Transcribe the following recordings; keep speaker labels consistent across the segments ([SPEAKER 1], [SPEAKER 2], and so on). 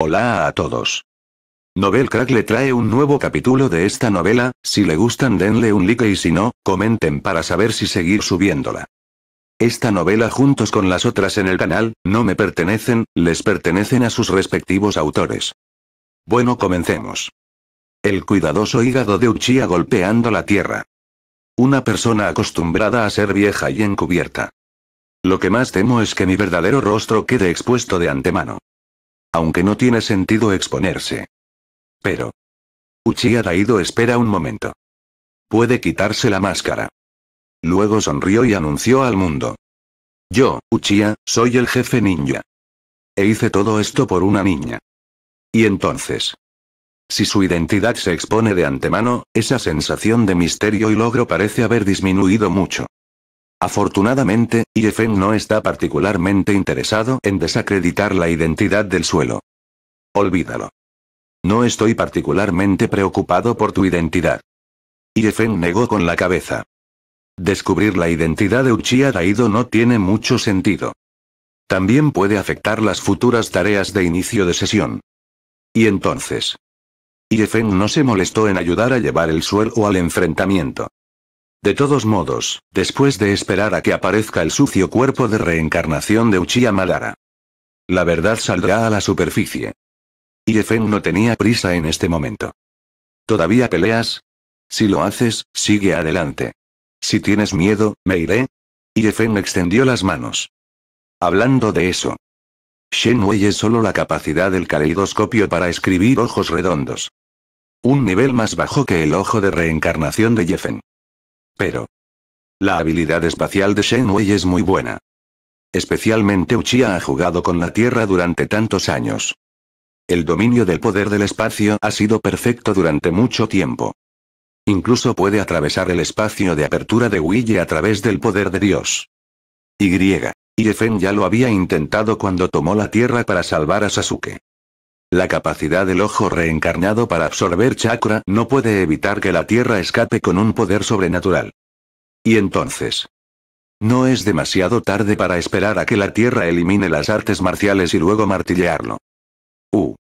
[SPEAKER 1] Hola a todos. Novel Crack le trae un nuevo capítulo de esta novela, si le gustan denle un like y si no, comenten para saber si seguir subiéndola. Esta novela juntos con las otras en el canal, no me pertenecen, les pertenecen a sus respectivos autores. Bueno comencemos. El cuidadoso hígado de Uchiha golpeando la tierra. Una persona acostumbrada a ser vieja y encubierta. Lo que más temo es que mi verdadero rostro quede expuesto de antemano. Aunque no tiene sentido exponerse. Pero. Uchiha Daido espera un momento. Puede quitarse la máscara. Luego sonrió y anunció al mundo. Yo, Uchiha, soy el jefe ninja. E hice todo esto por una niña. Y entonces. Si su identidad se expone de antemano, esa sensación de misterio y logro parece haber disminuido mucho. Afortunadamente, Irefren no está particularmente interesado en desacreditar la identidad del suelo. Olvídalo. No estoy particularmente preocupado por tu identidad. Irefren negó con la cabeza. Descubrir la identidad de Uchiha Daido no tiene mucho sentido. También puede afectar las futuras tareas de inicio de sesión. Y entonces. Irefren no se molestó en ayudar a llevar el suelo al enfrentamiento. De todos modos, después de esperar a que aparezca el sucio cuerpo de reencarnación de Uchiha Madara. La verdad saldrá a la superficie. Y Efen no tenía prisa en este momento. ¿Todavía peleas? Si lo haces, sigue adelante. Si tienes miedo, me iré. Y Efen extendió las manos. Hablando de eso. Shen Wei es solo la capacidad del caleidoscopio para escribir ojos redondos. Un nivel más bajo que el ojo de reencarnación de Yefen. Pero. La habilidad espacial de Shen Wei es muy buena. Especialmente Uchiha ha jugado con la Tierra durante tantos años. El dominio del poder del espacio ha sido perfecto durante mucho tiempo. Incluso puede atravesar el espacio de apertura de Wille a través del poder de Dios. Y. Yefen ya lo había intentado cuando tomó la Tierra para salvar a Sasuke. La capacidad del ojo reencarnado para absorber chakra no puede evitar que la Tierra escape con un poder sobrenatural. Y entonces. No es demasiado tarde para esperar a que la Tierra elimine las artes marciales y luego martillearlo. Uh.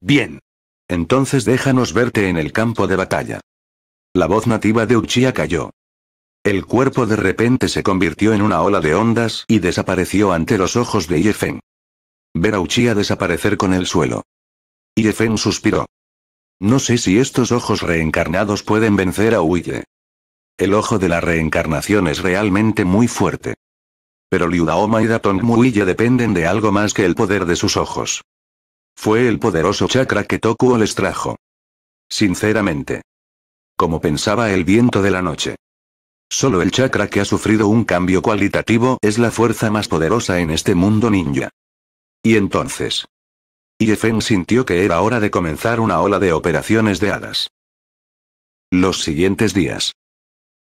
[SPEAKER 1] Bien. Entonces déjanos verte en el campo de batalla. La voz nativa de Uchiha cayó. El cuerpo de repente se convirtió en una ola de ondas y desapareció ante los ojos de Yifeng. Ver a Uchiha desaparecer con el suelo. Y Efen suspiró. No sé si estos ojos reencarnados pueden vencer a Huye. El ojo de la reencarnación es realmente muy fuerte. Pero Liudaoma y Datong Muille dependen de algo más que el poder de sus ojos. Fue el poderoso chakra que Toku les trajo. Sinceramente. Como pensaba el viento de la noche. Solo el chakra que ha sufrido un cambio cualitativo es la fuerza más poderosa en este mundo ninja. Y entonces. Y sintió que era hora de comenzar una ola de operaciones de hadas. Los siguientes días.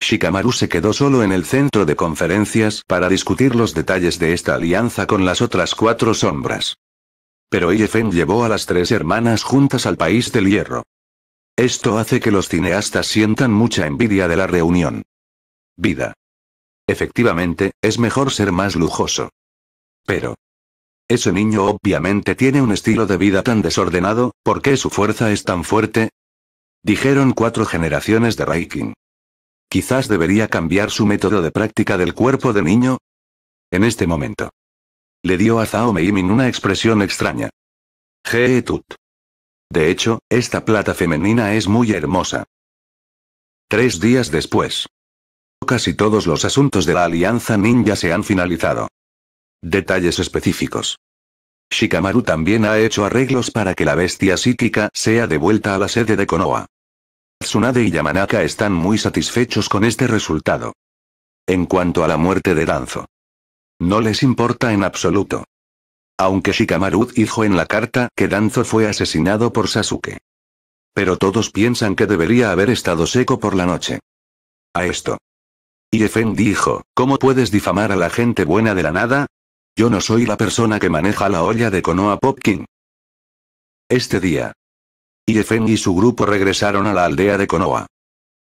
[SPEAKER 1] Shikamaru se quedó solo en el centro de conferencias para discutir los detalles de esta alianza con las otras cuatro sombras. Pero Iefen llevó a las tres hermanas juntas al país del hierro. Esto hace que los cineastas sientan mucha envidia de la reunión. Vida. Efectivamente, es mejor ser más lujoso. Pero, ese niño obviamente tiene un estilo de vida tan desordenado, ¿por qué su fuerza es tan fuerte? Dijeron cuatro generaciones de Raikin. Quizás debería cambiar su método de práctica del cuerpo de niño. En este momento. Le dio a Zhao Meimin una expresión extraña. tut. De hecho, esta plata femenina es muy hermosa. Tres días después. Casi todos los asuntos de la Alianza Ninja se han finalizado. Detalles específicos. Shikamaru también ha hecho arreglos para que la bestia psíquica sea devuelta a la sede de Konoha. Tsunade y Yamanaka están muy satisfechos con este resultado. En cuanto a la muerte de Danzo. No les importa en absoluto. Aunque Shikamaru dijo en la carta que Danzo fue asesinado por Sasuke. Pero todos piensan que debería haber estado seco por la noche. A esto. Y Efen dijo, ¿cómo puedes difamar a la gente buena de la nada? Yo no soy la persona que maneja la olla de Konoha Popkin. Este día. Iefen y su grupo regresaron a la aldea de Konoha.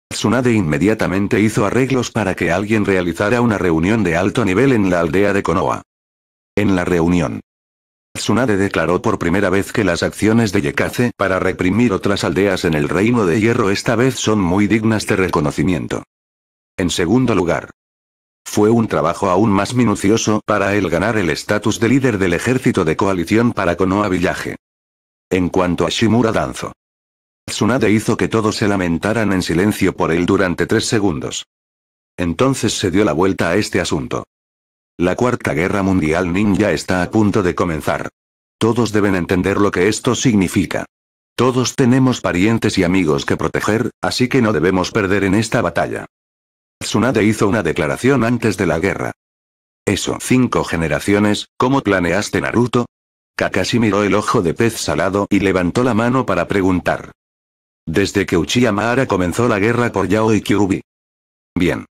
[SPEAKER 1] Tsunade inmediatamente hizo arreglos para que alguien realizara una reunión de alto nivel en la aldea de Konoha. En la reunión. Tsunade declaró por primera vez que las acciones de Yekaze para reprimir otras aldeas en el Reino de Hierro esta vez son muy dignas de reconocimiento. En segundo lugar, fue un trabajo aún más minucioso para él ganar el estatus de líder del ejército de coalición para Konoha Village. En cuanto a Shimura Danzo. Tsunade hizo que todos se lamentaran en silencio por él durante tres segundos. Entonces se dio la vuelta a este asunto. La Cuarta Guerra Mundial Ninja está a punto de comenzar. Todos deben entender lo que esto significa. Todos tenemos parientes y amigos que proteger, así que no debemos perder en esta batalla. Tsunade hizo una declaración antes de la guerra. Eso, cinco generaciones, ¿cómo planeaste Naruto? Kakashi miró el ojo de pez salado y levantó la mano para preguntar. Desde que Uchiha Maara comenzó la guerra por Yao y Kyubi. Bien.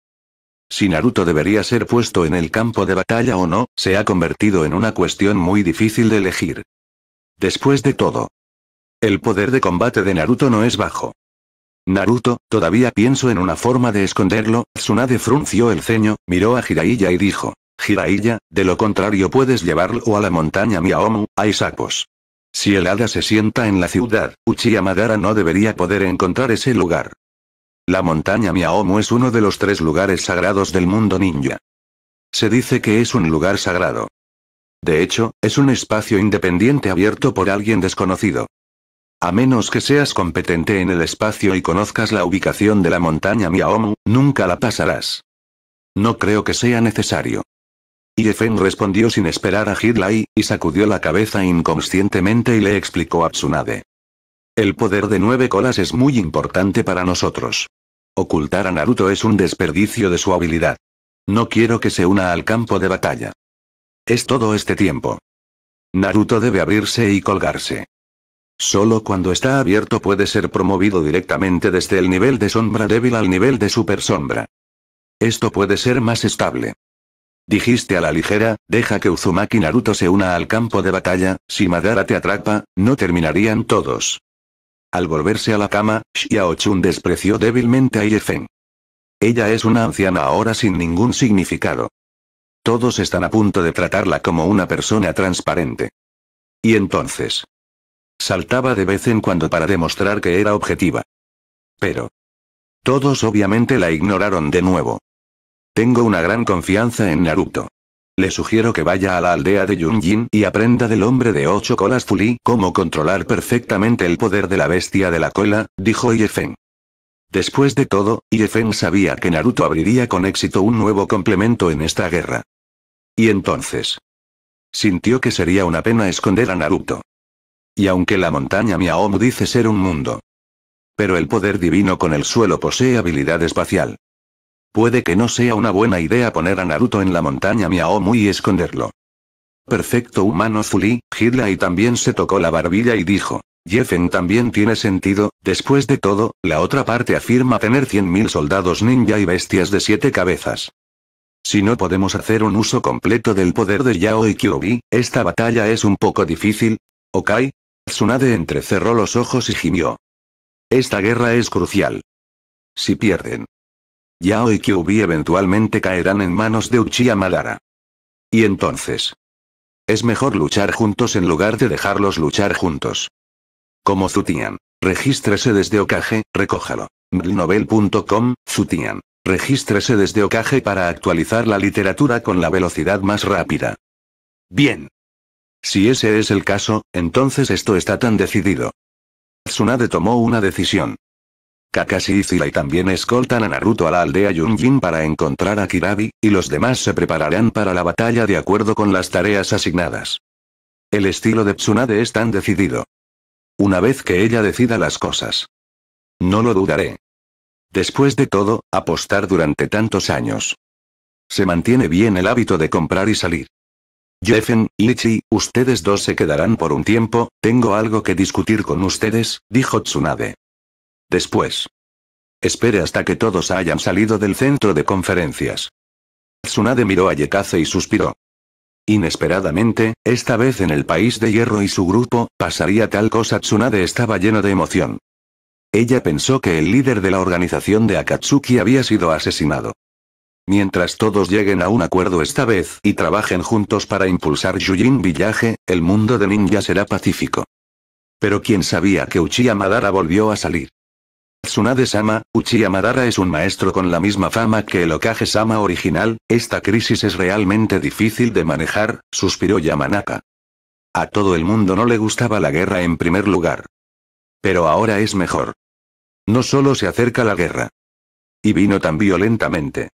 [SPEAKER 1] Si Naruto debería ser puesto en el campo de batalla o no, se ha convertido en una cuestión muy difícil de elegir. Después de todo. El poder de combate de Naruto no es bajo. Naruto, todavía pienso en una forma de esconderlo, Tsunade frunció el ceño, miró a Jiraiya y dijo. Jiraiya, de lo contrario puedes llevarlo a la montaña Miaomu, hay sapos. Si el hada se sienta en la ciudad, Uchiha Madara no debería poder encontrar ese lugar. La montaña Miaomu es uno de los tres lugares sagrados del mundo ninja. Se dice que es un lugar sagrado. De hecho, es un espacio independiente abierto por alguien desconocido. A menos que seas competente en el espacio y conozcas la ubicación de la montaña Miaomu, nunca la pasarás. No creo que sea necesario. Yefen respondió sin esperar a Hidlai, y sacudió la cabeza inconscientemente y le explicó a Tsunade. El poder de nueve colas es muy importante para nosotros. Ocultar a Naruto es un desperdicio de su habilidad. No quiero que se una al campo de batalla. Es todo este tiempo. Naruto debe abrirse y colgarse. Solo cuando está abierto puede ser promovido directamente desde el nivel de sombra débil al nivel de super sombra. Esto puede ser más estable. Dijiste a la ligera, deja que Uzumaki Naruto se una al campo de batalla, si Madara te atrapa, no terminarían todos. Al volverse a la cama, Chun despreció débilmente a Yefen. Ella es una anciana ahora sin ningún significado. Todos están a punto de tratarla como una persona transparente. Y entonces, saltaba de vez en cuando para demostrar que era objetiva. Pero. Todos obviamente la ignoraron de nuevo. Tengo una gran confianza en Naruto. Le sugiero que vaya a la aldea de Yunjin y aprenda del hombre de ocho colas Fuli cómo controlar perfectamente el poder de la bestia de la cola, dijo Iefen. Después de todo, Iefen sabía que Naruto abriría con éxito un nuevo complemento en esta guerra. Y entonces. Sintió que sería una pena esconder a Naruto. Y aunque la montaña Miaomu dice ser un mundo. Pero el poder divino con el suelo posee habilidad espacial. Puede que no sea una buena idea poner a Naruto en la montaña Miaomu y esconderlo. Perfecto humano Zuli, y también se tocó la barbilla y dijo. Jeffen también tiene sentido, después de todo, la otra parte afirma tener 100.000 soldados ninja y bestias de siete cabezas. Si no podemos hacer un uso completo del poder de Yao y Kyubi, esta batalla es un poco difícil. Okai, Tsunade entrecerró los ojos y gimió. Esta guerra es crucial. Si pierden. Yao y Kyubi eventualmente caerán en manos de Uchiha Madara. Y entonces. Es mejor luchar juntos en lugar de dejarlos luchar juntos. Como Zutian. Regístrese desde Okage, recójalo. Mdlnovel.com, Zutian. Regístrese desde Okage para actualizar la literatura con la velocidad más rápida. Bien. Si ese es el caso, entonces esto está tan decidido. Tsunade tomó una decisión. Kakashi y Zirai también escoltan a Naruto a la aldea Yunjin para encontrar a Kirabi, y los demás se prepararán para la batalla de acuerdo con las tareas asignadas. El estilo de Tsunade es tan decidido. Una vez que ella decida las cosas. No lo dudaré. Después de todo, apostar durante tantos años. Se mantiene bien el hábito de comprar y salir. Jeffen, Ichi, ustedes dos se quedarán por un tiempo, tengo algo que discutir con ustedes, dijo Tsunade. Después. Espere hasta que todos hayan salido del centro de conferencias. Tsunade miró a Yekaze y suspiró. Inesperadamente, esta vez en el país de hierro y su grupo, pasaría tal cosa. Tsunade estaba lleno de emoción. Ella pensó que el líder de la organización de Akatsuki había sido asesinado. Mientras todos lleguen a un acuerdo esta vez y trabajen juntos para impulsar Yujin Villaje, el mundo de ninja será pacífico. Pero quién sabía que Uchiha Madara volvió a salir. Tsunade-sama, Uchiha Madara es un maestro con la misma fama que el Okage-sama original, esta crisis es realmente difícil de manejar, suspiró Yamanaka. A todo el mundo no le gustaba la guerra en primer lugar. Pero ahora es mejor. No solo se acerca la guerra. Y vino tan violentamente.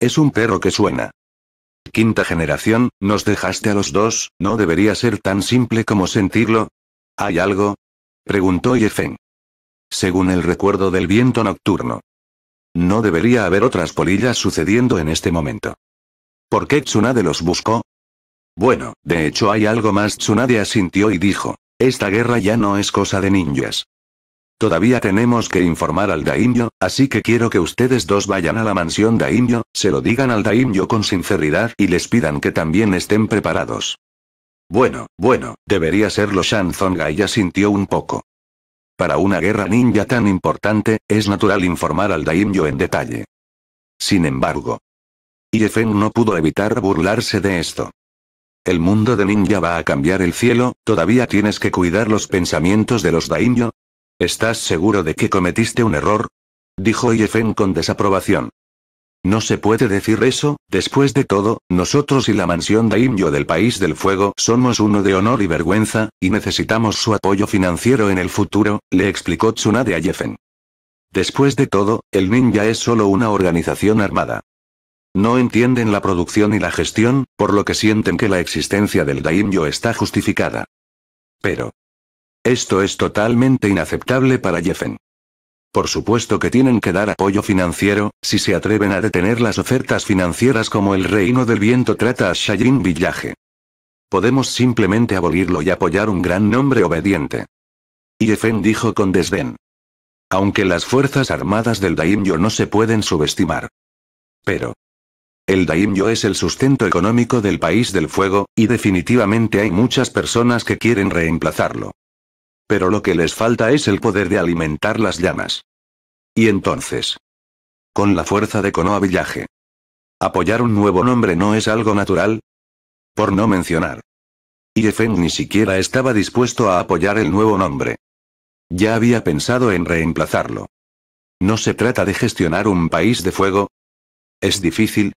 [SPEAKER 1] Es un perro que suena. Quinta generación, nos dejaste a los dos, ¿no debería ser tan simple como sentirlo? ¿Hay algo? Preguntó Yefen. Según el recuerdo del viento nocturno. No debería haber otras polillas sucediendo en este momento. ¿Por qué Tsunade los buscó? Bueno, de hecho hay algo más. Tsunade asintió y dijo. Esta guerra ya no es cosa de ninjas. Todavía tenemos que informar al Daimyo, así que quiero que ustedes dos vayan a la mansión Daimyo, se lo digan al Daimyo con sinceridad y les pidan que también estén preparados. Bueno, bueno, debería serlo Shanzonga ya sintió un poco. Para una guerra ninja tan importante, es natural informar al Daimyo en detalle. Sin embargo, Iefen no pudo evitar burlarse de esto. El mundo de ninja va a cambiar el cielo, todavía tienes que cuidar los pensamientos de los daimyo, ¿Estás seguro de que cometiste un error? Dijo Yefen con desaprobación. No se puede decir eso, después de todo, nosotros y la mansión Daimyo del País del Fuego somos uno de honor y vergüenza, y necesitamos su apoyo financiero en el futuro, le explicó Tsunade a Yefen. Después de todo, el ninja es solo una organización armada. No entienden la producción y la gestión, por lo que sienten que la existencia del Daimyo está justificada. Pero, esto es totalmente inaceptable para Jeffen. Por supuesto que tienen que dar apoyo financiero, si se atreven a detener las ofertas financieras como el Reino del Viento trata a Shayin Villaje. Podemos simplemente abolirlo y apoyar un gran nombre obediente. Yefen dijo con desdén. Aunque las fuerzas armadas del Daimyo no se pueden subestimar. Pero. El Daimyo es el sustento económico del país del fuego, y definitivamente hay muchas personas que quieren reemplazarlo pero lo que les falta es el poder de alimentar las llamas. Y entonces. Con la fuerza de Konoha Villaje, Apoyar un nuevo nombre no es algo natural. Por no mencionar. Yefen ni siquiera estaba dispuesto a apoyar el nuevo nombre. Ya había pensado en reemplazarlo. No se trata de gestionar un país de fuego. Es difícil,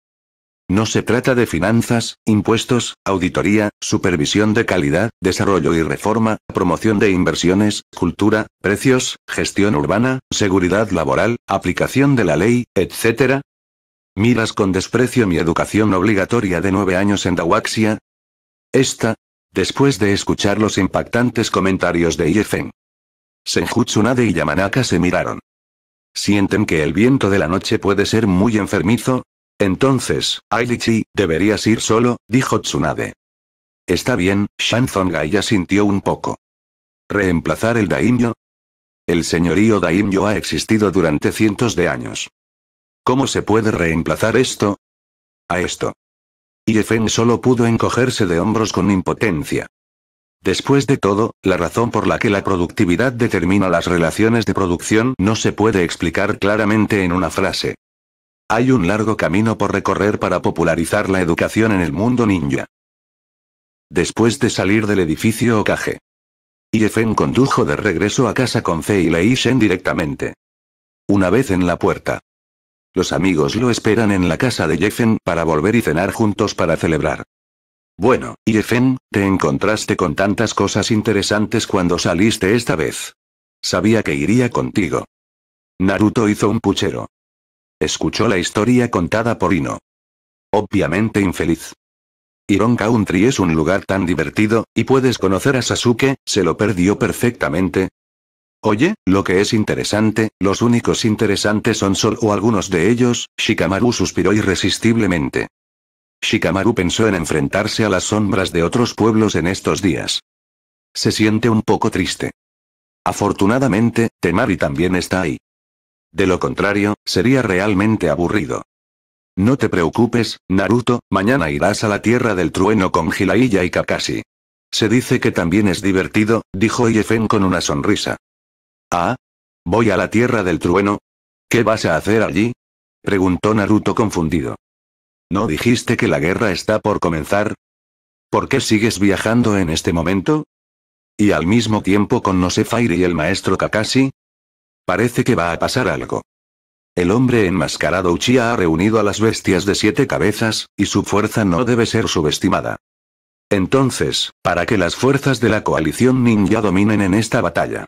[SPEAKER 1] no se trata de finanzas, impuestos, auditoría, supervisión de calidad, desarrollo y reforma, promoción de inversiones, cultura, precios, gestión urbana, seguridad laboral, aplicación de la ley, etc. ¿Miras con desprecio mi educación obligatoria de nueve años en Dawaxia? Esta. Después de escuchar los impactantes comentarios de Senjutsu Senjutsunade y Yamanaka se miraron. Sienten que el viento de la noche puede ser muy enfermizo, entonces, Ailichi, deberías ir solo, dijo Tsunade. Está bien, Shanzonga ya sintió un poco. ¿Reemplazar el daimyo? El señorío daimyo ha existido durante cientos de años. ¿Cómo se puede reemplazar esto? A esto. Efen solo pudo encogerse de hombros con impotencia. Después de todo, la razón por la que la productividad determina las relaciones de producción no se puede explicar claramente en una frase. Hay un largo camino por recorrer para popularizar la educación en el mundo ninja. Después de salir del edificio Okage. Iefen condujo de regreso a casa con Fei y Shen directamente. Una vez en la puerta. Los amigos lo esperan en la casa de Yefen para volver y cenar juntos para celebrar. Bueno, Yefen, te encontraste con tantas cosas interesantes cuando saliste esta vez. Sabía que iría contigo. Naruto hizo un puchero. Escuchó la historia contada por Ino. Obviamente infeliz. Iron Country es un lugar tan divertido, y puedes conocer a Sasuke, se lo perdió perfectamente. Oye, lo que es interesante, los únicos interesantes son Sol o algunos de ellos, Shikamaru suspiró irresistiblemente. Shikamaru pensó en enfrentarse a las sombras de otros pueblos en estos días. Se siente un poco triste. Afortunadamente, Temari también está ahí. De lo contrario, sería realmente aburrido. No te preocupes, Naruto, mañana irás a la Tierra del Trueno con Jiraiya y Kakashi. Se dice que también es divertido, dijo Yefen con una sonrisa. ¿Ah? ¿Voy a la Tierra del Trueno? ¿Qué vas a hacer allí? Preguntó Naruto confundido. ¿No dijiste que la guerra está por comenzar? ¿Por qué sigues viajando en este momento? Y al mismo tiempo con Nosefire y el maestro Kakashi, Parece que va a pasar algo. El hombre enmascarado Uchiha ha reunido a las bestias de siete cabezas, y su fuerza no debe ser subestimada. Entonces, para que las fuerzas de la coalición ninja dominen en esta batalla.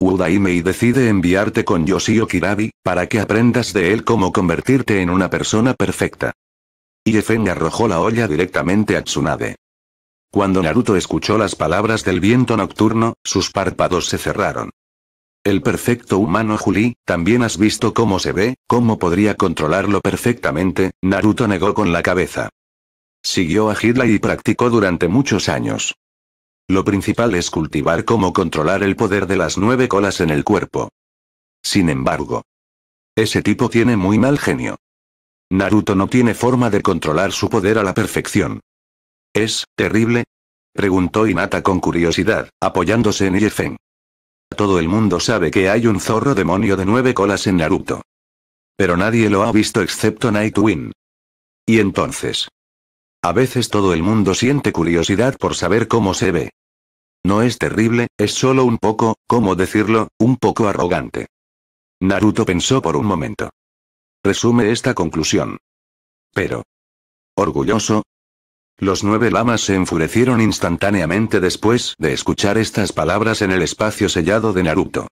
[SPEAKER 1] Udaimei decide enviarte con Yoshio Kirabi, para que aprendas de él cómo convertirte en una persona perfecta. Iefen arrojó la olla directamente a Tsunade. Cuando Naruto escuchó las palabras del viento nocturno, sus párpados se cerraron. El perfecto humano Juli, también has visto cómo se ve, cómo podría controlarlo perfectamente, Naruto negó con la cabeza. Siguió a Hitler y practicó durante muchos años. Lo principal es cultivar cómo controlar el poder de las nueve colas en el cuerpo. Sin embargo, ese tipo tiene muy mal genio. Naruto no tiene forma de controlar su poder a la perfección. ¿Es terrible? Preguntó Inata con curiosidad, apoyándose en Iefen. Todo el mundo sabe que hay un zorro demonio de nueve colas en Naruto. Pero nadie lo ha visto excepto Nightwing. Y entonces. A veces todo el mundo siente curiosidad por saber cómo se ve. No es terrible, es solo un poco, ¿cómo decirlo?, un poco arrogante. Naruto pensó por un momento. Resume esta conclusión. Pero. Orgulloso, los nueve lamas se enfurecieron instantáneamente después de escuchar estas palabras en el espacio sellado de Naruto.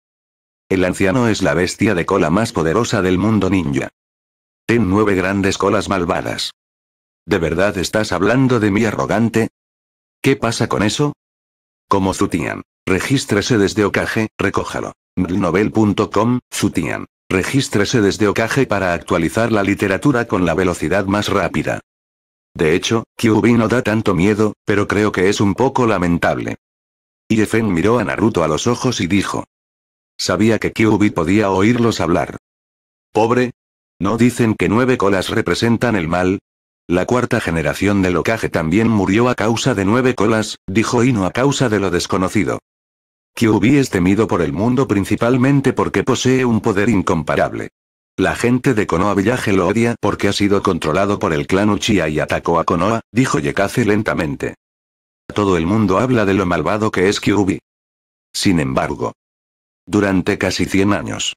[SPEAKER 1] El anciano es la bestia de cola más poderosa del mundo ninja. Ten nueve grandes colas malvadas. ¿De verdad estás hablando de mí arrogante? ¿Qué pasa con eso? Como Zutian. Regístrese desde Okage, recójalo. Novel.com, Zutian. Regístrese desde Okage para actualizar la literatura con la velocidad más rápida. De hecho, Kyuubi no da tanto miedo, pero creo que es un poco lamentable. Iefen miró a Naruto a los ojos y dijo. Sabía que Kyuubi podía oírlos hablar. Pobre. ¿No dicen que nueve colas representan el mal? La cuarta generación de Okage también murió a causa de nueve colas, dijo Ino a causa de lo desconocido. Kyuubi es temido por el mundo principalmente porque posee un poder incomparable. La gente de Konoha Village lo odia porque ha sido controlado por el clan Uchiha y atacó a Konoha, dijo Yekaze lentamente. Todo el mundo habla de lo malvado que es Kyubi. Sin embargo, durante casi 100 años,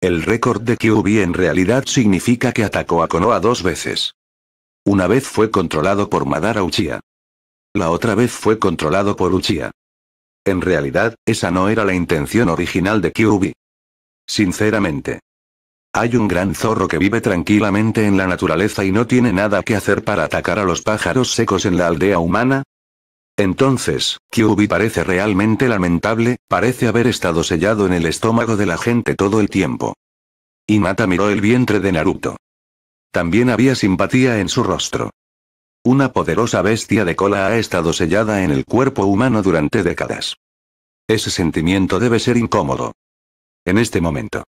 [SPEAKER 1] el récord de Kyubi en realidad significa que atacó a Konoha dos veces. Una vez fue controlado por Madara Uchiha. La otra vez fue controlado por Uchiha. En realidad, esa no era la intención original de Kyubi. Sinceramente, hay un gran zorro que vive tranquilamente en la naturaleza y no tiene nada que hacer para atacar a los pájaros secos en la aldea humana. Entonces, Kyubi parece realmente lamentable, parece haber estado sellado en el estómago de la gente todo el tiempo. Mata miró el vientre de Naruto. También había simpatía en su rostro. Una poderosa bestia de cola ha estado sellada en el cuerpo humano durante décadas. Ese sentimiento debe ser incómodo. En este momento.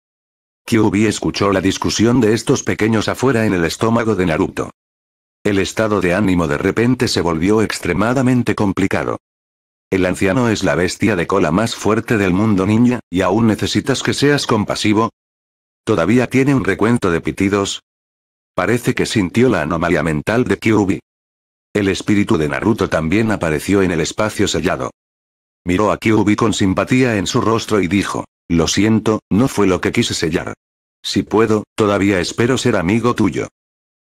[SPEAKER 1] Kyuubi escuchó la discusión de estos pequeños afuera en el estómago de Naruto. El estado de ánimo de repente se volvió extremadamente complicado. El anciano es la bestia de cola más fuerte del mundo niña, y aún necesitas que seas compasivo. Todavía tiene un recuento de pitidos. Parece que sintió la anomalía mental de Kyuubi. El espíritu de Naruto también apareció en el espacio sellado. Miró a Kyuubi con simpatía en su rostro y dijo. Lo siento, no fue lo que quise sellar. Si puedo, todavía espero ser amigo tuyo.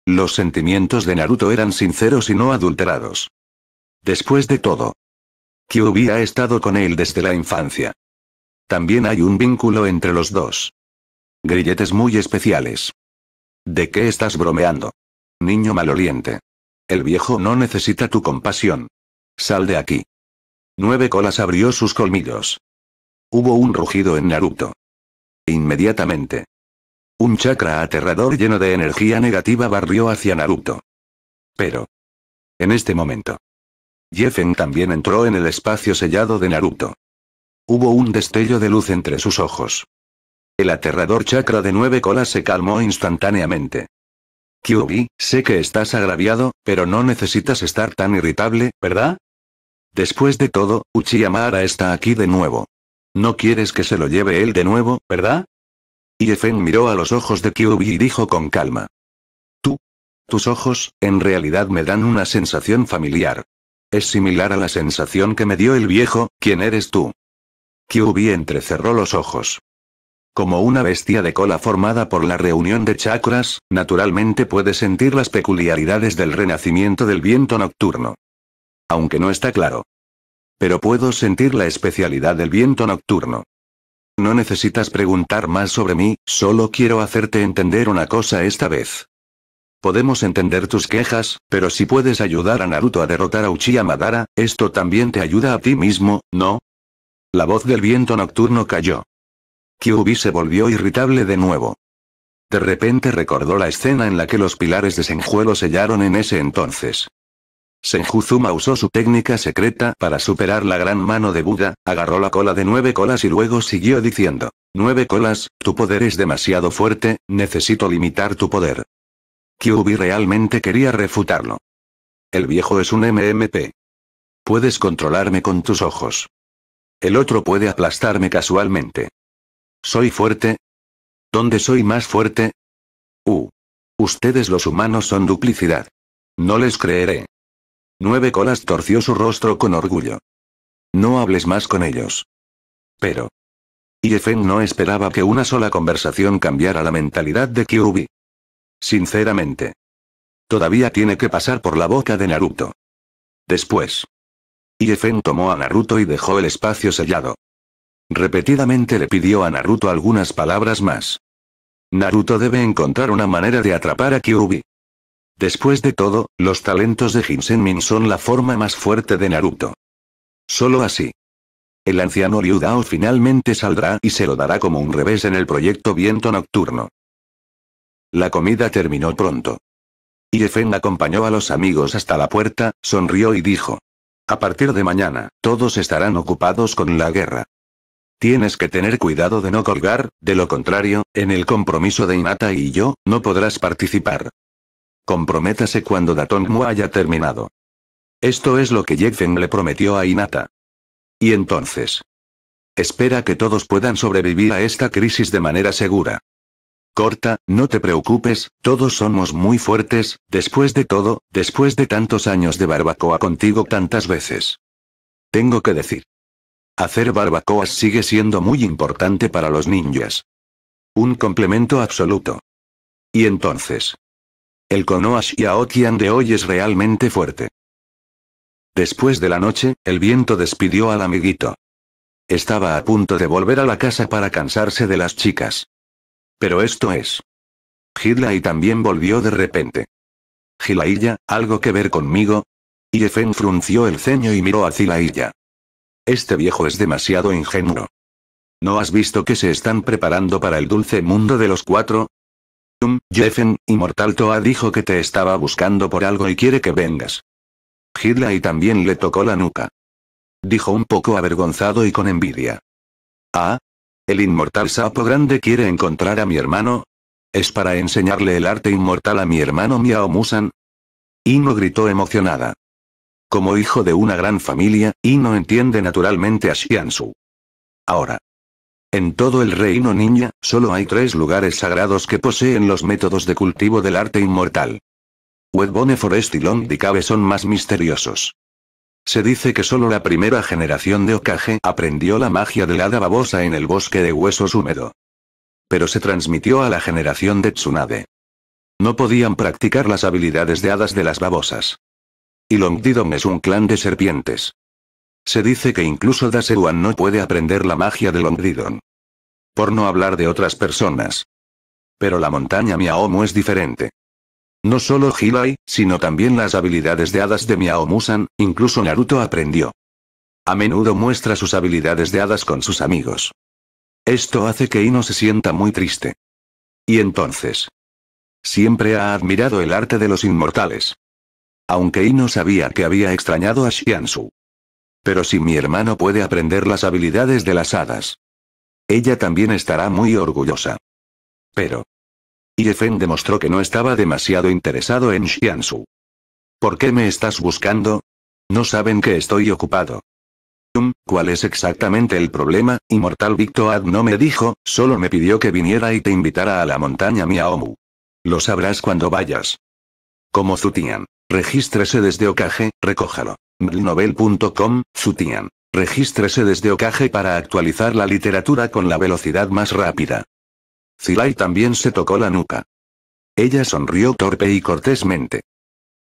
[SPEAKER 1] Los sentimientos de Naruto eran sinceros y no adulterados. Después de todo, Kyuubi ha estado con él desde la infancia. También hay un vínculo entre los dos. Grilletes muy especiales. ¿De qué estás bromeando? Niño maloliente. El viejo no necesita tu compasión. Sal de aquí. Nueve colas abrió sus colmillos. Hubo un rugido en Naruto. Inmediatamente. Un chakra aterrador lleno de energía negativa barrió hacia Naruto. Pero. En este momento. Jeffen también entró en el espacio sellado de Naruto. Hubo un destello de luz entre sus ojos. El aterrador chakra de nueve colas se calmó instantáneamente. Kyubi, sé que estás agraviado, pero no necesitas estar tan irritable, ¿verdad? Después de todo, Uchiyamara está aquí de nuevo. No quieres que se lo lleve él de nuevo, ¿verdad? Y Efen miró a los ojos de Kyubi y dijo con calma. Tú. Tus ojos, en realidad me dan una sensación familiar. Es similar a la sensación que me dio el viejo, ¿quién eres tú? Kyubi entrecerró los ojos. Como una bestia de cola formada por la reunión de chakras, naturalmente puede sentir las peculiaridades del renacimiento del viento nocturno. Aunque no está claro. Pero puedo sentir la especialidad del viento nocturno. No necesitas preguntar más sobre mí, solo quiero hacerte entender una cosa esta vez. Podemos entender tus quejas, pero si puedes ayudar a Naruto a derrotar a Uchiha Madara, esto también te ayuda a ti mismo, ¿no? La voz del viento nocturno cayó. Kyubi se volvió irritable de nuevo. De repente recordó la escena en la que los pilares de Senjuelo sellaron en ese entonces. Senjuzuma usó su técnica secreta para superar la gran mano de Buda, agarró la cola de nueve colas y luego siguió diciendo. Nueve colas, tu poder es demasiado fuerte, necesito limitar tu poder. Kyubi realmente quería refutarlo. El viejo es un MMP. Puedes controlarme con tus ojos. El otro puede aplastarme casualmente. ¿Soy fuerte? ¿Dónde soy más fuerte? U. Ustedes los humanos son duplicidad. No les creeré. Nueve Colas torció su rostro con orgullo. No hables más con ellos. Pero. yifeng no esperaba que una sola conversación cambiara la mentalidad de Kyuubi. Sinceramente. Todavía tiene que pasar por la boca de Naruto. Después. yifeng tomó a Naruto y dejó el espacio sellado. Repetidamente le pidió a Naruto algunas palabras más. Naruto debe encontrar una manera de atrapar a Kyuubi. Después de todo, los talentos de Min son la forma más fuerte de Naruto. Solo así. El anciano Ryudao finalmente saldrá y se lo dará como un revés en el proyecto Viento Nocturno. La comida terminó pronto. Iefen acompañó a los amigos hasta la puerta, sonrió y dijo. A partir de mañana, todos estarán ocupados con la guerra. Tienes que tener cuidado de no colgar, de lo contrario, en el compromiso de Inata y yo, no podrás participar. Comprométase cuando Datongmu haya terminado. Esto es lo que Yekfen le prometió a Inata. Y entonces. Espera que todos puedan sobrevivir a esta crisis de manera segura. Corta, no te preocupes, todos somos muy fuertes, después de todo, después de tantos años de barbacoa contigo tantas veces. Tengo que decir. Hacer barbacoas sigue siendo muy importante para los ninjas. Un complemento absoluto. Y entonces. El y Aokian de hoy es realmente fuerte. Después de la noche, el viento despidió al amiguito. Estaba a punto de volver a la casa para cansarse de las chicas. Pero esto es. Hidlai también volvió de repente. Gilailla, ¿algo que ver conmigo? Y Efen frunció el ceño y miró a Zilailla. Este viejo es demasiado ingenuo. ¿No has visto que se están preparando para el dulce mundo de los cuatro? Jeffen, Inmortal Toa dijo que te estaba buscando por algo y quiere que vengas. y también le tocó la nuca. Dijo un poco avergonzado y con envidia. Ah. El inmortal sapo grande quiere encontrar a mi hermano. ¿Es para enseñarle el arte inmortal a mi hermano Miao Musan? Ino gritó emocionada. Como hijo de una gran familia, Ino entiende naturalmente a Xiansu. Ahora. En todo el reino ninja, solo hay tres lugares sagrados que poseen los métodos de cultivo del arte inmortal. Wedbone Forest y Londicabe son más misteriosos. Se dice que solo la primera generación de Okage aprendió la magia del hada babosa en el bosque de huesos húmedo. Pero se transmitió a la generación de Tsunade. No podían practicar las habilidades de hadas de las babosas. Y Longdidom es un clan de serpientes. Se dice que incluso Daseruan no puede aprender la magia de Longridon. Por no hablar de otras personas. Pero la montaña Miaomu es diferente. No solo Hilai, sino también las habilidades de hadas de Miaomusan, incluso Naruto aprendió. A menudo muestra sus habilidades de hadas con sus amigos. Esto hace que Ino se sienta muy triste. Y entonces. Siempre ha admirado el arte de los inmortales. Aunque Ino sabía que había extrañado a Xiansu. Pero si mi hermano puede aprender las habilidades de las hadas. Ella también estará muy orgullosa. Pero. Yefen demostró que no estaba demasiado interesado en Xiansu. ¿Por qué me estás buscando? No saben que estoy ocupado. ¿Cuál es exactamente el problema? Inmortal Victoad no me dijo, solo me pidió que viniera y te invitara a la montaña Miaomu. Lo sabrás cuando vayas. Como Zutian. Regístrese desde Okage, recójalo novel.com. Zutian. Regístrese desde Okage para actualizar la literatura con la velocidad más rápida. Zilai también se tocó la nuca. Ella sonrió torpe y cortésmente.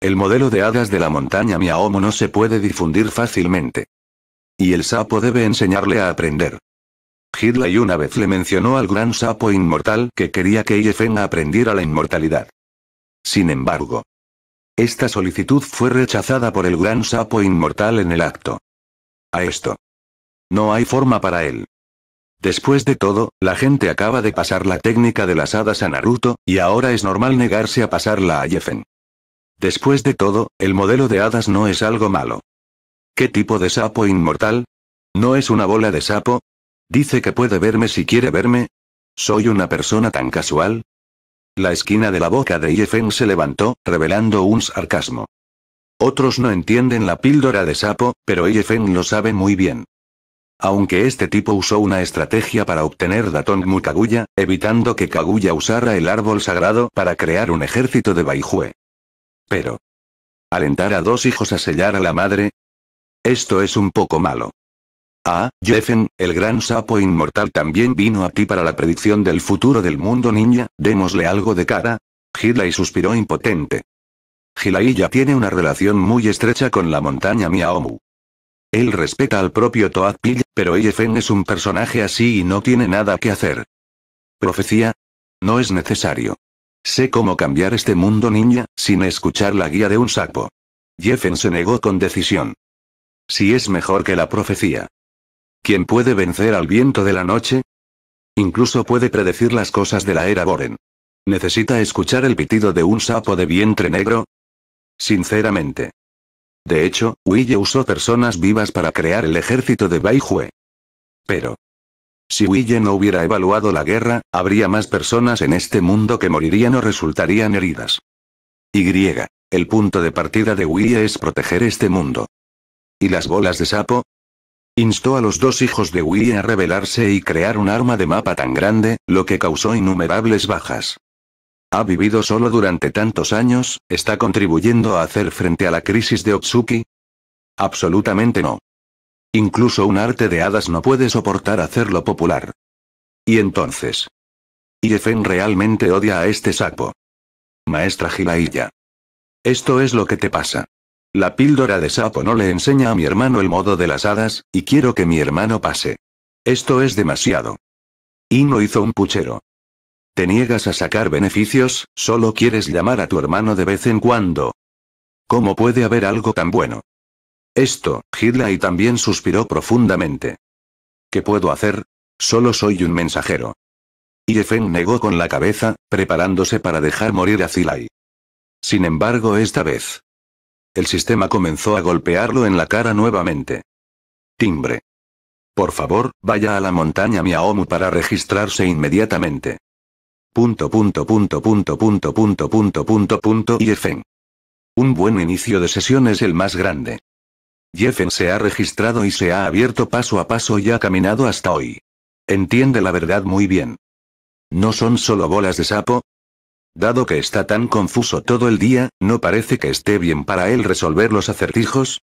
[SPEAKER 1] El modelo de hadas de la montaña Miaomo no se puede difundir fácilmente. Y el sapo debe enseñarle a aprender. Hidlay una vez le mencionó al gran sapo inmortal que quería que Yefeng aprendiera la inmortalidad. Sin embargo, esta solicitud fue rechazada por el gran sapo inmortal en el acto. A esto. No hay forma para él. Después de todo, la gente acaba de pasar la técnica de las hadas a Naruto, y ahora es normal negarse a pasarla a Jeffen. Después de todo, el modelo de hadas no es algo malo. ¿Qué tipo de sapo inmortal? ¿No es una bola de sapo? ¿Dice que puede verme si quiere verme? ¿Soy una persona tan casual? La esquina de la boca de Yefeng se levantó, revelando un sarcasmo. Otros no entienden la píldora de sapo, pero Yefeng lo sabe muy bien. Aunque este tipo usó una estrategia para obtener Mu Kaguya, evitando que Kaguya usara el árbol sagrado para crear un ejército de Baijue. Pero. ¿Alentar a dos hijos a sellar a la madre? Esto es un poco malo. Ah, Jeffen, el gran sapo inmortal también vino a ti para la predicción del futuro del mundo ninja, démosle algo de cara. y suspiró impotente. y ya tiene una relación muy estrecha con la montaña Miaomu. Él respeta al propio Toad Pill, pero Jeffen es un personaje así y no tiene nada que hacer. ¿Profecía? No es necesario. Sé cómo cambiar este mundo ninja, sin escuchar la guía de un sapo. Jeffen se negó con decisión. Si es mejor que la profecía. ¿Quién puede vencer al viento de la noche? Incluso puede predecir las cosas de la era Boren. ¿Necesita escuchar el pitido de un sapo de vientre negro? Sinceramente. De hecho, Huille usó personas vivas para crear el ejército de Baihue. Pero. Si Huille no hubiera evaluado la guerra, habría más personas en este mundo que morirían o resultarían heridas. Y. El punto de partida de Huille es proteger este mundo. ¿Y las bolas de sapo? Instó a los dos hijos de Wii a rebelarse y crear un arma de mapa tan grande, lo que causó innumerables bajas. Ha vivido solo durante tantos años, ¿está contribuyendo a hacer frente a la crisis de Otsuki? Absolutamente no. Incluso un arte de hadas no puede soportar hacerlo popular. ¿Y entonces? ¿Yefen realmente odia a este sapo. Maestra Hilailla. Esto es lo que te pasa. La píldora de sapo no le enseña a mi hermano el modo de las hadas, y quiero que mi hermano pase. Esto es demasiado. Y no hizo un puchero. Te niegas a sacar beneficios, solo quieres llamar a tu hermano de vez en cuando. ¿Cómo puede haber algo tan bueno? Esto, y también suspiró profundamente. ¿Qué puedo hacer? Solo soy un mensajero. Y Efen negó con la cabeza, preparándose para dejar morir a Zilai. Sin embargo, esta vez, el sistema comenzó a golpearlo en la cara nuevamente. Timbre. Por favor, vaya a la montaña Miaomu para registrarse inmediatamente. Punto punto punto punto punto punto punto punto punto Jeffen. Un buen inicio de sesión es el más grande. Jeffen se ha registrado y se ha abierto paso a paso y ha caminado hasta hoy. Entiende la verdad muy bien. No son solo bolas de sapo, Dado que está tan confuso todo el día, no parece que esté bien para él resolver los acertijos.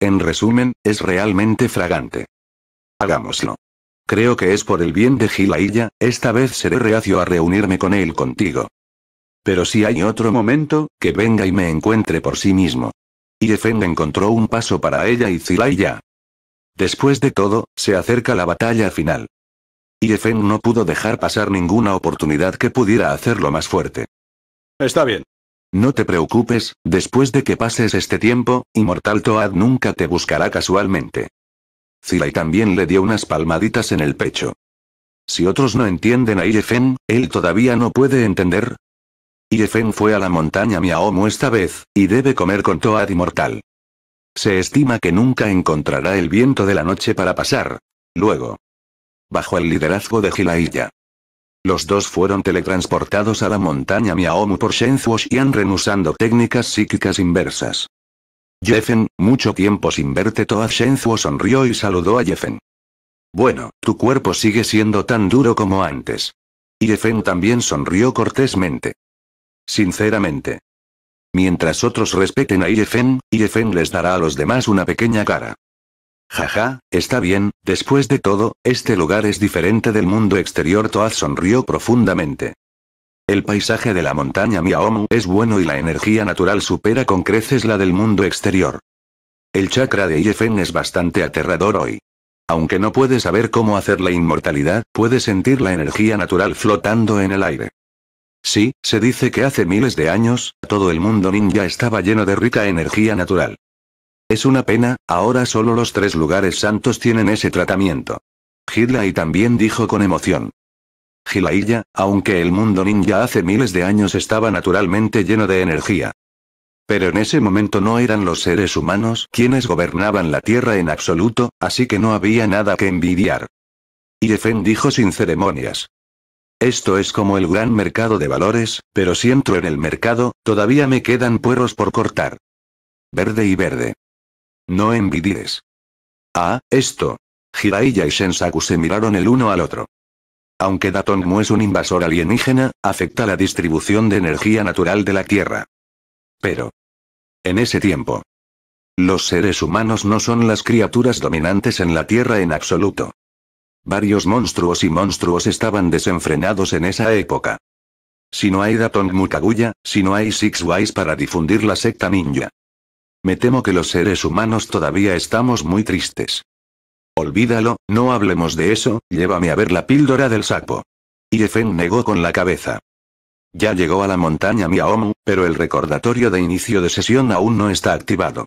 [SPEAKER 1] En resumen, es realmente fragante. Hagámoslo. Creo que es por el bien de ya, esta vez seré reacio a reunirme con él contigo. Pero si hay otro momento, que venga y me encuentre por sí mismo. Y encontró un paso para ella y ya. Después de todo, se acerca la batalla final. Y no pudo dejar pasar ninguna oportunidad que pudiera hacerlo más fuerte. Está bien. No te preocupes, después de que pases este tiempo, Inmortal Toad nunca te buscará casualmente. Zilai también le dio unas palmaditas en el pecho. Si otros no entienden a Irefen, él todavía no puede entender. Irefen fue a la montaña Miaomu esta vez, y debe comer con Toad Inmortal. Se estima que nunca encontrará el viento de la noche para pasar. Luego bajo el liderazgo de Hilailla. Los dos fueron teletransportados a la montaña Miaomu por Shenzhou Xianren usando técnicas psíquicas inversas. Jeffen, mucho tiempo sin verte Toa Shenzhou sonrió y saludó a Jeffen. Bueno, tu cuerpo sigue siendo tan duro como antes. Jeffen también sonrió cortésmente. Sinceramente. Mientras otros respeten a Jeffen, Jeffen les dará a los demás una pequeña cara. Jaja, está bien, después de todo, este lugar es diferente del mundo exterior. Toad sonrió profundamente. El paisaje de la montaña Miaomu es bueno y la energía natural supera con creces la del mundo exterior. El chakra de Yefen es bastante aterrador hoy. Aunque no puede saber cómo hacer la inmortalidad, puede sentir la energía natural flotando en el aire. Sí, se dice que hace miles de años, todo el mundo ninja estaba lleno de rica energía natural. Es una pena, ahora solo los tres lugares santos tienen ese tratamiento. y también dijo con emoción. ya, aunque el mundo ninja hace miles de años estaba naturalmente lleno de energía. Pero en ese momento no eran los seres humanos quienes gobernaban la Tierra en absoluto, así que no había nada que envidiar. Y Yefen dijo sin ceremonias. Esto es como el gran mercado de valores, pero si entro en el mercado, todavía me quedan puerros por cortar. Verde y verde. No envidies. Ah, esto. Hiraiya y Shensaku se miraron el uno al otro. Aunque Datongmu es un invasor alienígena, afecta la distribución de energía natural de la Tierra. Pero. En ese tiempo. Los seres humanos no son las criaturas dominantes en la Tierra en absoluto. Varios monstruos y monstruos estaban desenfrenados en esa época. Si no hay Datongmu Kaguya, si no hay Six Wise para difundir la secta ninja, me temo que los seres humanos todavía estamos muy tristes. Olvídalo, no hablemos de eso, llévame a ver la píldora del sapo. Yefen negó con la cabeza. Ya llegó a la montaña Miaomu, pero el recordatorio de inicio de sesión aún no está activado.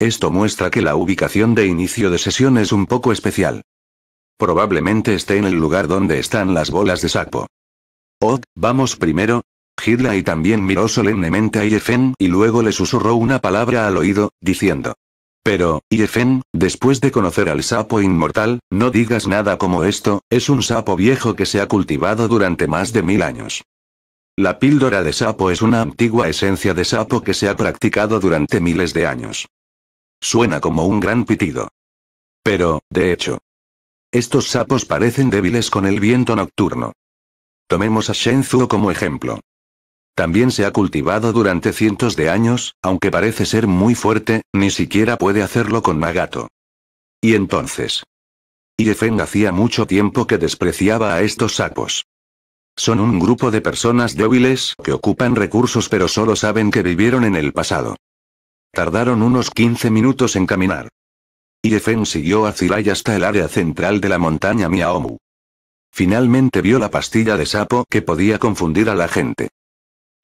[SPEAKER 1] Esto muestra que la ubicación de inicio de sesión es un poco especial. Probablemente esté en el lugar donde están las bolas de sapo. Oh, vamos primero, Hidlai también miró solemnemente a Yefen y luego le susurró una palabra al oído, diciendo. Pero, Yefen, después de conocer al sapo inmortal, no digas nada como esto, es un sapo viejo que se ha cultivado durante más de mil años. La píldora de sapo es una antigua esencia de sapo que se ha practicado durante miles de años. Suena como un gran pitido. Pero, de hecho, estos sapos parecen débiles con el viento nocturno. Tomemos a Shenzuo como ejemplo. También se ha cultivado durante cientos de años, aunque parece ser muy fuerte, ni siquiera puede hacerlo con magato. ¿Y entonces? irefeng hacía mucho tiempo que despreciaba a estos sapos. Son un grupo de personas débiles que ocupan recursos pero solo saben que vivieron en el pasado. Tardaron unos 15 minutos en caminar. irefeng siguió a Zirai hasta el área central de la montaña Miaomu. Finalmente vio la pastilla de sapo que podía confundir a la gente.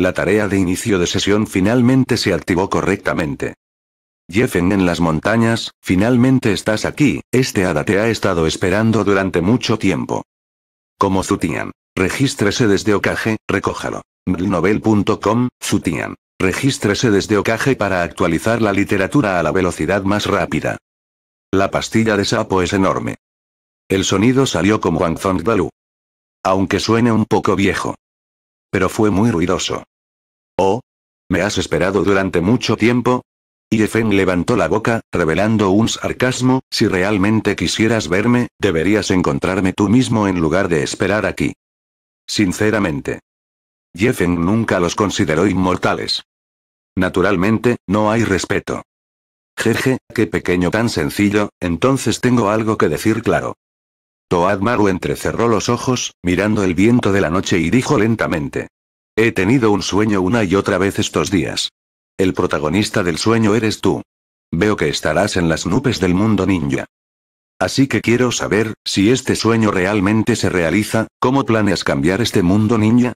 [SPEAKER 1] La tarea de inicio de sesión finalmente se activó correctamente. Jeffen en las montañas, finalmente estás aquí, este hada te ha estado esperando durante mucho tiempo. Como Zutian. Regístrese desde Okage, recójalo. Novel.com, Zutian. Regístrese desde Okage para actualizar la literatura a la velocidad más rápida. La pastilla de sapo es enorme. El sonido salió como Guangzhong Aunque suene un poco viejo, pero fue muy ruidoso. Oh. ¿Me has esperado durante mucho tiempo? Yefen levantó la boca, revelando un sarcasmo, si realmente quisieras verme, deberías encontrarme tú mismo en lugar de esperar aquí. Sinceramente. Yefen nunca los consideró inmortales. Naturalmente, no hay respeto. Jeje, qué pequeño tan sencillo, entonces tengo algo que decir claro. Toad Maru entrecerró los ojos, mirando el viento de la noche y dijo lentamente. He tenido un sueño una y otra vez estos días. El protagonista del sueño eres tú. Veo que estarás en las nubes del mundo ninja. Así que quiero saber, si este sueño realmente se realiza, ¿cómo planeas cambiar este mundo ninja?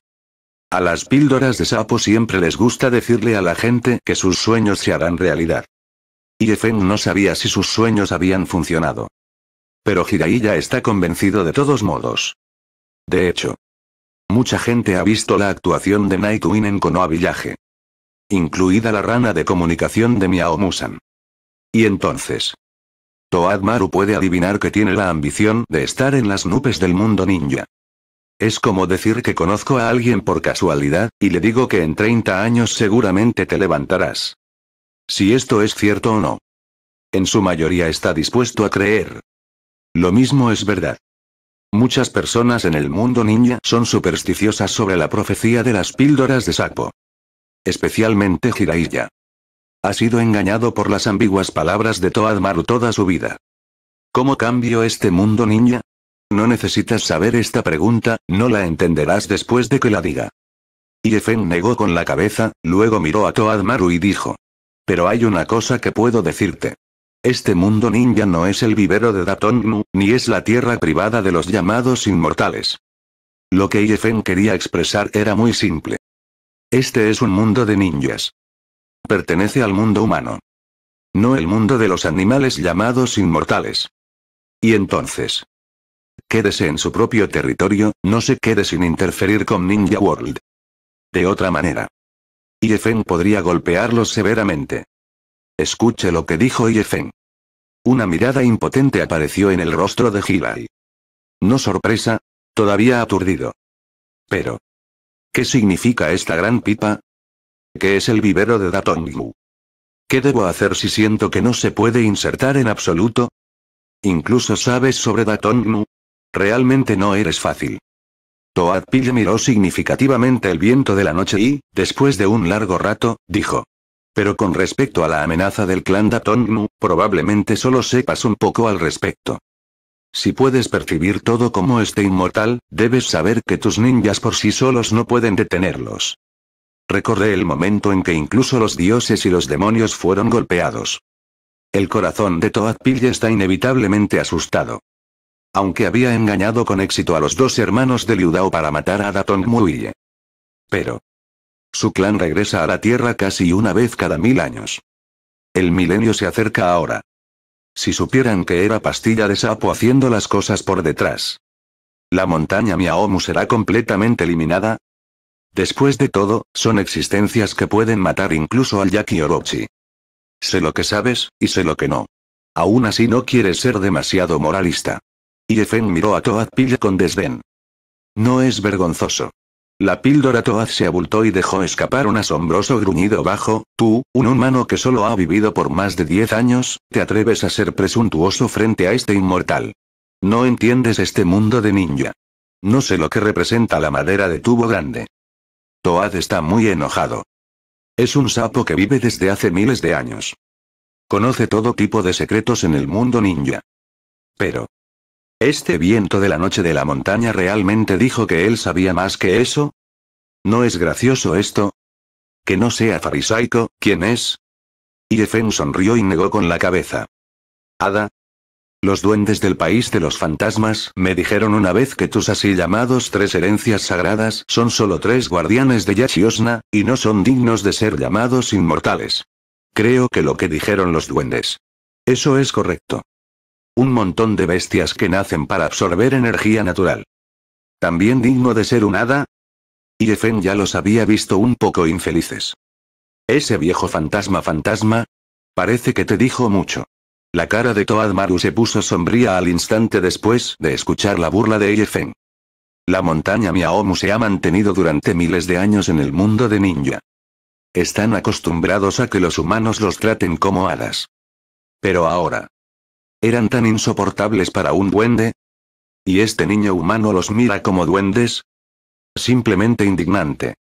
[SPEAKER 1] A las píldoras de sapo siempre les gusta decirle a la gente que sus sueños se harán realidad. Y no sabía si sus sueños habían funcionado. Pero Jiraiya está convencido de todos modos. De hecho, mucha gente ha visto la actuación de Nightwing en Konoha Incluida la rana de comunicación de Miao Musan. Y entonces. Toad Maru puede adivinar que tiene la ambición de estar en las nubes del mundo ninja. Es como decir que conozco a alguien por casualidad, y le digo que en 30 años seguramente te levantarás. Si esto es cierto o no. En su mayoría está dispuesto a creer, lo mismo es verdad. Muchas personas en el mundo ninja son supersticiosas sobre la profecía de las píldoras de Sapo. Especialmente Jiraiya. Ha sido engañado por las ambiguas palabras de Toad Maru toda su vida. ¿Cómo cambio este mundo ninja? No necesitas saber esta pregunta, no la entenderás después de que la diga. Yefen negó con la cabeza, luego miró a Toad Maru y dijo. Pero hay una cosa que puedo decirte. Este mundo ninja no es el vivero de Datongnu, ni es la tierra privada de los llamados inmortales. Lo que Yefen quería expresar era muy simple. Este es un mundo de ninjas. Pertenece al mundo humano. No el mundo de los animales llamados inmortales. Y entonces. Quédese en su propio territorio, no se quede sin interferir con Ninja World. De otra manera. Yefen podría golpearlos severamente. Escuche lo que dijo Yefen. Una mirada impotente apareció en el rostro de Hilai. No sorpresa, todavía aturdido. Pero. ¿Qué significa esta gran pipa? ¿Qué es el vivero de Datongmu? ¿Qué debo hacer si siento que no se puede insertar en absoluto? Incluso sabes sobre Datongmu? Realmente no eres fácil. Toad Pill miró significativamente el viento de la noche y, después de un largo rato, dijo. Pero con respecto a la amenaza del clan Datonmu, probablemente solo sepas un poco al respecto. Si puedes percibir todo como este inmortal, debes saber que tus ninjas por sí solos no pueden detenerlos. Recorre el momento en que incluso los dioses y los demonios fueron golpeados. El corazón de Toad Toadpil está inevitablemente asustado. Aunque había engañado con éxito a los dos hermanos de Liudao para matar a Daton Pero, su clan regresa a la Tierra casi una vez cada mil años. El milenio se acerca ahora. Si supieran que era pastilla de sapo haciendo las cosas por detrás. La montaña Miaomu será completamente eliminada. Después de todo, son existencias que pueden matar incluso al Yaki Orochi. Sé lo que sabes, y sé lo que no. Aún así no quieres ser demasiado moralista. Y Yefen miró a Toad Pilla con desdén. No es vergonzoso. La píldora Toad se abultó y dejó escapar un asombroso gruñido bajo, tú, un humano que solo ha vivido por más de 10 años, te atreves a ser presuntuoso frente a este inmortal. No entiendes este mundo de ninja. No sé lo que representa la madera de tubo grande. Toad está muy enojado. Es un sapo que vive desde hace miles de años. Conoce todo tipo de secretos en el mundo ninja. Pero, ¿Este viento de la noche de la montaña realmente dijo que él sabía más que eso? ¿No es gracioso esto? Que no sea farisaico, ¿quién es? Yefen sonrió y negó con la cabeza. Ada. Los duendes del país de los fantasmas me dijeron una vez que tus así llamados tres herencias sagradas son solo tres guardianes de Yachiosna, y no son dignos de ser llamados inmortales. Creo que lo que dijeron los duendes. Eso es correcto. Un montón de bestias que nacen para absorber energía natural. También digno de ser un hada. Y ya los había visto un poco infelices. Ese viejo fantasma fantasma. Parece que te dijo mucho. La cara de Toad Maru se puso sombría al instante después de escuchar la burla de Efen. La montaña Miaomu se ha mantenido durante miles de años en el mundo de ninja. Están acostumbrados a que los humanos los traten como hadas. Pero ahora, ¿Eran tan insoportables para un duende? ¿Y este niño humano los mira como duendes? Simplemente indignante.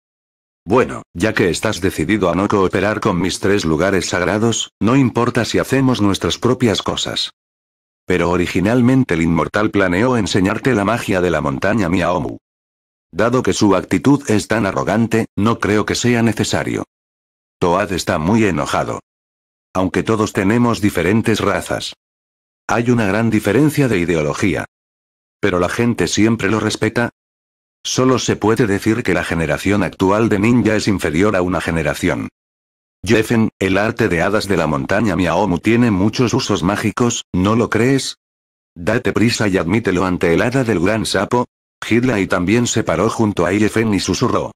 [SPEAKER 1] Bueno, ya que estás decidido a no cooperar con mis tres lugares sagrados, no importa si hacemos nuestras propias cosas. Pero originalmente el inmortal planeó enseñarte la magia de la montaña Miaomu. Dado que su actitud es tan arrogante, no creo que sea necesario. Toad está muy enojado. Aunque todos tenemos diferentes razas, hay una gran diferencia de ideología. Pero la gente siempre lo respeta. Solo se puede decir que la generación actual de ninja es inferior a una generación. Jeffen, el arte de hadas de la montaña Miaomu tiene muchos usos mágicos, ¿no lo crees? Date prisa y admítelo ante el hada del gran sapo. y también se paró junto a Jeffen y susurró.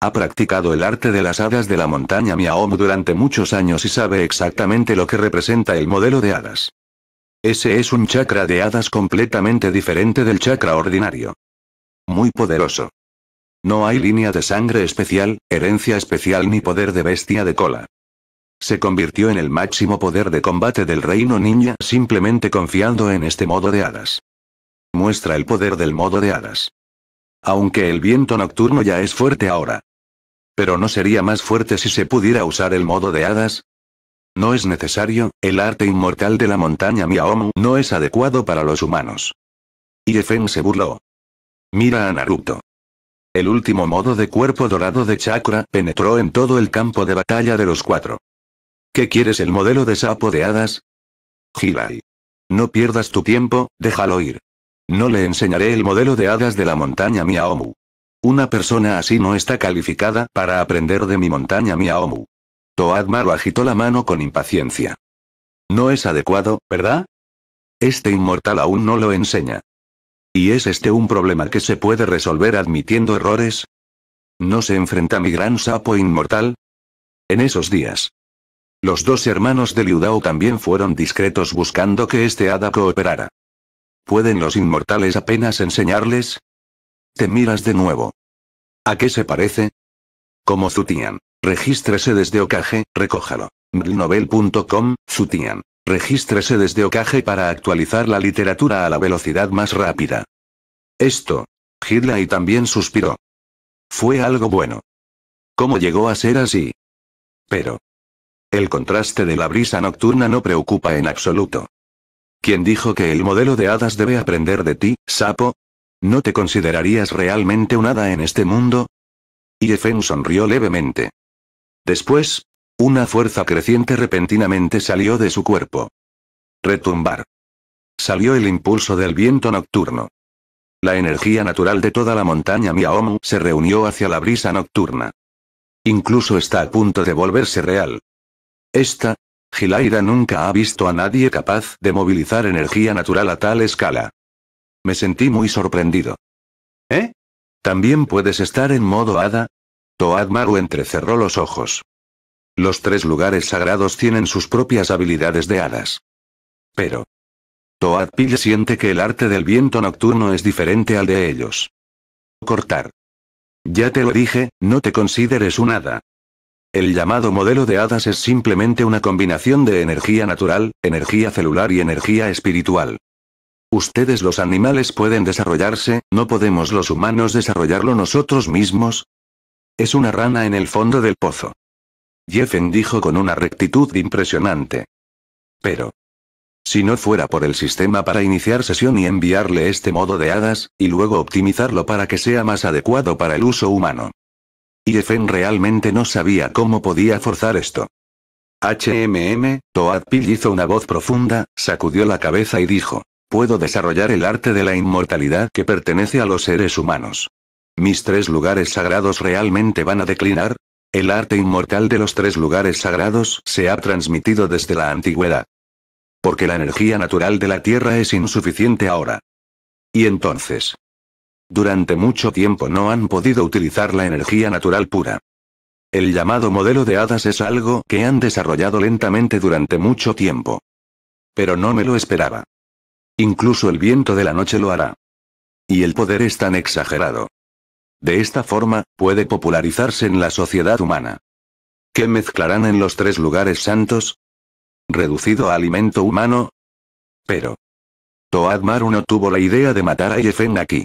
[SPEAKER 1] Ha practicado el arte de las hadas de la montaña Miaomu durante muchos años y sabe exactamente lo que representa el modelo de hadas. Ese es un chakra de hadas completamente diferente del chakra ordinario. Muy poderoso. No hay línea de sangre especial, herencia especial ni poder de bestia de cola. Se convirtió en el máximo poder de combate del reino ninja simplemente confiando en este modo de hadas. Muestra el poder del modo de hadas. Aunque el viento nocturno ya es fuerte ahora. Pero no sería más fuerte si se pudiera usar el modo de hadas, no es necesario, el arte inmortal de la montaña Miaomu no es adecuado para los humanos. Iefen se burló. Mira a Naruto. El último modo de cuerpo dorado de chakra penetró en todo el campo de batalla de los cuatro. ¿Qué quieres el modelo de sapo de hadas? Jirai. No pierdas tu tiempo, déjalo ir. No le enseñaré el modelo de hadas de la montaña Miaomu. Una persona así no está calificada para aprender de mi montaña Miaomu. Toadmaro agitó la mano con impaciencia. No es adecuado, ¿verdad? Este inmortal aún no lo enseña. ¿Y es este un problema que se puede resolver admitiendo errores? ¿No se enfrenta mi gran sapo inmortal? En esos días. Los dos hermanos de Liudao también fueron discretos buscando que este hada cooperara. ¿Pueden los inmortales apenas enseñarles? Te miras de nuevo. ¿A qué se parece? Como Zutian. Regístrese desde Okage, recójalo. su sutian Regístrese desde Okage para actualizar la literatura a la velocidad más rápida. Esto. y también suspiró. Fue algo bueno. ¿Cómo llegó a ser así? Pero. El contraste de la brisa nocturna no preocupa en absoluto. ¿Quién dijo que el modelo de hadas debe aprender de ti, sapo? ¿No te considerarías realmente un hada en este mundo? Y Efen sonrió levemente. Después, una fuerza creciente repentinamente salió de su cuerpo. Retumbar. Salió el impulso del viento nocturno. La energía natural de toda la montaña Miaomu se reunió hacia la brisa nocturna. Incluso está a punto de volverse real. Esta, Gilaira nunca ha visto a nadie capaz de movilizar energía natural a tal escala. Me sentí muy sorprendido. ¿Eh? ¿También puedes estar en modo hada? Toad Maru entrecerró los ojos. Los tres lugares sagrados tienen sus propias habilidades de hadas. Pero. Toad Pille siente que el arte del viento nocturno es diferente al de ellos. Cortar. Ya te lo dije, no te consideres un hada. El llamado modelo de hadas es simplemente una combinación de energía natural, energía celular y energía espiritual. Ustedes los animales pueden desarrollarse, no podemos los humanos desarrollarlo nosotros mismos, es una rana en el fondo del pozo. Jeffen dijo con una rectitud impresionante. Pero. Si no fuera por el sistema para iniciar sesión y enviarle este modo de hadas, y luego optimizarlo para que sea más adecuado para el uso humano. Jeffen realmente no sabía cómo podía forzar esto. HMM, Toad Pill hizo una voz profunda, sacudió la cabeza y dijo, puedo desarrollar el arte de la inmortalidad que pertenece a los seres humanos. ¿Mis tres lugares sagrados realmente van a declinar? El arte inmortal de los tres lugares sagrados se ha transmitido desde la antigüedad. Porque la energía natural de la Tierra es insuficiente ahora. Y entonces. Durante mucho tiempo no han podido utilizar la energía natural pura. El llamado modelo de hadas es algo que han desarrollado lentamente durante mucho tiempo. Pero no me lo esperaba. Incluso el viento de la noche lo hará. Y el poder es tan exagerado. De esta forma, puede popularizarse en la sociedad humana. ¿Qué mezclarán en los tres lugares santos? ¿Reducido a alimento humano? Pero. Toad Maru no tuvo la idea de matar a Yefen aquí.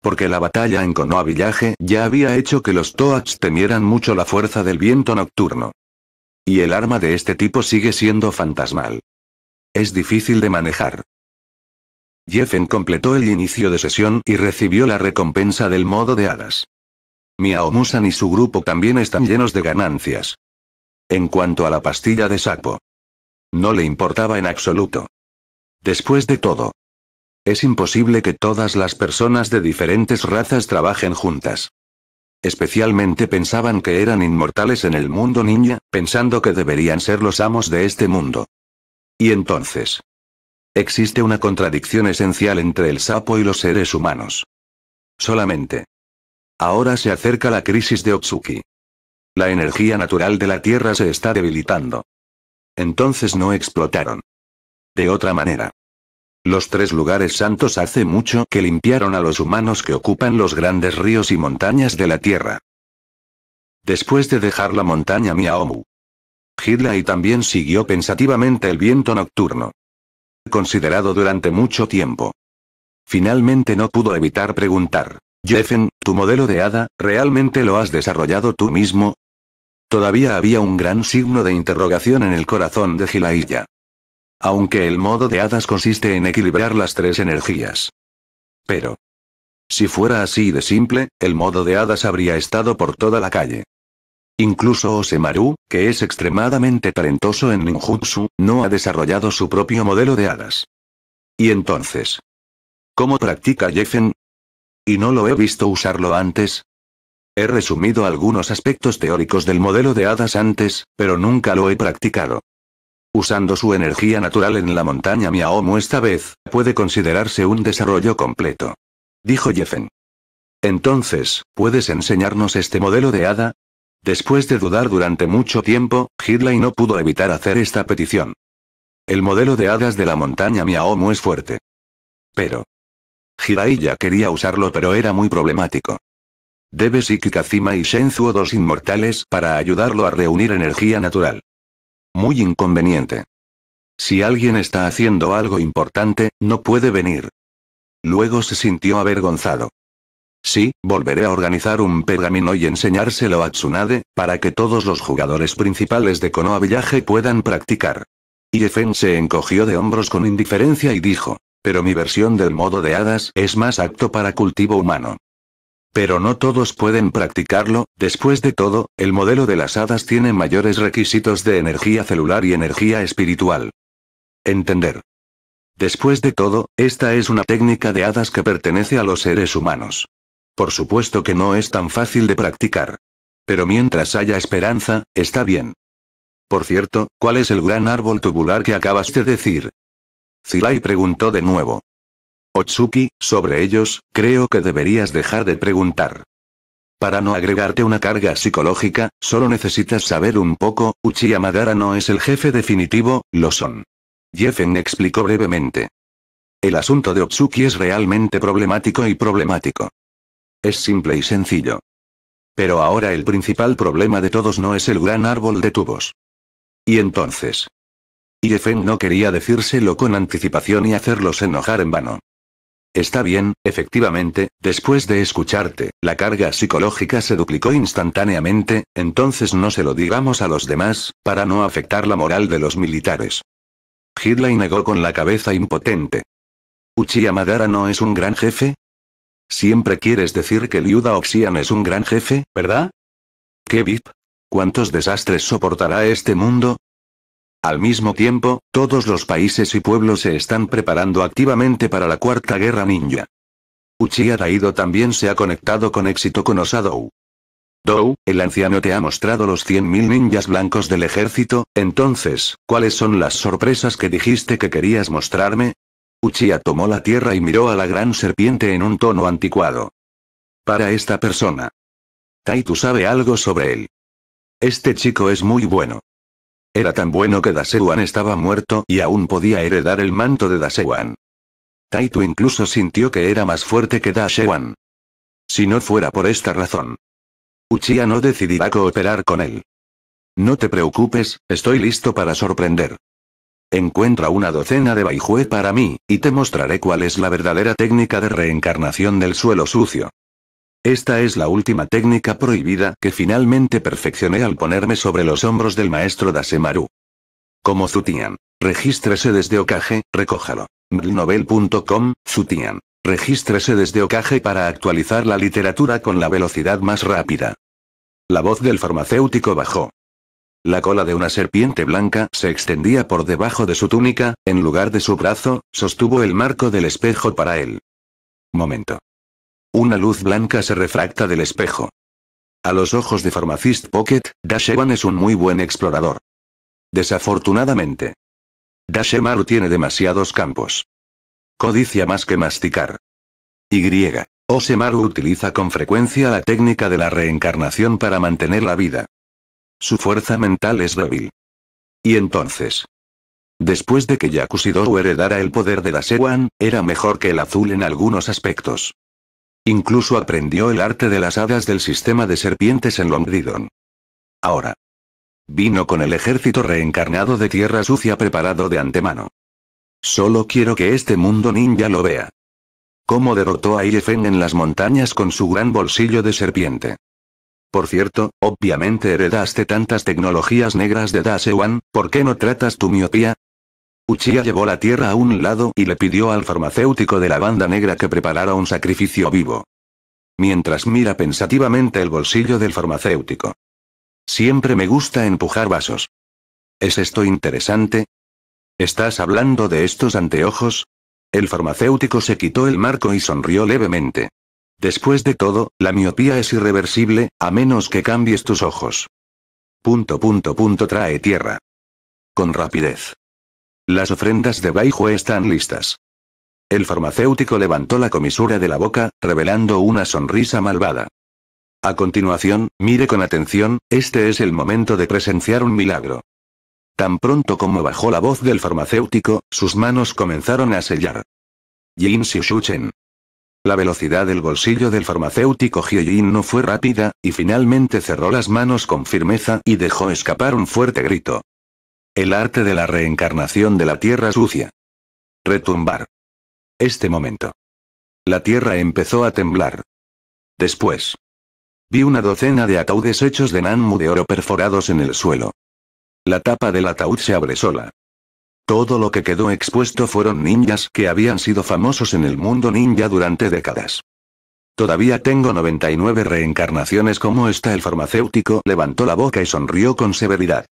[SPEAKER 1] Porque la batalla en Konoha Village ya había hecho que los Toads temieran mucho la fuerza del viento nocturno. Y el arma de este tipo sigue siendo fantasmal. Es difícil de manejar. Jeffen completó el inicio de sesión y recibió la recompensa del modo de hadas. Miao Musan y su grupo también están llenos de ganancias. En cuanto a la pastilla de sapo. No le importaba en absoluto. Después de todo. Es imposible que todas las personas de diferentes razas trabajen juntas. Especialmente pensaban que eran inmortales en el mundo ninja, pensando que deberían ser los amos de este mundo. Y entonces. Existe una contradicción esencial entre el sapo y los seres humanos. Solamente. Ahora se acerca la crisis de Otsuki. La energía natural de la Tierra se está debilitando. Entonces no explotaron. De otra manera. Los tres lugares santos hace mucho que limpiaron a los humanos que ocupan los grandes ríos y montañas de la Tierra. Después de dejar la montaña Miaomu, y también siguió pensativamente el viento nocturno considerado durante mucho tiempo. Finalmente no pudo evitar preguntar, Jeffen, tu modelo de hada, ¿realmente lo has desarrollado tú mismo? Todavía había un gran signo de interrogación en el corazón de Gilailla. Aunque el modo de hadas consiste en equilibrar las tres energías. Pero. Si fuera así de simple, el modo de hadas habría estado por toda la calle. Incluso Osemaru, que es extremadamente talentoso en ninjutsu, no ha desarrollado su propio modelo de hadas. ¿Y entonces? ¿Cómo practica Jeffen? ¿Y no lo he visto usarlo antes? He resumido algunos aspectos teóricos del modelo de hadas antes, pero nunca lo he practicado. Usando su energía natural en la montaña Miaomu esta vez, puede considerarse un desarrollo completo. Dijo Jeffen. Entonces, ¿puedes enseñarnos este modelo de hada? Después de dudar durante mucho tiempo, Hidley no pudo evitar hacer esta petición. El modelo de hadas de la montaña Miaomu es fuerte. Pero. ya quería usarlo pero era muy problemático. Debe Kikazima y Shenzuo dos inmortales para ayudarlo a reunir energía natural. Muy inconveniente. Si alguien está haciendo algo importante, no puede venir. Luego se sintió avergonzado. Sí, volveré a organizar un pergamino y enseñárselo a Tsunade, para que todos los jugadores principales de Konoha Village puedan practicar. Efen se encogió de hombros con indiferencia y dijo, pero mi versión del modo de hadas es más apto para cultivo humano. Pero no todos pueden practicarlo, después de todo, el modelo de las hadas tiene mayores requisitos de energía celular y energía espiritual. Entender. Después de todo, esta es una técnica de hadas que pertenece a los seres humanos. Por supuesto que no es tan fácil de practicar. Pero mientras haya esperanza, está bien. Por cierto, ¿cuál es el gran árbol tubular que acabaste de decir? Zilai preguntó de nuevo. Otsuki, sobre ellos, creo que deberías dejar de preguntar. Para no agregarte una carga psicológica, solo necesitas saber un poco, Uchiha no es el jefe definitivo, lo son. Jeffen explicó brevemente. El asunto de Otsuki es realmente problemático y problemático. Es simple y sencillo. Pero ahora el principal problema de todos no es el gran árbol de tubos. ¿Y entonces? Yefeng no quería decírselo con anticipación y hacerlos enojar en vano. Está bien, efectivamente, después de escucharte, la carga psicológica se duplicó instantáneamente, entonces no se lo digamos a los demás, para no afectar la moral de los militares. Hitler negó con la cabeza impotente. ¿Uchiha Madara no es un gran jefe? Siempre quieres decir que Liuda Oxian es un gran jefe, ¿verdad? ¿Qué VIP? ¿Cuántos desastres soportará este mundo? Al mismo tiempo, todos los países y pueblos se están preparando activamente para la Cuarta Guerra Ninja. Uchiha Daido también se ha conectado con éxito con Osadou. Dou, el anciano te ha mostrado los 100.000 ninjas blancos del ejército, entonces, ¿cuáles son las sorpresas que dijiste que querías mostrarme? Uchiha tomó la tierra y miró a la gran serpiente en un tono anticuado. Para esta persona. Taitu sabe algo sobre él. Este chico es muy bueno. Era tan bueno que Dasewan estaba muerto y aún podía heredar el manto de Dasewan. Taitu incluso sintió que era más fuerte que Dasewan. Si no fuera por esta razón. Uchiha no decidirá cooperar con él. No te preocupes, estoy listo para sorprender. Encuentra una docena de baijue para mí, y te mostraré cuál es la verdadera técnica de reencarnación del suelo sucio. Esta es la última técnica prohibida que finalmente perfeccioné al ponerme sobre los hombros del maestro Dasemaru. Como Zutian. Regístrese desde Okage, recójalo. Novel.com, Zutian. Regístrese desde Okage para actualizar la literatura con la velocidad más rápida. La voz del farmacéutico bajó. La cola de una serpiente blanca se extendía por debajo de su túnica, en lugar de su brazo, sostuvo el marco del espejo para él. Momento. Una luz blanca se refracta del espejo. A los ojos de Farmacist Pocket, Dashevan es un muy buen explorador. Desafortunadamente. Dashemaru tiene demasiados campos. Codicia más que masticar. Y. Osemaru utiliza con frecuencia la técnica de la reencarnación para mantener la vida. Su fuerza mental es débil. Y entonces. Después de que Yakushidoro heredara el poder de la Sewan, era mejor que el azul en algunos aspectos. Incluso aprendió el arte de las hadas del sistema de serpientes en Longridon. Ahora. Vino con el ejército reencarnado de tierra sucia preparado de antemano. Solo quiero que este mundo ninja lo vea. Cómo derrotó a Irefen en las montañas con su gran bolsillo de serpiente. Por cierto, obviamente heredaste tantas tecnologías negras de Dasewan, ¿por qué no tratas tu miopía? Uchiha llevó la tierra a un lado y le pidió al farmacéutico de la banda negra que preparara un sacrificio vivo. Mientras mira pensativamente el bolsillo del farmacéutico. Siempre me gusta empujar vasos. ¿Es esto interesante? ¿Estás hablando de estos anteojos? El farmacéutico se quitó el marco y sonrió levemente. Después de todo, la miopía es irreversible, a menos que cambies tus ojos. Punto punto punto trae tierra. Con rapidez. Las ofrendas de baixo están listas. El farmacéutico levantó la comisura de la boca, revelando una sonrisa malvada. A continuación, mire con atención, este es el momento de presenciar un milagro. Tan pronto como bajó la voz del farmacéutico, sus manos comenzaron a sellar. Jin Shuchen. La velocidad del bolsillo del farmacéutico Hyo-jin no fue rápida, y finalmente cerró las manos con firmeza y dejó escapar un fuerte grito. El arte de la reencarnación de la tierra sucia. Retumbar. Este momento. La tierra empezó a temblar. Después. Vi una docena de ataúdes hechos de nanmu de oro perforados en el suelo. La tapa del ataúd se abre sola. Todo lo que quedó expuesto fueron ninjas que habían sido famosos en el mundo ninja durante décadas. Todavía tengo 99 reencarnaciones como está el farmacéutico levantó la boca y sonrió con severidad.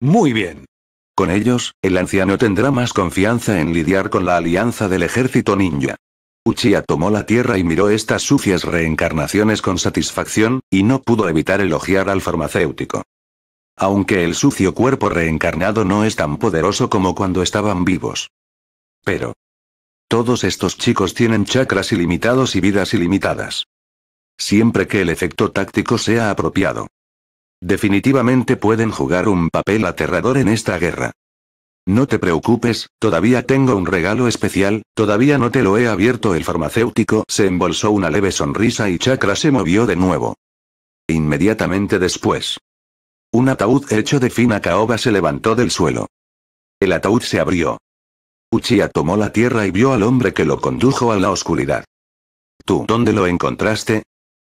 [SPEAKER 1] Muy bien. Con ellos, el anciano tendrá más confianza en lidiar con la alianza del ejército ninja. Uchiha tomó la tierra y miró estas sucias reencarnaciones con satisfacción, y no pudo evitar elogiar al farmacéutico. Aunque el sucio cuerpo reencarnado no es tan poderoso como cuando estaban vivos. Pero. Todos estos chicos tienen chakras ilimitados y vidas ilimitadas. Siempre que el efecto táctico sea apropiado. Definitivamente pueden jugar un papel aterrador en esta guerra. No te preocupes, todavía tengo un regalo especial, todavía no te lo he abierto. El farmacéutico se embolsó una leve sonrisa y Chakra se movió de nuevo. Inmediatamente después. Un ataúd hecho de fina caoba se levantó del suelo. El ataúd se abrió. Uchiha tomó la tierra y vio al hombre que lo condujo a la oscuridad. ¿Tú dónde lo encontraste?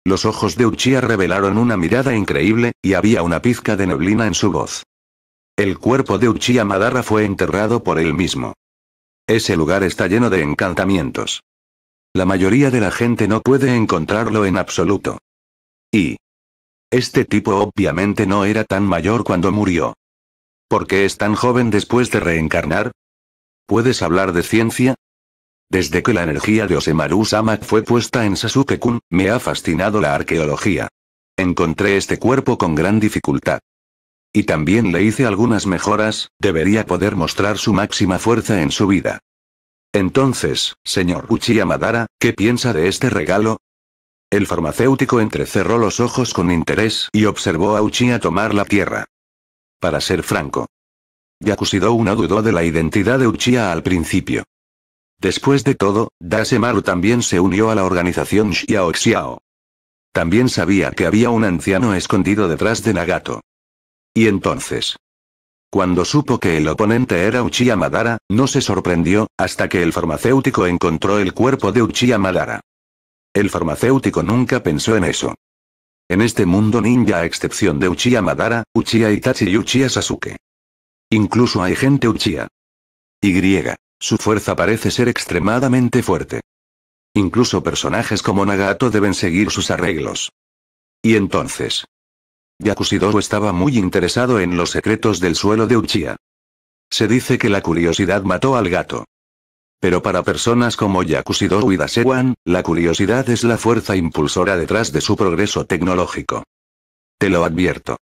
[SPEAKER 1] Los ojos de Uchiha revelaron una mirada increíble, y había una pizca de neblina en su voz. El cuerpo de Uchiha Madara fue enterrado por él mismo. Ese lugar está lleno de encantamientos. La mayoría de la gente no puede encontrarlo en absoluto. Y, este tipo obviamente no era tan mayor cuando murió. ¿Por qué es tan joven después de reencarnar? ¿Puedes hablar de ciencia? Desde que la energía de Osemaru Sama fue puesta en Sasuke-kun, me ha fascinado la arqueología. Encontré este cuerpo con gran dificultad. Y también le hice algunas mejoras, debería poder mostrar su máxima fuerza en su vida. Entonces, señor Uchiha Madara, ¿qué piensa de este regalo? El farmacéutico entrecerró los ojos con interés y observó a Uchiha tomar la tierra. Para ser franco. Yakushidou no dudó de la identidad de Uchiha al principio. Después de todo, Dasemaru también se unió a la organización Xiao Xiao. También sabía que había un anciano escondido detrás de Nagato. Y entonces. Cuando supo que el oponente era Uchiha Madara, no se sorprendió, hasta que el farmacéutico encontró el cuerpo de Uchiha Madara. El farmacéutico nunca pensó en eso. En este mundo ninja a excepción de Uchiha Madara, Uchiha Itachi y Uchiha Sasuke. Incluso hay gente Uchiha. Y. Su fuerza parece ser extremadamente fuerte. Incluso personajes como Nagato deben seguir sus arreglos. Y entonces. Yakushidoro estaba muy interesado en los secretos del suelo de Uchiha. Se dice que la curiosidad mató al gato. Pero para personas como Yakushidou y Dasewan, la curiosidad es la fuerza impulsora detrás de su progreso tecnológico. Te lo advierto.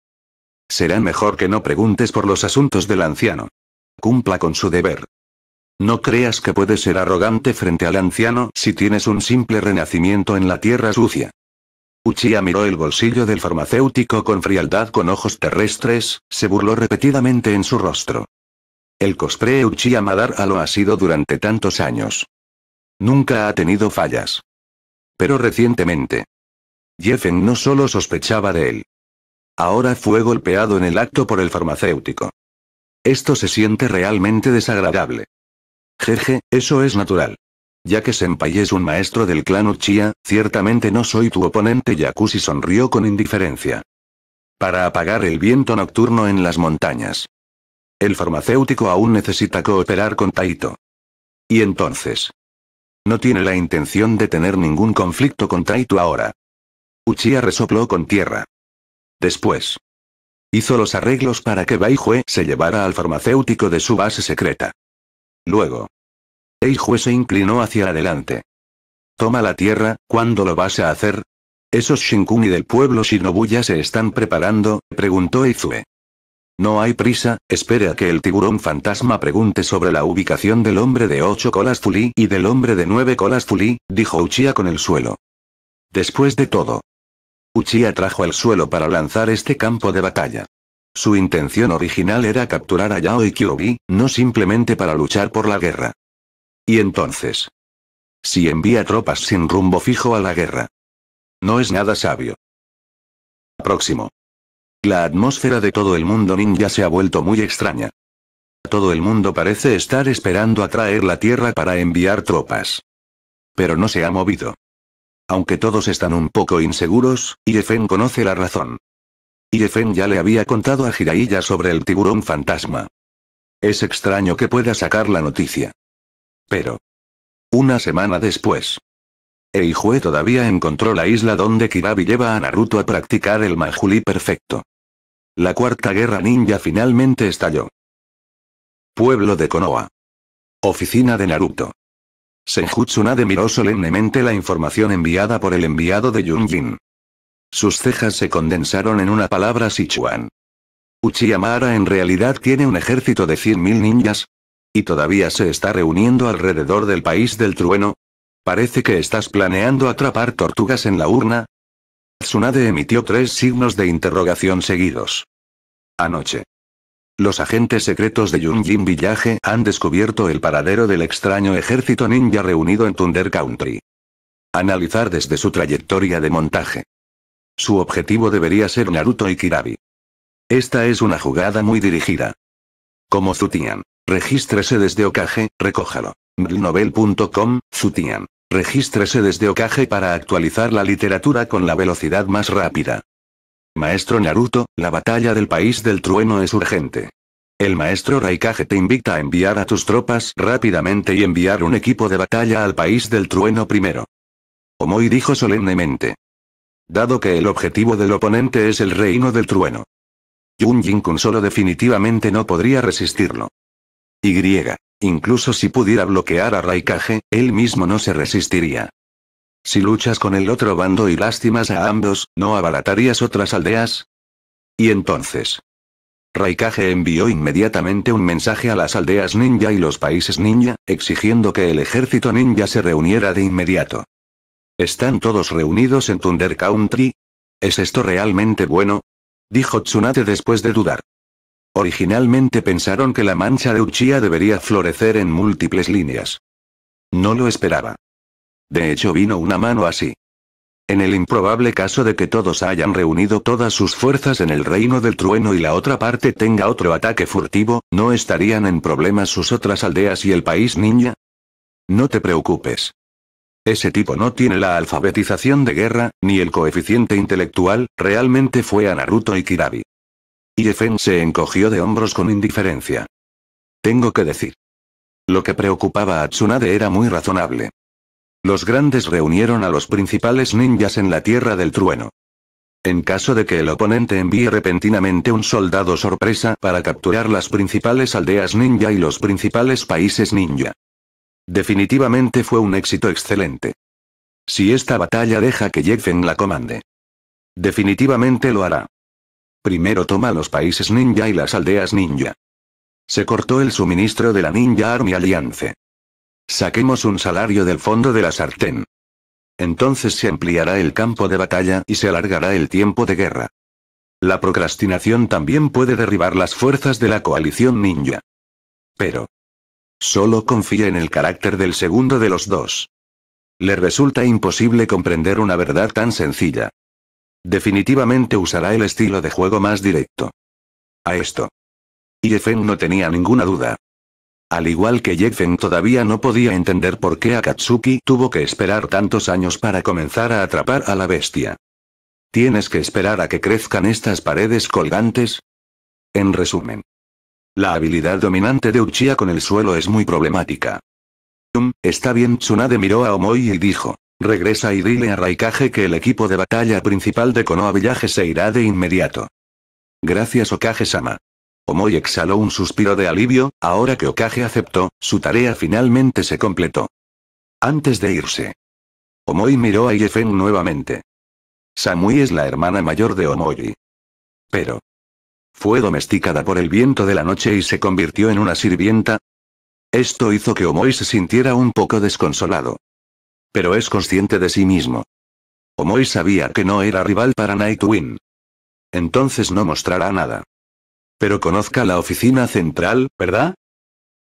[SPEAKER 1] Será mejor que no preguntes por los asuntos del anciano. Cumpla con su deber. No creas que puedes ser arrogante frente al anciano si tienes un simple renacimiento en la tierra sucia. Uchiha miró el bolsillo del farmacéutico con frialdad con ojos terrestres, se burló repetidamente en su rostro. El cosplay Uchiha Madara lo ha sido durante tantos años. Nunca ha tenido fallas. Pero recientemente. Jeffen no solo sospechaba de él. Ahora fue golpeado en el acto por el farmacéutico. Esto se siente realmente desagradable. Jeje, eso es natural. Ya que Senpai es un maestro del clan Uchiha, ciertamente no soy tu oponente Yakushi sonrió con indiferencia. Para apagar el viento nocturno en las montañas. El farmacéutico aún necesita cooperar con Taito. ¿Y entonces? No tiene la intención de tener ningún conflicto con Taito ahora. Uchiha resopló con tierra. Después. Hizo los arreglos para que Baijue se llevara al farmacéutico de su base secreta. Luego. Eijue se inclinó hacia adelante. Toma la tierra, ¿cuándo lo vas a hacer? ¿Esos Shinkuni del pueblo Shinobuya se están preparando? preguntó Izue. No hay prisa, espere a que el tiburón fantasma pregunte sobre la ubicación del hombre de ocho colas Fulí y del hombre de nueve colas Zulí, dijo Uchiha con el suelo. Después de todo. Uchiha trajo el suelo para lanzar este campo de batalla. Su intención original era capturar a Yao y Kyuubi, no simplemente para luchar por la guerra. Y entonces. Si envía tropas sin rumbo fijo a la guerra. No es nada sabio. Próximo. La atmósfera de todo el mundo ninja se ha vuelto muy extraña. Todo el mundo parece estar esperando atraer la Tierra para enviar tropas. Pero no se ha movido. Aunque todos están un poco inseguros, Idefen conoce la razón. Idefen ya le había contado a Jiraiya sobre el tiburón fantasma. Es extraño que pueda sacar la noticia. Pero. Una semana después. Eijue todavía encontró la isla donde Kirabi lleva a Naruto a practicar el Majuli perfecto. La Cuarta Guerra Ninja finalmente estalló. Pueblo de Konoha. Oficina de Naruto. Senjutsunade miró solemnemente la información enviada por el enviado de Yunjin. Sus cejas se condensaron en una palabra Sichuan. Uchiyamara en realidad tiene un ejército de 100.000 ninjas. Y todavía se está reuniendo alrededor del país del trueno, Parece que estás planeando atrapar tortugas en la urna. Tsunade emitió tres signos de interrogación seguidos. Anoche. Los agentes secretos de Yunjin Village han descubierto el paradero del extraño ejército ninja reunido en Thunder Country. Analizar desde su trayectoria de montaje. Su objetivo debería ser Naruto y Kirabi. Esta es una jugada muy dirigida. Como Zutian. Regístrese desde Okage, recójalo. Novel.com, Zutian. Regístrese desde Okage para actualizar la literatura con la velocidad más rápida. Maestro Naruto, la batalla del país del trueno es urgente. El maestro Raikage te invita a enviar a tus tropas rápidamente y enviar un equipo de batalla al país del trueno primero. Omoi dijo solemnemente. Dado que el objetivo del oponente es el reino del trueno. Yun Jin solo definitivamente no podría resistirlo. Y. Incluso si pudiera bloquear a Raikage, él mismo no se resistiría. Si luchas con el otro bando y lástimas a ambos, ¿no abalatarías otras aldeas? Y entonces. Raikage envió inmediatamente un mensaje a las aldeas ninja y los países ninja, exigiendo que el ejército ninja se reuniera de inmediato. ¿Están todos reunidos en Thunder Country? ¿Es esto realmente bueno? Dijo Tsunade después de dudar. Originalmente pensaron que la mancha de Uchiha debería florecer en múltiples líneas. No lo esperaba. De hecho vino una mano así. En el improbable caso de que todos hayan reunido todas sus fuerzas en el reino del trueno y la otra parte tenga otro ataque furtivo, ¿no estarían en problemas sus otras aldeas y el país ninja? No te preocupes. Ese tipo no tiene la alfabetización de guerra, ni el coeficiente intelectual, realmente fue a Naruto y Kirabi. Jeffen se encogió de hombros con indiferencia. Tengo que decir. Lo que preocupaba a Tsunade era muy razonable. Los grandes reunieron a los principales ninjas en la Tierra del Trueno. En caso de que el oponente envíe repentinamente un soldado sorpresa para capturar las principales aldeas ninja y los principales países ninja. Definitivamente fue un éxito excelente. Si esta batalla deja que Jeffen la comande. Definitivamente lo hará. Primero toma los países ninja y las aldeas ninja. Se cortó el suministro de la Ninja Army Alliance. Saquemos un salario del fondo de la sartén. Entonces se ampliará el campo de batalla y se alargará el tiempo de guerra. La procrastinación también puede derribar las fuerzas de la coalición ninja. Pero. Solo confía en el carácter del segundo de los dos. Le resulta imposible comprender una verdad tan sencilla. Definitivamente usará el estilo de juego más directo. A esto. Yefen no tenía ninguna duda. Al igual que Yefen todavía no podía entender por qué Akatsuki tuvo que esperar tantos años para comenzar a atrapar a la bestia. ¿Tienes que esperar a que crezcan estas paredes colgantes? En resumen. La habilidad dominante de Uchiha con el suelo es muy problemática. Um, está bien Tsunade miró a Omoi y dijo. Regresa y dile a Raikage que el equipo de batalla principal de Konoha Village se irá de inmediato. Gracias Okage-sama. Omoi exhaló un suspiro de alivio, ahora que Okage aceptó, su tarea finalmente se completó. Antes de irse. Omoi miró a Iefen nuevamente. Samui es la hermana mayor de Omoi. Pero. ¿Fue domesticada por el viento de la noche y se convirtió en una sirvienta? Esto hizo que Omoi se sintiera un poco desconsolado pero es consciente de sí mismo. Omoi sabía que no era rival para Nightwing. Entonces no mostrará nada. Pero conozca la oficina central, ¿verdad?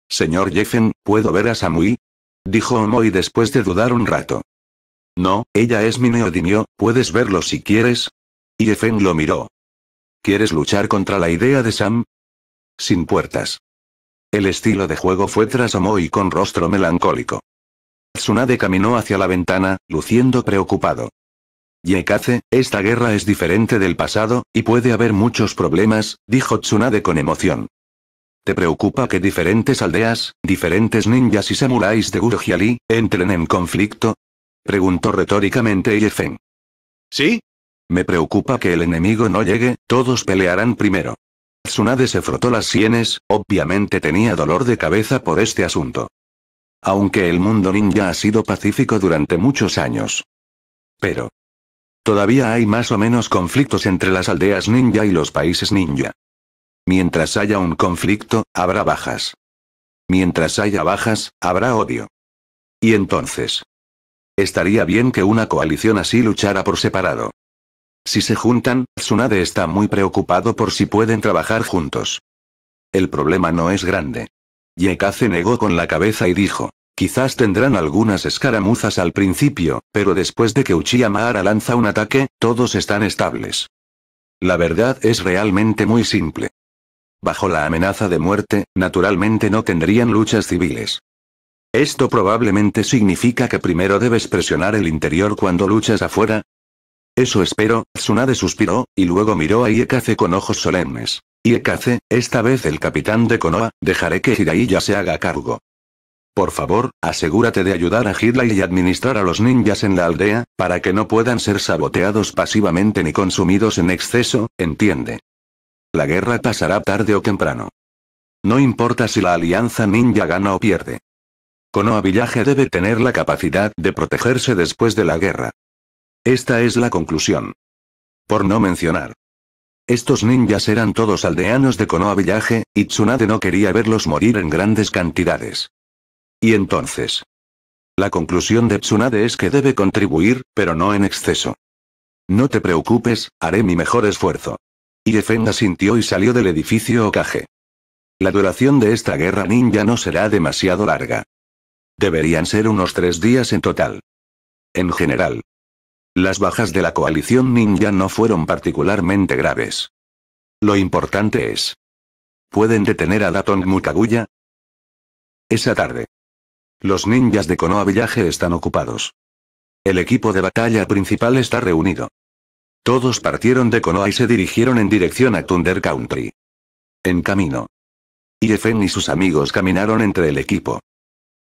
[SPEAKER 1] Señor Jeffen, ¿puedo ver a Samui? Dijo Omoi después de dudar un rato. No, ella es mi neodimio, puedes verlo si quieres. Y Jeffen lo miró. ¿Quieres luchar contra la idea de Sam? Sin puertas. El estilo de juego fue tras Omoi con rostro melancólico. Tsunade caminó hacia la ventana, luciendo preocupado. Yekaze, esta guerra es diferente del pasado, y puede haber muchos problemas, dijo Tsunade con emoción. ¿Te preocupa que diferentes aldeas, diferentes ninjas y samuráis de Guruji entren en conflicto? Preguntó retóricamente Yefeng. ¿Sí? Me preocupa que el enemigo no llegue, todos pelearán primero. Tsunade se frotó las sienes, obviamente tenía dolor de cabeza por este asunto. Aunque el mundo ninja ha sido pacífico durante muchos años. Pero. Todavía hay más o menos conflictos entre las aldeas ninja y los países ninja. Mientras haya un conflicto, habrá bajas. Mientras haya bajas, habrá odio. Y entonces. Estaría bien que una coalición así luchara por separado. Si se juntan, Tsunade está muy preocupado por si pueden trabajar juntos. El problema no es grande. Yekaze negó con la cabeza y dijo. Quizás tendrán algunas escaramuzas al principio, pero después de que Uchiha lanza un ataque, todos están estables. La verdad es realmente muy simple. Bajo la amenaza de muerte, naturalmente no tendrían luchas civiles. Esto probablemente significa que primero debes presionar el interior cuando luchas afuera. Eso espero, Tsunade suspiró, y luego miró a Yekace con ojos solemnes. Iekaze, esta vez el capitán de Konoha, dejaré que ya se haga cargo. Por favor, asegúrate de ayudar a Hirai y administrar a los ninjas en la aldea, para que no puedan ser saboteados pasivamente ni consumidos en exceso, entiende. La guerra pasará tarde o temprano. No importa si la alianza ninja gana o pierde. Konoha Villaje debe tener la capacidad de protegerse después de la guerra. Esta es la conclusión. Por no mencionar, estos ninjas eran todos aldeanos de Konoha Villaje, y Tsunade no quería verlos morir en grandes cantidades. Y entonces. La conclusión de Tsunade es que debe contribuir, pero no en exceso. No te preocupes, haré mi mejor esfuerzo. Y Defenda sintió y salió del edificio Okage. La duración de esta guerra ninja no será demasiado larga. Deberían ser unos tres días en total. En general, las bajas de la coalición ninja no fueron particularmente graves. Lo importante es. ¿Pueden detener a Datong Mukaguya? Esa tarde. Los ninjas de Konoha Village están ocupados. El equipo de batalla principal está reunido. Todos partieron de Konoha y se dirigieron en dirección a Thunder Country. En camino. Iefen y sus amigos caminaron entre el equipo.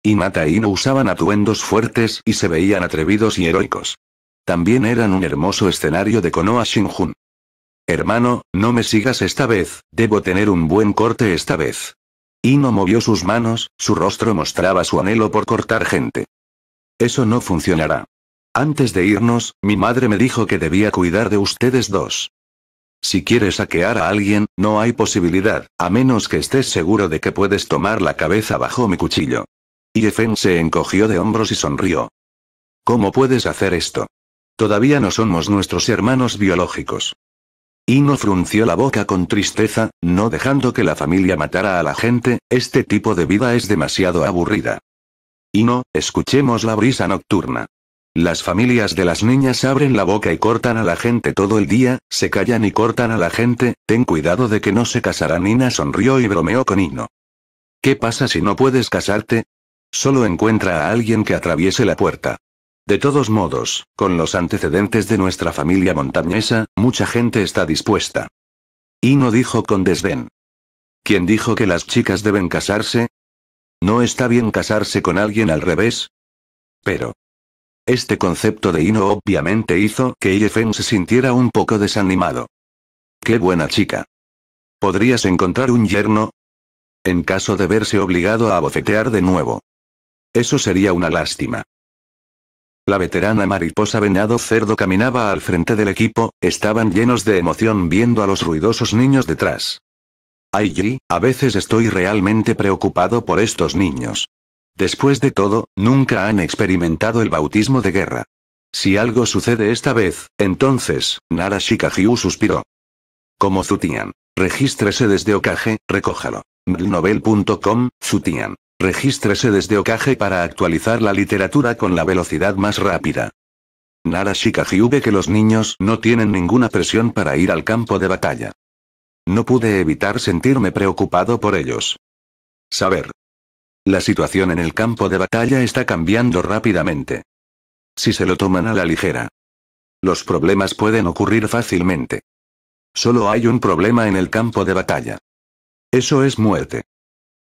[SPEAKER 1] Inata y no usaban atuendos fuertes y se veían atrevidos y heroicos. También eran un hermoso escenario de Konoha Shinjun. Hermano, no me sigas esta vez, debo tener un buen corte esta vez. I-No movió sus manos, su rostro mostraba su anhelo por cortar gente. Eso no funcionará. Antes de irnos, mi madre me dijo que debía cuidar de ustedes dos. Si quieres saquear a alguien, no hay posibilidad, a menos que estés seguro de que puedes tomar la cabeza bajo mi cuchillo. Yefen se encogió de hombros y sonrió. ¿Cómo puedes hacer esto? Todavía no somos nuestros hermanos biológicos. Ino frunció la boca con tristeza, no dejando que la familia matara a la gente, este tipo de vida es demasiado aburrida. Ino, escuchemos la brisa nocturna. Las familias de las niñas abren la boca y cortan a la gente todo el día, se callan y cortan a la gente, ten cuidado de que no se casará. Nina sonrió y bromeó con Ino. ¿Qué pasa si no puedes casarte? Solo encuentra a alguien que atraviese la puerta. De todos modos, con los antecedentes de nuestra familia montañesa, mucha gente está dispuesta. Ino dijo con desdén. ¿Quién dijo que las chicas deben casarse? ¿No está bien casarse con alguien al revés? Pero. Este concepto de Ino obviamente hizo que Yefen se sintiera un poco desanimado. ¡Qué buena chica! ¿Podrías encontrar un yerno? En caso de verse obligado a abofetear de nuevo. Eso sería una lástima. La veterana mariposa venado cerdo caminaba al frente del equipo, estaban llenos de emoción viendo a los ruidosos niños detrás. Ay, a veces estoy realmente preocupado por estos niños. Después de todo, nunca han experimentado el bautismo de guerra. Si algo sucede esta vez, entonces, Nara suspiró. Como Zutian. Regístrese desde Okage, recójalo. Novel.com, Zutian. Regístrese desde Okage para actualizar la literatura con la velocidad más rápida. Nara Shikagi ve que los niños no tienen ninguna presión para ir al campo de batalla. No pude evitar sentirme preocupado por ellos. Saber. La situación en el campo de batalla está cambiando rápidamente. Si se lo toman a la ligera. Los problemas pueden ocurrir fácilmente. Solo hay un problema en el campo de batalla. Eso es muerte.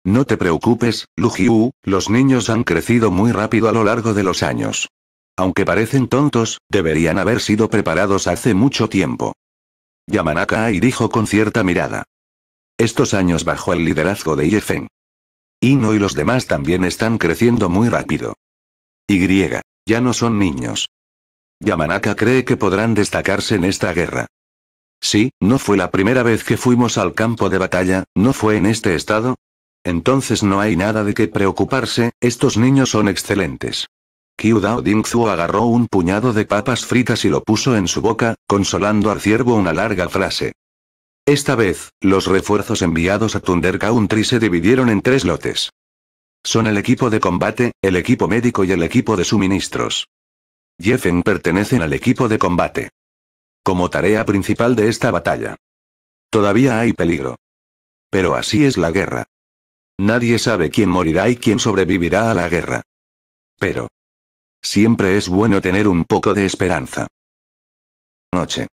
[SPEAKER 1] No te preocupes, Lujiu, los niños han crecido muy rápido a lo largo de los años. Aunque parecen tontos, deberían haber sido preparados hace mucho tiempo. Yamanaka Ai dijo con cierta mirada. Estos años bajo el liderazgo de Y Ino y los demás también están creciendo muy rápido. Y. Ya no son niños. Yamanaka cree que podrán destacarse en esta guerra. Sí, no fue la primera vez que fuimos al campo de batalla, no fue en este estado, entonces no hay nada de qué preocuparse, estos niños son excelentes. Kyu Dao agarró un puñado de papas fritas y lo puso en su boca, consolando al ciervo una larga frase. Esta vez, los refuerzos enviados a Thunder Country se dividieron en tres lotes. Son el equipo de combate, el equipo médico y el equipo de suministros. Jeffen pertenecen al equipo de combate. Como tarea principal de esta batalla. Todavía hay peligro. Pero así es la guerra. Nadie sabe quién morirá y quién sobrevivirá a la guerra. Pero. Siempre es bueno tener un poco de esperanza. Noche.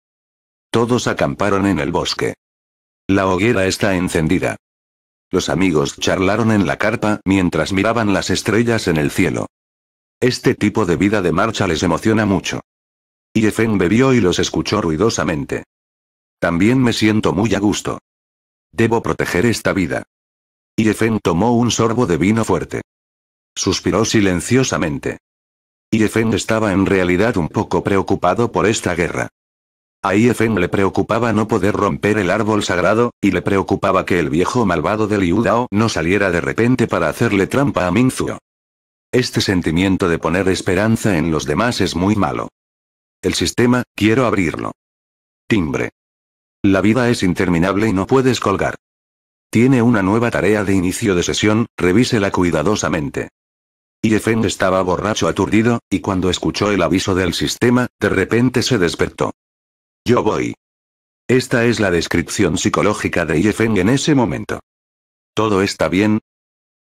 [SPEAKER 1] Todos acamparon en el bosque. La hoguera está encendida. Los amigos charlaron en la carpa mientras miraban las estrellas en el cielo. Este tipo de vida de marcha les emociona mucho. Yefen bebió y los escuchó ruidosamente. También me siento muy a gusto. Debo proteger esta vida. Efen tomó un sorbo de vino fuerte. Suspiró silenciosamente. Y Efen estaba en realidad un poco preocupado por esta guerra. A Iefen le preocupaba no poder romper el árbol sagrado, y le preocupaba que el viejo malvado de Liudao no saliera de repente para hacerle trampa a Minzuo. Este sentimiento de poner esperanza en los demás es muy malo. El sistema, quiero abrirlo. Timbre. La vida es interminable y no puedes colgar. Tiene una nueva tarea de inicio de sesión, revísela cuidadosamente. Yefeng estaba borracho aturdido, y cuando escuchó el aviso del sistema, de repente se despertó. Yo voy. Esta es la descripción psicológica de Yefeng en ese momento. ¿Todo está bien?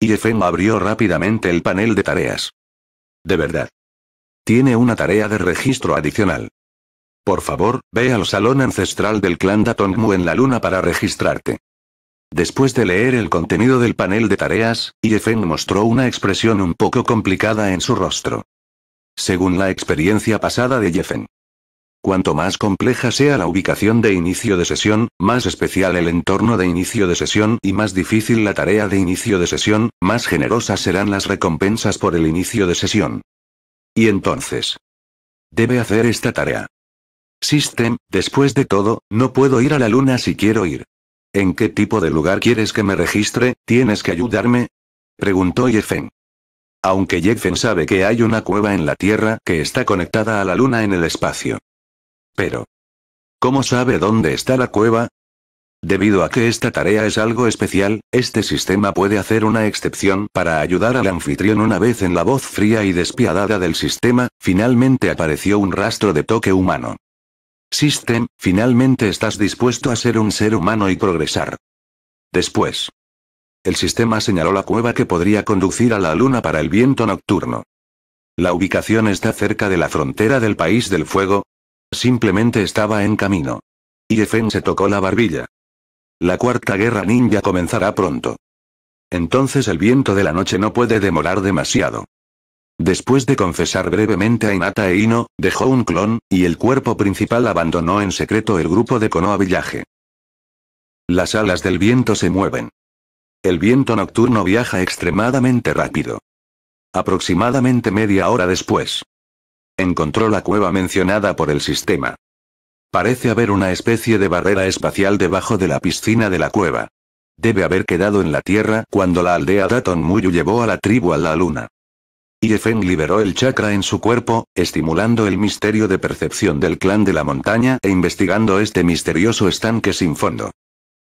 [SPEAKER 1] Yefeng abrió rápidamente el panel de tareas. De verdad. Tiene una tarea de registro adicional. Por favor, ve al salón ancestral del clan Datongmu en la luna para registrarte. Después de leer el contenido del panel de tareas, Yefeng mostró una expresión un poco complicada en su rostro. Según la experiencia pasada de Yefeng. Cuanto más compleja sea la ubicación de inicio de sesión, más especial el entorno de inicio de sesión y más difícil la tarea de inicio de sesión, más generosas serán las recompensas por el inicio de sesión. Y entonces. Debe hacer esta tarea. System, después de todo, no puedo ir a la luna si quiero ir. ¿En qué tipo de lugar quieres que me registre? ¿Tienes que ayudarme? Preguntó Yefen. Aunque Yefen sabe que hay una cueva en la Tierra que está conectada a la Luna en el espacio. Pero. ¿Cómo sabe dónde está la cueva? Debido a que esta tarea es algo especial, este sistema puede hacer una excepción para ayudar al anfitrión una vez en la voz fría y despiadada del sistema, finalmente apareció un rastro de toque humano. System, finalmente estás dispuesto a ser un ser humano y progresar. Después. El sistema señaló la cueva que podría conducir a la luna para el viento nocturno. La ubicación está cerca de la frontera del país del fuego. Simplemente estaba en camino. Y Efen se tocó la barbilla. La cuarta guerra ninja comenzará pronto. Entonces el viento de la noche no puede demorar demasiado. Después de confesar brevemente a Inata e Ino, dejó un clon, y el cuerpo principal abandonó en secreto el grupo de Konoha Village. Las alas del viento se mueven. El viento nocturno viaja extremadamente rápido. Aproximadamente media hora después. Encontró la cueva mencionada por el sistema. Parece haber una especie de barrera espacial debajo de la piscina de la cueva. Debe haber quedado en la Tierra cuando la aldea Daton Muyu llevó a la tribu a la luna. Iefen liberó el chakra en su cuerpo, estimulando el misterio de percepción del clan de la montaña e investigando este misterioso estanque sin fondo.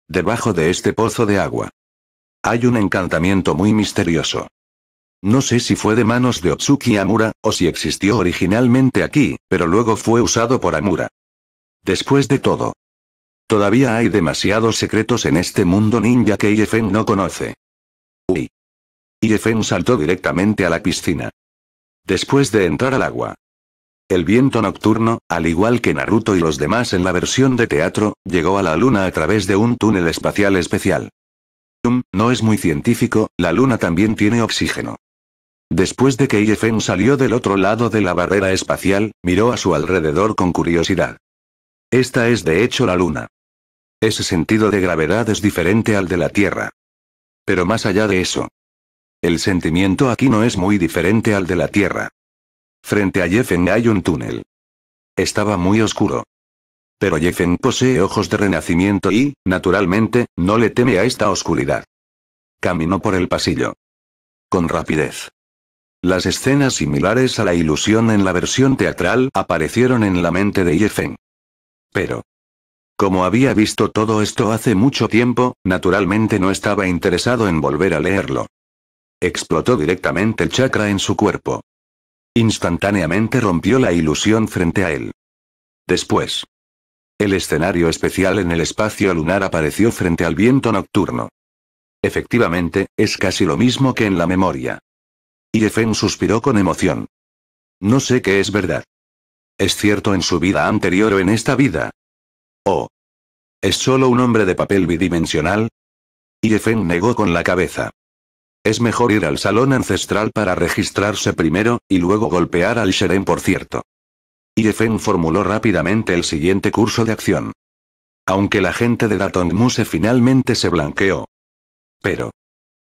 [SPEAKER 1] Debajo de este pozo de agua. Hay un encantamiento muy misterioso. No sé si fue de manos de Otsuki Amura, o si existió originalmente aquí, pero luego fue usado por Amura. Después de todo. Todavía hay demasiados secretos en este mundo ninja que Yefeng no conoce. Y saltó directamente a la piscina. Después de entrar al agua. El viento nocturno, al igual que Naruto y los demás en la versión de teatro, llegó a la luna a través de un túnel espacial especial. no es muy científico, la luna también tiene oxígeno. Después de que Iefen salió del otro lado de la barrera espacial, miró a su alrededor con curiosidad. Esta es de hecho la luna. Ese sentido de gravedad es diferente al de la Tierra. Pero más allá de eso, el sentimiento aquí no es muy diferente al de la Tierra. Frente a Jeffen hay un túnel. Estaba muy oscuro. Pero Jeffen posee ojos de renacimiento y, naturalmente, no le teme a esta oscuridad. Caminó por el pasillo. Con rapidez. Las escenas similares a la ilusión en la versión teatral aparecieron en la mente de Jeffen. Pero, como había visto todo esto hace mucho tiempo, naturalmente no estaba interesado en volver a leerlo explotó directamente el chakra en su cuerpo. Instantáneamente rompió la ilusión frente a él. Después. El escenario especial en el espacio lunar apareció frente al viento nocturno. Efectivamente, es casi lo mismo que en la memoria. Yefen suspiró con emoción. No sé qué es verdad. ¿Es cierto en su vida anterior o en esta vida? ¿O es solo un hombre de papel bidimensional? Yefen negó con la cabeza. Es mejor ir al salón ancestral para registrarse primero, y luego golpear al Sheren por cierto. Y jefen formuló rápidamente el siguiente curso de acción. Aunque la gente de Datongmuse finalmente se blanqueó. Pero.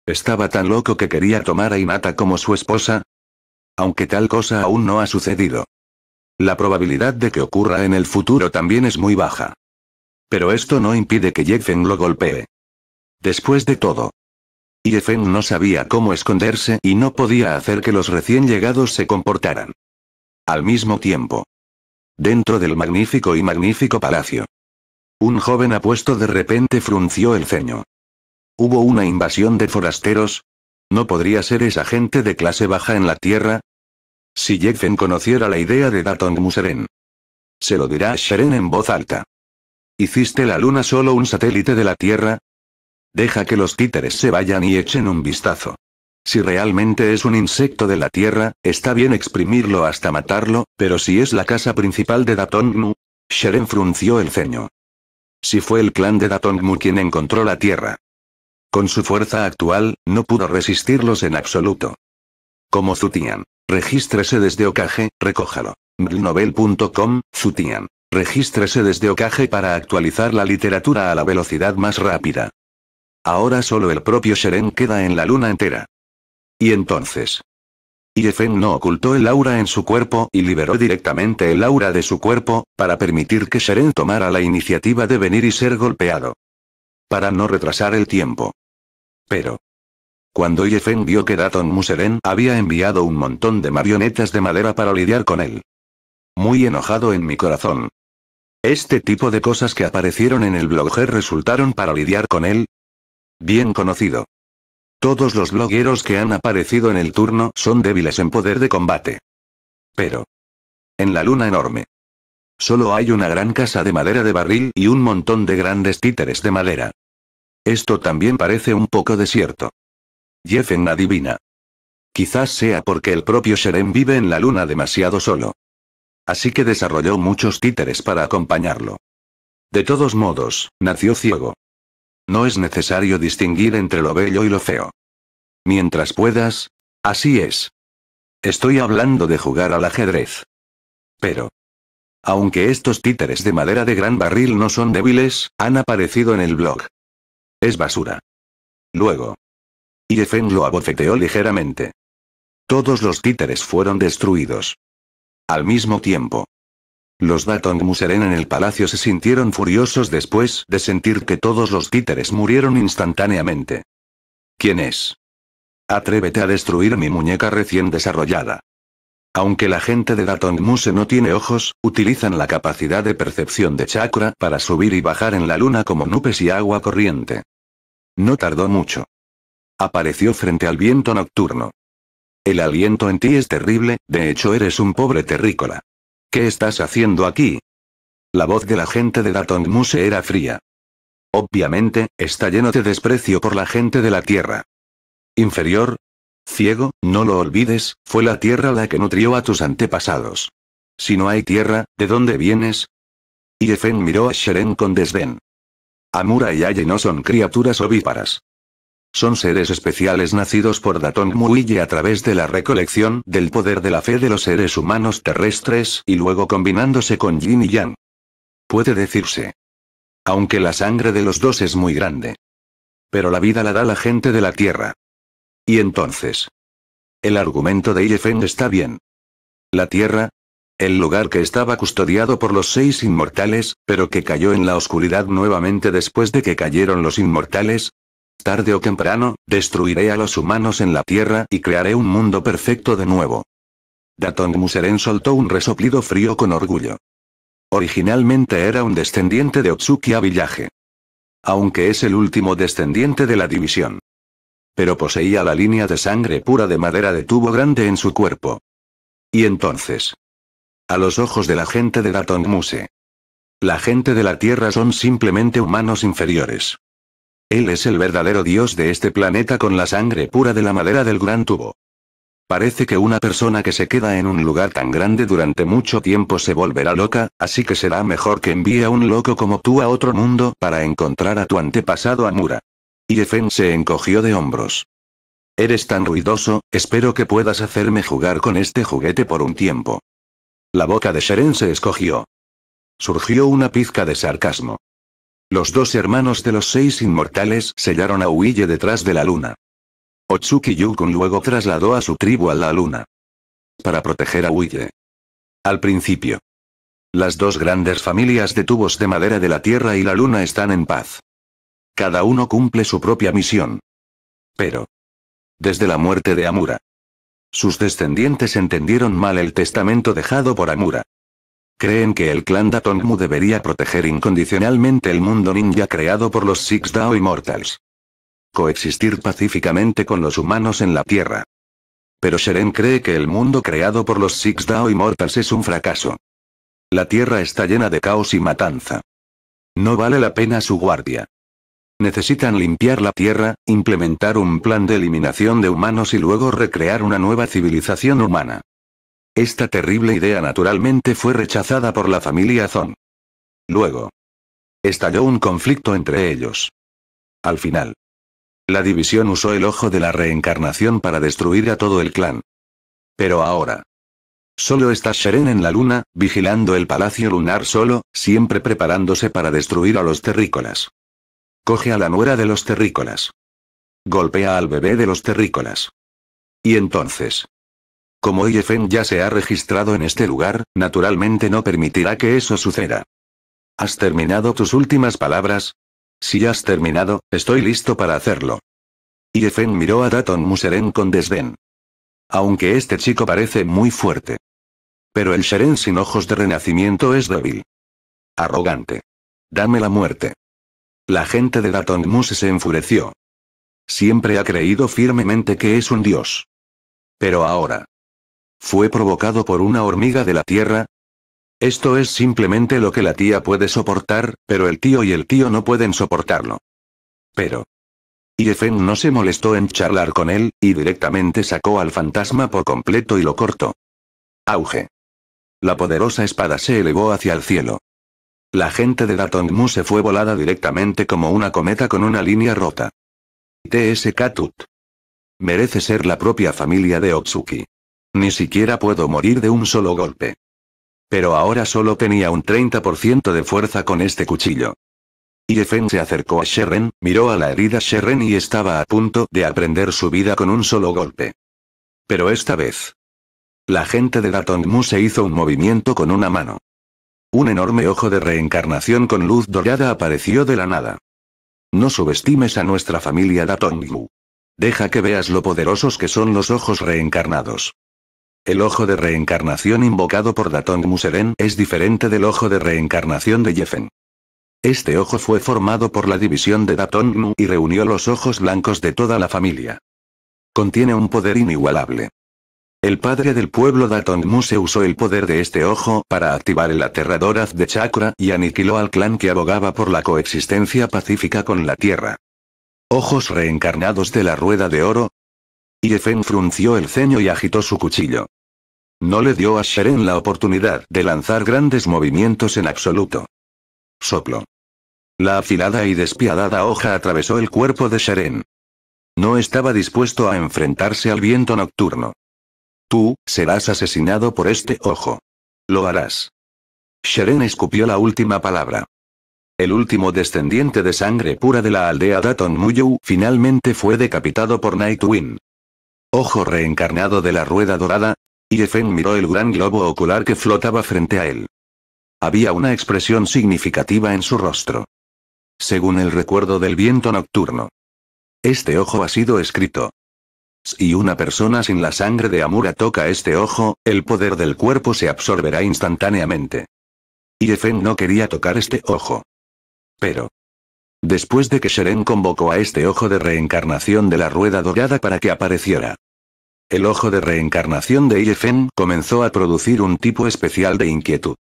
[SPEAKER 1] Estaba tan loco que quería tomar a Inata como su esposa. Aunque tal cosa aún no ha sucedido. La probabilidad de que ocurra en el futuro también es muy baja. Pero esto no impide que Yefen lo golpee. Después de todo, Yefen no sabía cómo esconderse y no podía hacer que los recién llegados se comportaran. Al mismo tiempo. Dentro del magnífico y magnífico palacio. Un joven apuesto de repente frunció el ceño. ¿Hubo una invasión de forasteros? ¿No podría ser esa gente de clase baja en la Tierra? Si Yefen conociera la idea de Datong Museren. Se lo dirá a Sheren en voz alta. ¿Hiciste la Luna solo un satélite de la Tierra? Deja que los títeres se vayan y echen un vistazo. Si realmente es un insecto de la Tierra, está bien exprimirlo hasta matarlo, pero si es la casa principal de Datongmu... Sheren frunció el ceño. Si fue el clan de Datongmu quien encontró la Tierra. Con su fuerza actual, no pudo resistirlos en absoluto. Como Zutian. Regístrese desde Okage, recójalo. Novel.com, Zutian. Regístrese desde Okage para actualizar la literatura a la velocidad más rápida. Ahora solo el propio Seren queda en la luna entera. ¿Y entonces? Yefen no ocultó el aura en su cuerpo y liberó directamente el aura de su cuerpo, para permitir que Seren tomara la iniciativa de venir y ser golpeado. Para no retrasar el tiempo. Pero. Cuando Yefen vio que Daton Seren había enviado un montón de marionetas de madera para lidiar con él. Muy enojado en mi corazón. Este tipo de cosas que aparecieron en el blogger resultaron para lidiar con él, bien conocido. Todos los blogueros que han aparecido en el turno son débiles en poder de combate. Pero. En la luna enorme. Solo hay una gran casa de madera de barril y un montón de grandes títeres de madera. Esto también parece un poco desierto. Jeffen adivina. Quizás sea porque el propio Seren vive en la luna demasiado solo. Así que desarrolló muchos títeres para acompañarlo. De todos modos, nació ciego. No es necesario distinguir entre lo bello y lo feo. Mientras puedas, así es. Estoy hablando de jugar al ajedrez. Pero. Aunque estos títeres de madera de gran barril no son débiles, han aparecido en el blog. Es basura. Luego. Y Efen lo abofeteó ligeramente. Todos los títeres fueron destruidos. Al mismo tiempo. Los Datong en el palacio se sintieron furiosos después de sentir que todos los títeres murieron instantáneamente. ¿Quién es? Atrévete a destruir mi muñeca recién desarrollada. Aunque la gente de Datong Muse no tiene ojos, utilizan la capacidad de percepción de chakra para subir y bajar en la luna como nubes y agua corriente. No tardó mucho. Apareció frente al viento nocturno. El aliento en ti es terrible, de hecho eres un pobre terrícola. ¿Qué estás haciendo aquí? La voz de la gente de Datongmuse Muse era fría. Obviamente, está lleno de desprecio por la gente de la Tierra. Inferior. Ciego, no lo olvides, fue la Tierra la que nutrió a tus antepasados. Si no hay tierra, ¿de dónde vienes? Efen miró a Sheren con desdén. Amura y Aye no son criaturas ovíparas. Son seres especiales nacidos por Datong Muille a través de la recolección del poder de la fe de los seres humanos terrestres y luego combinándose con Yin y Yang. Puede decirse. Aunque la sangre de los dos es muy grande. Pero la vida la da la gente de la Tierra. Y entonces. El argumento de Yefeng está bien. La Tierra, el lugar que estaba custodiado por los seis inmortales, pero que cayó en la oscuridad nuevamente después de que cayeron los inmortales, tarde o temprano, destruiré a los humanos en la Tierra y crearé un mundo perfecto de nuevo. Datong Museren soltó un resoplido frío con orgullo. Originalmente era un descendiente de Otsukia Villaje. Aunque es el último descendiente de la división. Pero poseía la línea de sangre pura de madera de tubo grande en su cuerpo. Y entonces. A los ojos de la gente de Datong Muse. La gente de la Tierra son simplemente humanos inferiores. Él es el verdadero dios de este planeta con la sangre pura de la madera del gran tubo. Parece que una persona que se queda en un lugar tan grande durante mucho tiempo se volverá loca, así que será mejor que envíe a un loco como tú a otro mundo para encontrar a tu antepasado Amura. Efen se encogió de hombros. Eres tan ruidoso, espero que puedas hacerme jugar con este juguete por un tiempo. La boca de Sheren se escogió. Surgió una pizca de sarcasmo. Los dos hermanos de los seis inmortales sellaron a Huille detrás de la luna. Otsuki Yukun luego trasladó a su tribu a la luna. Para proteger a Huille. Al principio. Las dos grandes familias de tubos de madera de la Tierra y la Luna están en paz. Cada uno cumple su propia misión. Pero. Desde la muerte de Amura. Sus descendientes entendieron mal el testamento dejado por Amura. Creen que el clan Datonmu debería proteger incondicionalmente el mundo ninja creado por los Six Dao Immortals. Coexistir pacíficamente con los humanos en la Tierra. Pero Sheren cree que el mundo creado por los Six Dao Immortals es un fracaso. La Tierra está llena de caos y matanza. No vale la pena su guardia. Necesitan limpiar la Tierra, implementar un plan de eliminación de humanos y luego recrear una nueva civilización humana. Esta terrible idea naturalmente fue rechazada por la familia Zon. Luego. Estalló un conflicto entre ellos. Al final. La división usó el ojo de la reencarnación para destruir a todo el clan. Pero ahora. Solo está Sheren en la luna, vigilando el palacio lunar solo, siempre preparándose para destruir a los terrícolas. Coge a la nuera de los terrícolas. Golpea al bebé de los terrícolas. Y entonces. Como Yefen ya se ha registrado en este lugar, naturalmente no permitirá que eso suceda. ¿Has terminado tus últimas palabras? Si has terminado, estoy listo para hacerlo. Yefen miró a Daton Museren con desdén. Aunque este chico parece muy fuerte. Pero el seren sin ojos de renacimiento es débil. Arrogante. Dame la muerte. La gente de Daton Mus se enfureció. Siempre ha creído firmemente que es un dios. Pero ahora, ¿Fue provocado por una hormiga de la Tierra? Esto es simplemente lo que la tía puede soportar, pero el tío y el tío no pueden soportarlo. Pero. Yefen no se molestó en charlar con él, y directamente sacó al fantasma por completo y lo cortó. Auge. La poderosa espada se elevó hacia el cielo. La gente de Datongmu se fue volada directamente como una cometa con una línea rota. T.S. Katut. Merece ser la propia familia de Otsuki. Ni siquiera puedo morir de un solo golpe. Pero ahora solo tenía un 30% de fuerza con este cuchillo. Yefen se acercó a Sherren, miró a la herida Sherren y estaba a punto de aprender su vida con un solo golpe. Pero esta vez. La gente de Datongmu se hizo un movimiento con una mano. Un enorme ojo de reencarnación con luz dorada apareció de la nada. No subestimes a nuestra familia Datongmu. Deja que veas lo poderosos que son los ojos reencarnados. El ojo de reencarnación invocado por Datong Museren es diferente del ojo de reencarnación de Yefen. Este ojo fue formado por la división de Datong Mu y reunió los ojos blancos de toda la familia. Contiene un poder inigualable. El padre del pueblo Datong se usó el poder de este ojo para activar el aterrador haz de chakra y aniquiló al clan que abogaba por la coexistencia pacífica con la tierra. Ojos reencarnados de la rueda de oro. Yefen frunció el ceño y agitó su cuchillo. No le dio a Sheren la oportunidad de lanzar grandes movimientos en absoluto. Soplo. La afilada y despiadada hoja atravesó el cuerpo de Sheren. No estaba dispuesto a enfrentarse al viento nocturno. Tú, serás asesinado por este ojo. Lo harás. Sheren escupió la última palabra. El último descendiente de sangre pura de la aldea Daton Muyu finalmente fue decapitado por Nightwing. Ojo reencarnado de la rueda dorada, Yefen miró el gran globo ocular que flotaba frente a él. Había una expresión significativa en su rostro. Según el recuerdo del viento nocturno. Este ojo ha sido escrito. Si una persona sin la sangre de Amura toca este ojo, el poder del cuerpo se absorberá instantáneamente. Yefen no quería tocar este ojo. Pero. Después de que Seren convocó a este ojo de reencarnación de la rueda dorada para que apareciera, el ojo de reencarnación de Ilfen comenzó a producir un tipo especial de inquietud.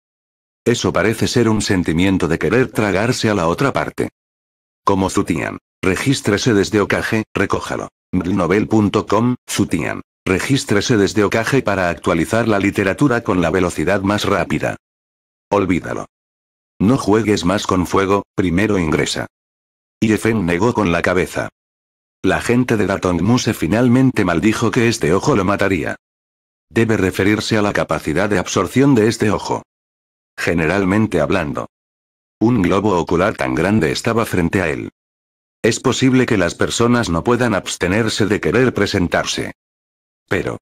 [SPEAKER 1] Eso parece ser un sentimiento de querer tragarse a la otra parte. Como Zutian. Regístrese desde Okage, recójalo. Novel.com, Zutian. Regístrese desde Okage para actualizar la literatura con la velocidad más rápida. Olvídalo. No juegues más con fuego, primero ingresa. Yefen negó con la cabeza. La gente de Datongmuse Muse finalmente maldijo que este ojo lo mataría. Debe referirse a la capacidad de absorción de este ojo. Generalmente hablando. Un globo ocular tan grande estaba frente a él. Es posible que las personas no puedan abstenerse de querer presentarse. Pero,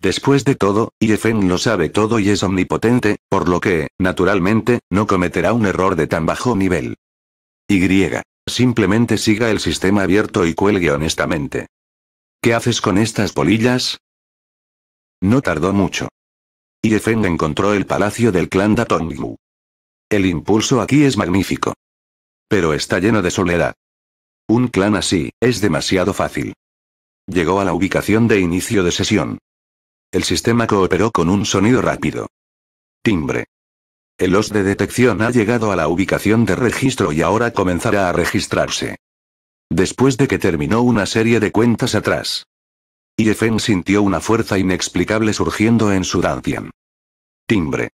[SPEAKER 1] Después de todo, Yefen lo sabe todo y es omnipotente, por lo que, naturalmente, no cometerá un error de tan bajo nivel. Y. Simplemente siga el sistema abierto y cuelgue honestamente. ¿Qué haces con estas polillas? No tardó mucho. Y Feng encontró el palacio del clan Datongu. El impulso aquí es magnífico. Pero está lleno de soledad. Un clan así, es demasiado fácil. Llegó a la ubicación de inicio de sesión. El sistema cooperó con un sonido rápido. Timbre. El os de detección ha llegado a la ubicación de registro y ahora comenzará a registrarse. Después de que terminó una serie de cuentas atrás. Yefen sintió una fuerza inexplicable surgiendo en su dantian. Timbre.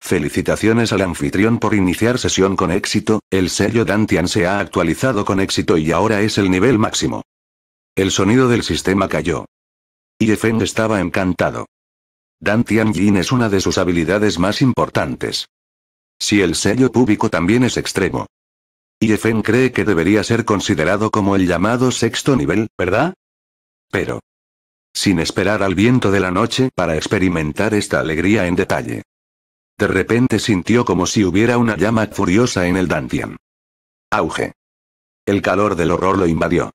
[SPEAKER 1] Felicitaciones al anfitrión por iniciar sesión con éxito, el sello Dantian se ha actualizado con éxito y ahora es el nivel máximo. El sonido del sistema cayó. Yefen estaba encantado. Dantian Yin es una de sus habilidades más importantes. Si el sello púbico también es extremo. Yefen cree que debería ser considerado como el llamado sexto nivel, ¿verdad? Pero. Sin esperar al viento de la noche para experimentar esta alegría en detalle. De repente sintió como si hubiera una llama furiosa en el Dantian. Auge. El calor del horror lo invadió.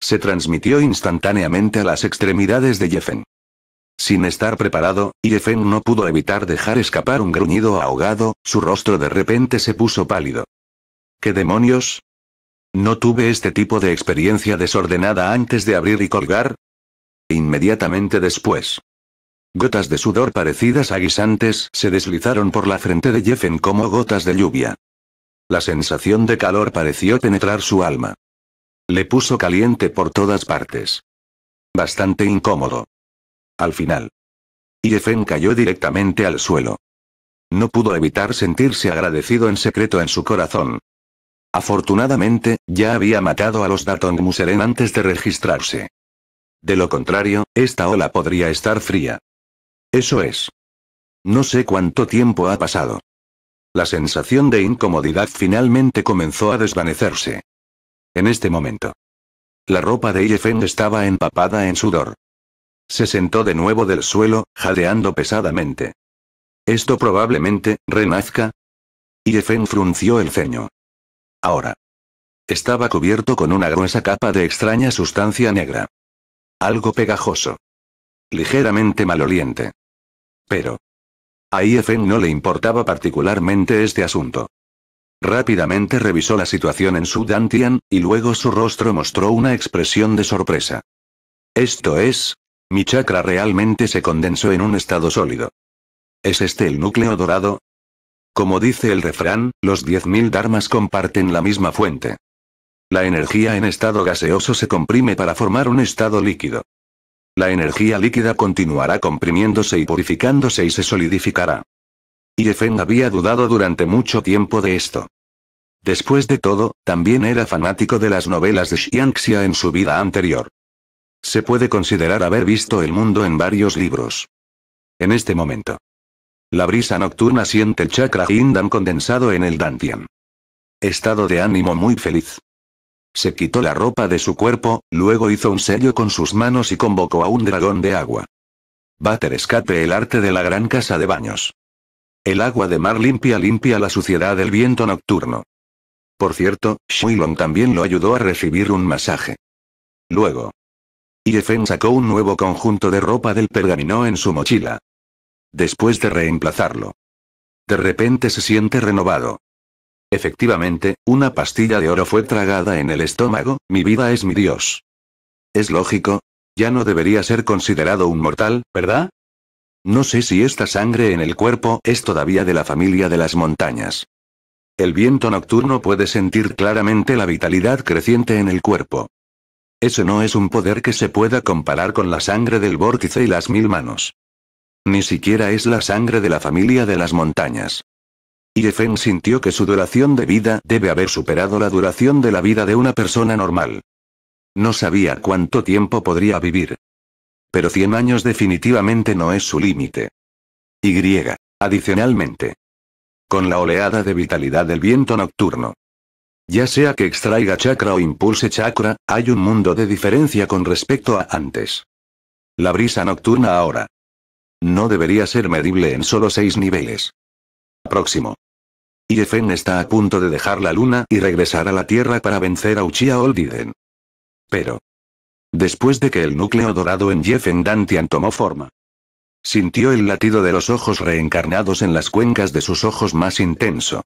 [SPEAKER 1] Se transmitió instantáneamente a las extremidades de Yefen. Sin estar preparado, Jeffen no pudo evitar dejar escapar un gruñido ahogado, su rostro de repente se puso pálido. ¿Qué demonios? No tuve este tipo de experiencia desordenada antes de abrir y colgar. Inmediatamente después. Gotas de sudor parecidas a guisantes se deslizaron por la frente de Jeffen como gotas de lluvia. La sensación de calor pareció penetrar su alma. Le puso caliente por todas partes. Bastante incómodo al final. Yefen cayó directamente al suelo. No pudo evitar sentirse agradecido en secreto en su corazón. Afortunadamente, ya había matado a los Datong Museren antes de registrarse. De lo contrario, esta ola podría estar fría. Eso es. No sé cuánto tiempo ha pasado. La sensación de incomodidad finalmente comenzó a desvanecerse. En este momento. La ropa de Yefen estaba empapada en sudor. Se sentó de nuevo del suelo, jadeando pesadamente. ¿Esto probablemente, renazca? Y Efen frunció el ceño. Ahora. Estaba cubierto con una gruesa capa de extraña sustancia negra. Algo pegajoso. Ligeramente maloliente. Pero. A Efen no le importaba particularmente este asunto. Rápidamente revisó la situación en su Dantian, y luego su rostro mostró una expresión de sorpresa. Esto es, mi chakra realmente se condensó en un estado sólido. ¿Es este el núcleo dorado? Como dice el refrán, los 10.000 dharmas comparten la misma fuente. La energía en estado gaseoso se comprime para formar un estado líquido. La energía líquida continuará comprimiéndose y purificándose y se solidificará. Yefeng había dudado durante mucho tiempo de esto. Después de todo, también era fanático de las novelas de Xiangxia en su vida anterior. Se puede considerar haber visto el mundo en varios libros. En este momento. La brisa nocturna siente el chakra Hindan condensado en el Dantian. Estado de ánimo muy feliz. Se quitó la ropa de su cuerpo, luego hizo un sello con sus manos y convocó a un dragón de agua. Bater escape el arte de la gran casa de baños. El agua de mar limpia limpia la suciedad del viento nocturno. Por cierto, Shuilong también lo ayudó a recibir un masaje. Luego, y Efen sacó un nuevo conjunto de ropa del pergamino en su mochila. Después de reemplazarlo. De repente se siente renovado. Efectivamente, una pastilla de oro fue tragada en el estómago, mi vida es mi Dios. Es lógico. Ya no debería ser considerado un mortal, ¿verdad? No sé si esta sangre en el cuerpo es todavía de la familia de las montañas. El viento nocturno puede sentir claramente la vitalidad creciente en el cuerpo. Eso no es un poder que se pueda comparar con la sangre del vórtice y las mil manos. Ni siquiera es la sangre de la familia de las montañas. Y Yefen sintió que su duración de vida debe haber superado la duración de la vida de una persona normal. No sabía cuánto tiempo podría vivir. Pero 100 años definitivamente no es su límite. Y. Adicionalmente. Con la oleada de vitalidad del viento nocturno, ya sea que extraiga chakra o impulse chakra, hay un mundo de diferencia con respecto a antes. La brisa nocturna ahora. No debería ser medible en solo seis niveles. Próximo. Yefen está a punto de dejar la luna y regresar a la Tierra para vencer a Uchiha Oldiden. Pero. Después de que el núcleo dorado en Yefen Dantian tomó forma. Sintió el latido de los ojos reencarnados en las cuencas de sus ojos más intenso.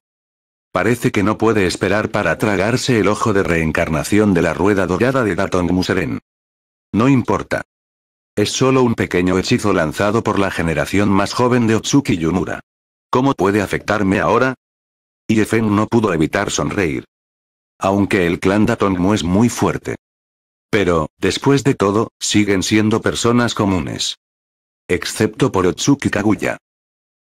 [SPEAKER 1] Parece que no puede esperar para tragarse el ojo de reencarnación de la rueda dorada de Datong Seren. No importa. Es solo un pequeño hechizo lanzado por la generación más joven de Otsuki Yumura. ¿Cómo puede afectarme ahora? Y Efen no pudo evitar sonreír. Aunque el clan Datongmu es muy fuerte. Pero, después de todo, siguen siendo personas comunes. Excepto por Otsuki Kaguya.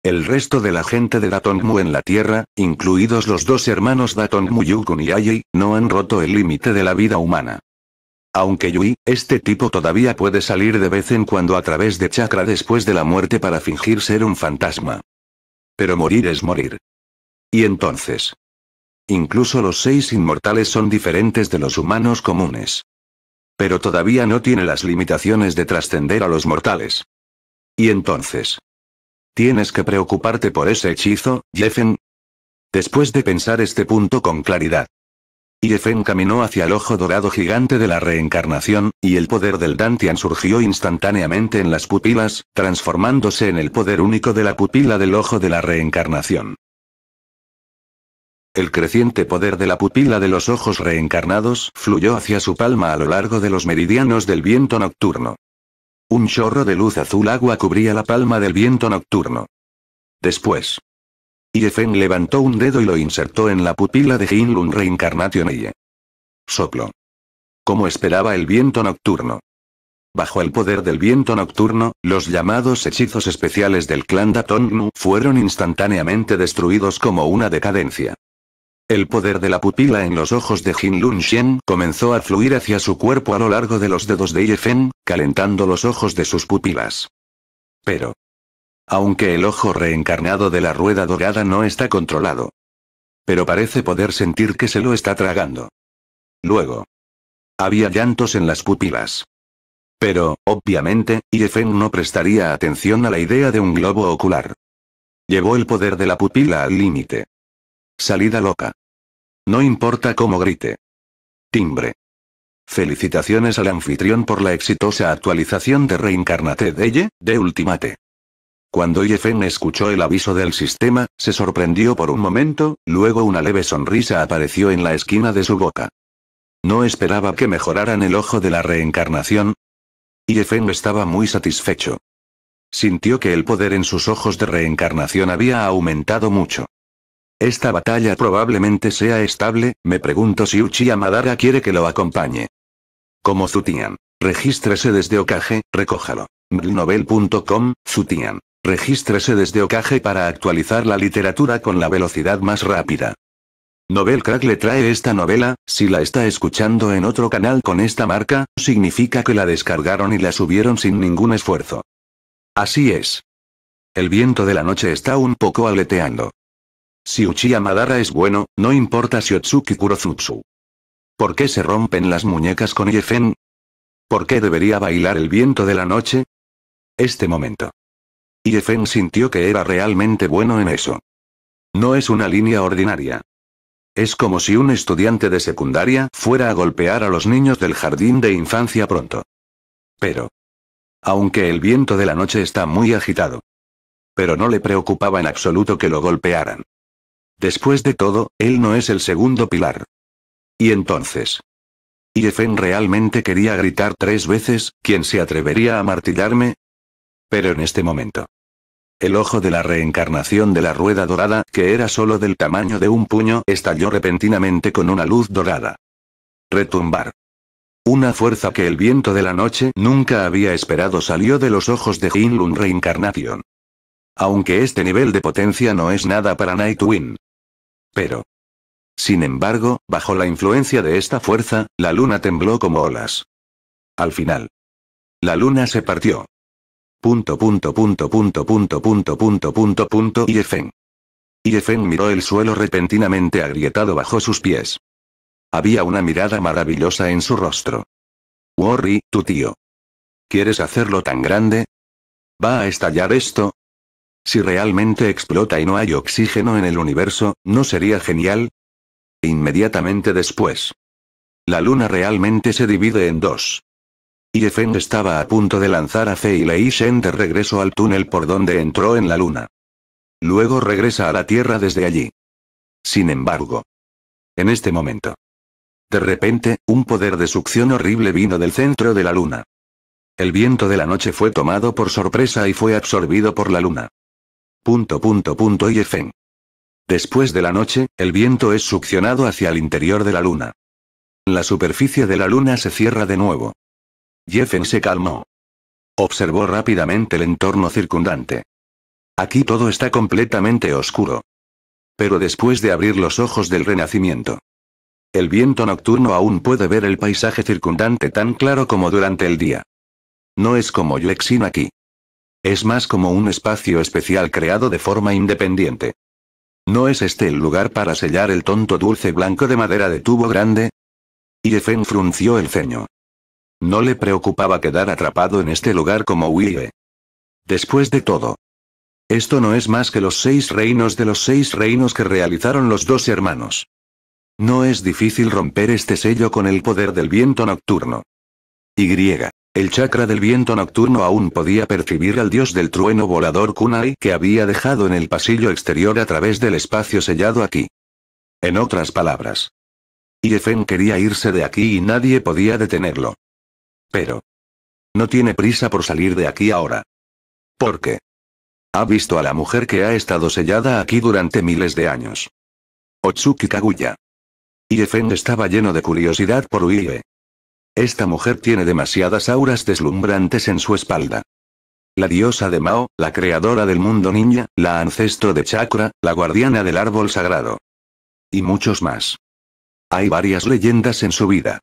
[SPEAKER 1] El resto de la gente de Datongmu en la Tierra, incluidos los dos hermanos Datongmu Yukun y Aji, no han roto el límite de la vida humana. Aunque Yui, este tipo todavía puede salir de vez en cuando a través de chakra después de la muerte para fingir ser un fantasma. Pero morir es morir. Y entonces. Incluso los seis inmortales son diferentes de los humanos comunes. Pero todavía no tiene las limitaciones de trascender a los mortales. Y entonces. Tienes que preocuparte por ese hechizo, Jeffen. Después de pensar este punto con claridad. Jeffen caminó hacia el ojo dorado gigante de la reencarnación, y el poder del Dantian surgió instantáneamente en las pupilas, transformándose en el poder único de la pupila del ojo de la reencarnación. El creciente poder de la pupila de los ojos reencarnados fluyó hacia su palma a lo largo de los meridianos del viento nocturno. Un chorro de luz azul agua cubría la palma del viento nocturno. Después. Yefeng levantó un dedo y lo insertó en la pupila de Hinlun Reincarnation. Soplo. Como esperaba el viento nocturno. Bajo el poder del viento nocturno, los llamados hechizos especiales del clan Datongnu fueron instantáneamente destruidos como una decadencia. El poder de la pupila en los ojos de Jin Lun Shen comenzó a fluir hacia su cuerpo a lo largo de los dedos de Yefen, calentando los ojos de sus pupilas. Pero. Aunque el ojo reencarnado de la rueda dorada no está controlado. Pero parece poder sentir que se lo está tragando. Luego. Había llantos en las pupilas. Pero, obviamente, Yefen no prestaría atención a la idea de un globo ocular. Llevó el poder de la pupila al límite. Salida loca. No importa cómo grite. Timbre. Felicitaciones al anfitrión por la exitosa actualización de Reincarnate Deye, de Ultimate. Cuando Yefen escuchó el aviso del sistema, se sorprendió por un momento, luego una leve sonrisa apareció en la esquina de su boca. No esperaba que mejoraran el ojo de la reencarnación. Yefen estaba muy satisfecho. Sintió que el poder en sus ojos de reencarnación había aumentado mucho. Esta batalla probablemente sea estable, me pregunto si Uchiha Madara quiere que lo acompañe. Como Zutian. Regístrese desde Okage, recójalo. Mglnovel.com, Zutian. Regístrese desde Okage para actualizar la literatura con la velocidad más rápida. Novel Crack le trae esta novela, si la está escuchando en otro canal con esta marca, significa que la descargaron y la subieron sin ningún esfuerzo. Así es. El viento de la noche está un poco aleteando. Si Uchiha Madara es bueno, no importa si Otsuki Kurozutsu. ¿Por qué se rompen las muñecas con Yefen? ¿Por qué debería bailar el viento de la noche? Este momento. Yefen sintió que era realmente bueno en eso. No es una línea ordinaria. Es como si un estudiante de secundaria fuera a golpear a los niños del jardín de infancia pronto. Pero. Aunque el viento de la noche está muy agitado. Pero no le preocupaba en absoluto que lo golpearan. Después de todo, él no es el segundo pilar. ¿Y entonces? Efen realmente quería gritar tres veces, ¿quién se atrevería a martillarme? Pero en este momento. El ojo de la reencarnación de la rueda dorada, que era solo del tamaño de un puño, estalló repentinamente con una luz dorada. Retumbar. Una fuerza que el viento de la noche nunca había esperado salió de los ojos de Jinlun Reincarnation. Aunque este nivel de potencia no es nada para Nightwing, pero... Sin embargo, bajo la influencia de esta fuerza, la luna tembló como olas. Al final. La luna se partió. Punto punto punto punto punto punto punto punto punto y Efen. Y Efen miró el suelo repentinamente agrietado bajo sus pies. Había una mirada maravillosa en su rostro. Worry, tu tío. ¿Quieres hacerlo tan grande? ¿Va a estallar esto? Si realmente explota y no hay oxígeno en el universo, ¿no sería genial? Inmediatamente después. La luna realmente se divide en dos. Yefen estaba a punto de lanzar a Fei Lei Shen de regreso al túnel por donde entró en la luna. Luego regresa a la Tierra desde allí. Sin embargo. En este momento. De repente, un poder de succión horrible vino del centro de la luna. El viento de la noche fue tomado por sorpresa y fue absorbido por la luna. Punto punto punto y Después de la noche, el viento es succionado hacia el interior de la luna. La superficie de la luna se cierra de nuevo. Jeffen se calmó. Observó rápidamente el entorno circundante. Aquí todo está completamente oscuro. Pero después de abrir los ojos del renacimiento. El viento nocturno aún puede ver el paisaje circundante tan claro como durante el día. No es como Yuexin aquí. Es más como un espacio especial creado de forma independiente. ¿No es este el lugar para sellar el tonto dulce blanco de madera de tubo grande? Y Efen frunció el ceño. No le preocupaba quedar atrapado en este lugar como Willie. Después de todo. Esto no es más que los seis reinos de los seis reinos que realizaron los dos hermanos. No es difícil romper este sello con el poder del viento nocturno. Y. El chakra del viento nocturno aún podía percibir al dios del trueno volador Kunai que había dejado en el pasillo exterior a través del espacio sellado aquí. En otras palabras. Yefen quería irse de aquí y nadie podía detenerlo. Pero. No tiene prisa por salir de aquí ahora. ¿Por qué? Ha visto a la mujer que ha estado sellada aquí durante miles de años. Otsuki Kaguya. Yefen estaba lleno de curiosidad por Uie. Esta mujer tiene demasiadas auras deslumbrantes en su espalda. La diosa de Mao, la creadora del mundo ninja, la ancestro de Chakra, la guardiana del árbol sagrado. Y muchos más. Hay varias leyendas en su vida.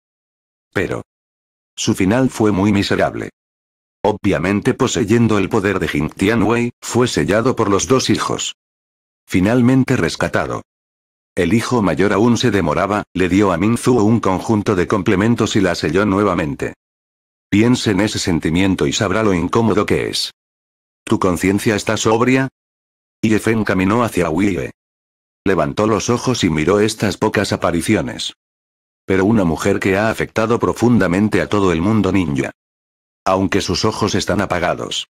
[SPEAKER 1] Pero. Su final fue muy miserable. Obviamente poseyendo el poder de Jing fue sellado por los dos hijos. Finalmente rescatado. El hijo mayor aún se demoraba, le dio a Zhu un conjunto de complementos y la selló nuevamente. Piense en ese sentimiento y sabrá lo incómodo que es. ¿Tu conciencia está sobria? Yefen caminó hacia Uiye. Levantó los ojos y miró estas pocas apariciones. Pero una mujer que ha afectado profundamente a todo el mundo ninja. Aunque sus ojos están apagados.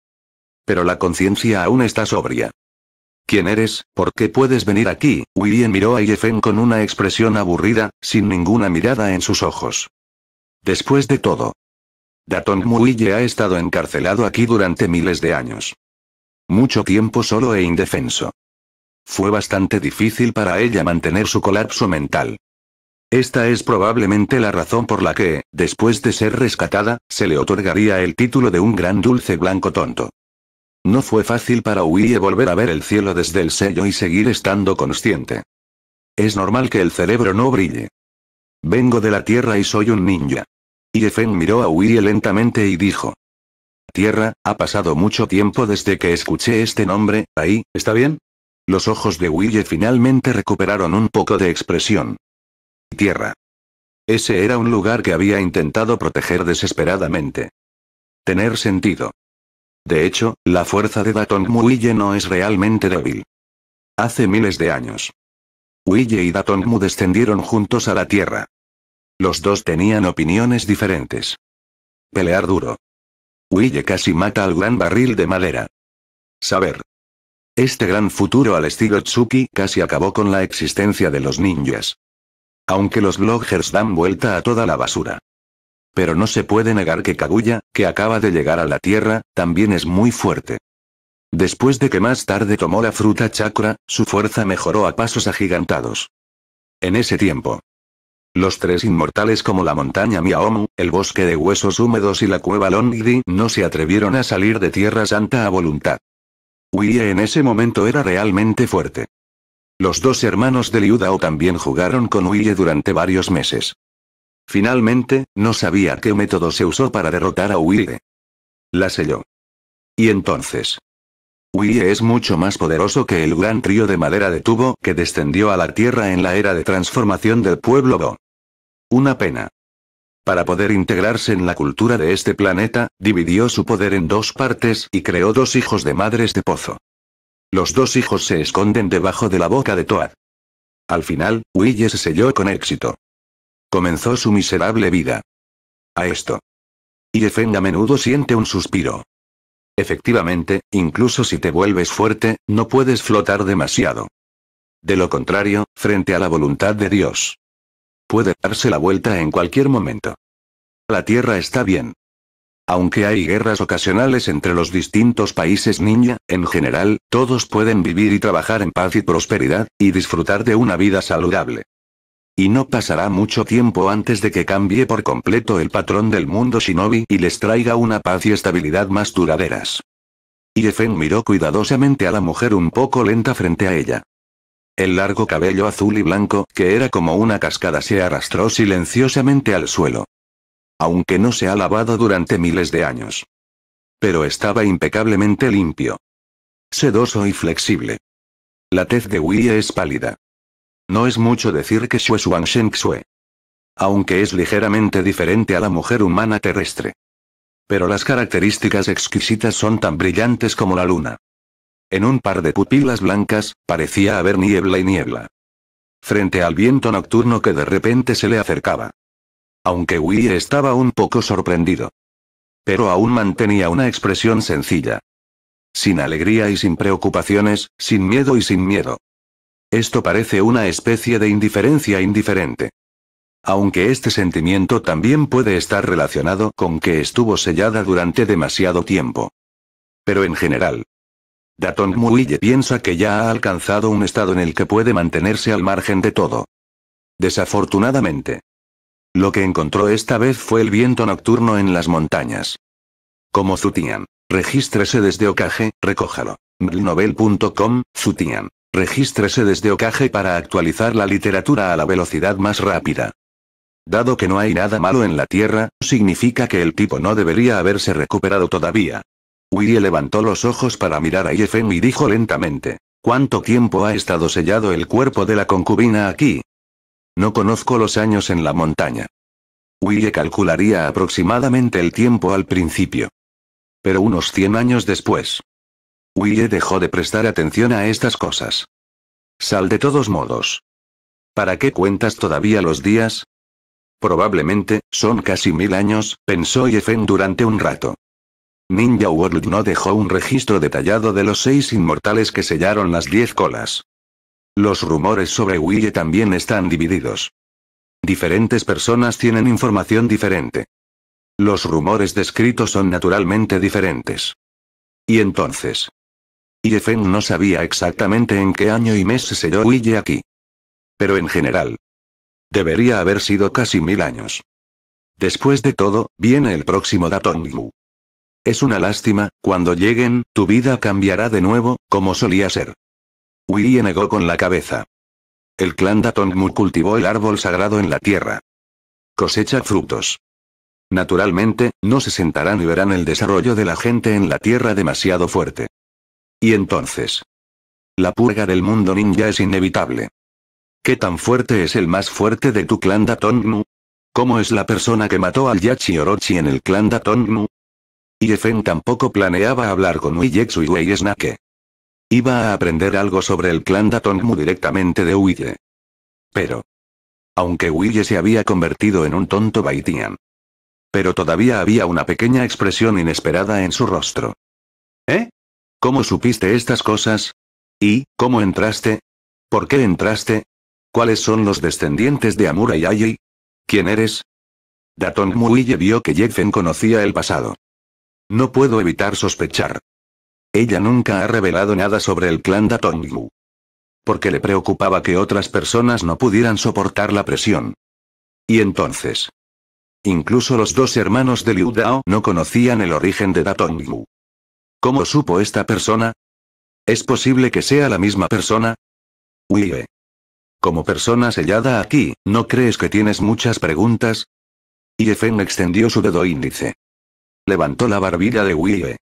[SPEAKER 1] Pero la conciencia aún está sobria. ¿Quién eres? ¿Por qué puedes venir aquí? William miró a Yefen con una expresión aburrida, sin ninguna mirada en sus ojos. Después de todo. Datong Muille ha estado encarcelado aquí durante miles de años. Mucho tiempo solo e indefenso. Fue bastante difícil para ella mantener su colapso mental. Esta es probablemente la razón por la que, después de ser rescatada, se le otorgaría el título de un gran dulce blanco tonto. No fue fácil para Huye volver a ver el cielo desde el sello y seguir estando consciente. Es normal que el cerebro no brille. Vengo de la Tierra y soy un ninja. Yefen miró a Huye lentamente y dijo. Tierra, ha pasado mucho tiempo desde que escuché este nombre, ahí, ¿está bien? Los ojos de Huye finalmente recuperaron un poco de expresión. Tierra. Ese era un lugar que había intentado proteger desesperadamente. Tener sentido. De hecho, la fuerza de Daton Muille no es realmente débil. Hace miles de años. Huille y Datongmu descendieron juntos a la Tierra. Los dos tenían opiniones diferentes. Pelear duro. Huille casi mata al gran barril de madera. Saber. Este gran futuro al estilo Tsuki casi acabó con la existencia de los ninjas. Aunque los bloggers dan vuelta a toda la basura. Pero no se puede negar que Kaguya, que acaba de llegar a la Tierra, también es muy fuerte. Después de que más tarde tomó la fruta chakra, su fuerza mejoró a pasos agigantados. En ese tiempo, los tres inmortales como la montaña Miaomu, el bosque de huesos húmedos y la cueva Longdi no se atrevieron a salir de Tierra Santa a voluntad. Huye en ese momento era realmente fuerte. Los dos hermanos de Liudao también jugaron con Huye durante varios meses. Finalmente, no sabía qué método se usó para derrotar a Huie. La selló. Y entonces. Huie es mucho más poderoso que el gran trío de madera de tubo que descendió a la tierra en la era de transformación del pueblo go Una pena. Para poder integrarse en la cultura de este planeta, dividió su poder en dos partes y creó dos hijos de madres de pozo. Los dos hijos se esconden debajo de la boca de Toad. Al final, Huille se selló con éxito. Comenzó su miserable vida. A esto. Y Efen a menudo siente un suspiro. Efectivamente, incluso si te vuelves fuerte, no puedes flotar demasiado. De lo contrario, frente a la voluntad de Dios. Puede darse la vuelta en cualquier momento. La Tierra está bien. Aunque hay guerras ocasionales entre los distintos países niña, en general, todos pueden vivir y trabajar en paz y prosperidad, y disfrutar de una vida saludable. Y no pasará mucho tiempo antes de que cambie por completo el patrón del mundo shinobi y les traiga una paz y estabilidad más duraderas. Efen miró cuidadosamente a la mujer un poco lenta frente a ella. El largo cabello azul y blanco, que era como una cascada, se arrastró silenciosamente al suelo. Aunque no se ha lavado durante miles de años. Pero estaba impecablemente limpio. Sedoso y flexible. La tez de Wii es pálida. No es mucho decir que Xue Xuan Xue. Aunque es ligeramente diferente a la mujer humana terrestre. Pero las características exquisitas son tan brillantes como la luna. En un par de pupilas blancas, parecía haber niebla y niebla. Frente al viento nocturno que de repente se le acercaba. Aunque Wii estaba un poco sorprendido. Pero aún mantenía una expresión sencilla. Sin alegría y sin preocupaciones, sin miedo y sin miedo. Esto parece una especie de indiferencia indiferente. Aunque este sentimiento también puede estar relacionado con que estuvo sellada durante demasiado tiempo. Pero en general, Daton Muille piensa que ya ha alcanzado un estado en el que puede mantenerse al margen de todo. Desafortunadamente. Lo que encontró esta vez fue el viento nocturno en las montañas. Como Zutian. Regístrese desde Okage, recójalo. Mlnovel.com, Zutian. Regístrese desde Ocaje para actualizar la literatura a la velocidad más rápida. Dado que no hay nada malo en la Tierra, significa que el tipo no debería haberse recuperado todavía. Willie levantó los ojos para mirar a Yefen y dijo lentamente. ¿Cuánto tiempo ha estado sellado el cuerpo de la concubina aquí? No conozco los años en la montaña. Willie calcularía aproximadamente el tiempo al principio. Pero unos 100 años después, Wille dejó de prestar atención a estas cosas. Sal de todos modos. ¿Para qué cuentas todavía los días? Probablemente, son casi mil años, pensó Yefen durante un rato. Ninja World no dejó un registro detallado de los seis inmortales que sellaron las diez colas. Los rumores sobre Willie también están divididos. Diferentes personas tienen información diferente. Los rumores descritos son naturalmente diferentes. Y entonces, Yefen no sabía exactamente en qué año y mes se selló Huille aquí. Pero en general. Debería haber sido casi mil años. Después de todo, viene el próximo Datongmu. Es una lástima, cuando lleguen, tu vida cambiará de nuevo, como solía ser. Huille negó con la cabeza. El clan Datongmu cultivó el árbol sagrado en la tierra. Cosecha frutos. Naturalmente, no se sentarán y verán el desarrollo de la gente en la tierra demasiado fuerte. Y entonces. La purga del mundo ninja es inevitable. ¿Qué tan fuerte es el más fuerte de tu clan Datongmu? ¿Cómo es la persona que mató al Yachi Orochi en el clan Datongnu? Fen tampoco planeaba hablar con Uiyetsu y Snake. Iba a aprender algo sobre el clan Datongmu directamente de Uye. Pero. Aunque Uye se había convertido en un tonto Baitian. Pero todavía había una pequeña expresión inesperada en su rostro. ¿Eh? ¿Cómo supiste estas cosas? ¿Y, cómo entraste? ¿Por qué entraste? ¿Cuáles son los descendientes de Amura y Aji? ¿Quién eres? Datong Muille vio que Yegfen conocía el pasado. No puedo evitar sospechar. Ella nunca ha revelado nada sobre el clan Datongmu. Porque le preocupaba que otras personas no pudieran soportar la presión. Y entonces. Incluso los dos hermanos de Liu Dao no conocían el origen de Datongmu. ¿Cómo supo esta persona? ¿Es posible que sea la misma persona? Huye. Eh. Como persona sellada aquí, ¿no crees que tienes muchas preguntas? Yefen extendió su dedo índice. Levantó la barbilla de Uye. Eh.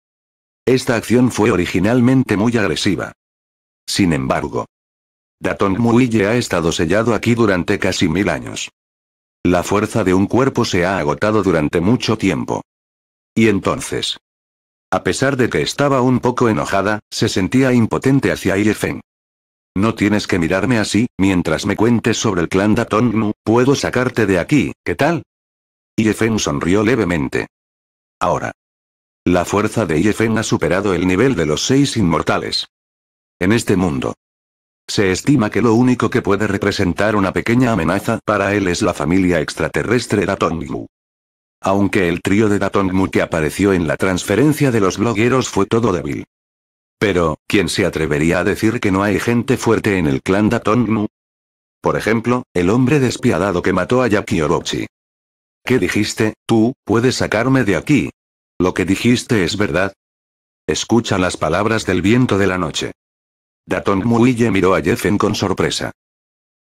[SPEAKER 1] Esta acción fue originalmente muy agresiva. Sin embargo, Datong Muille ha estado sellado aquí durante casi mil años. La fuerza de un cuerpo se ha agotado durante mucho tiempo. Y entonces, a pesar de que estaba un poco enojada, se sentía impotente hacia Iefen. No tienes que mirarme así, mientras me cuentes sobre el clan Datongnu, puedo sacarte de aquí, ¿qué tal? Iefen sonrió levemente. Ahora. La fuerza de Irfen ha superado el nivel de los seis inmortales. En este mundo. Se estima que lo único que puede representar una pequeña amenaza para él es la familia extraterrestre Datongnu. Aunque el trío de Datongmu que apareció en la transferencia de los blogueros fue todo débil. Pero, ¿quién se atrevería a decir que no hay gente fuerte en el clan Datongmu? Por ejemplo, el hombre despiadado que mató a Yaki Orochi. ¿Qué dijiste, tú, puedes sacarme de aquí? Lo que dijiste es verdad. Escucha las palabras del viento de la noche. y Ye miró a Jeffen con sorpresa.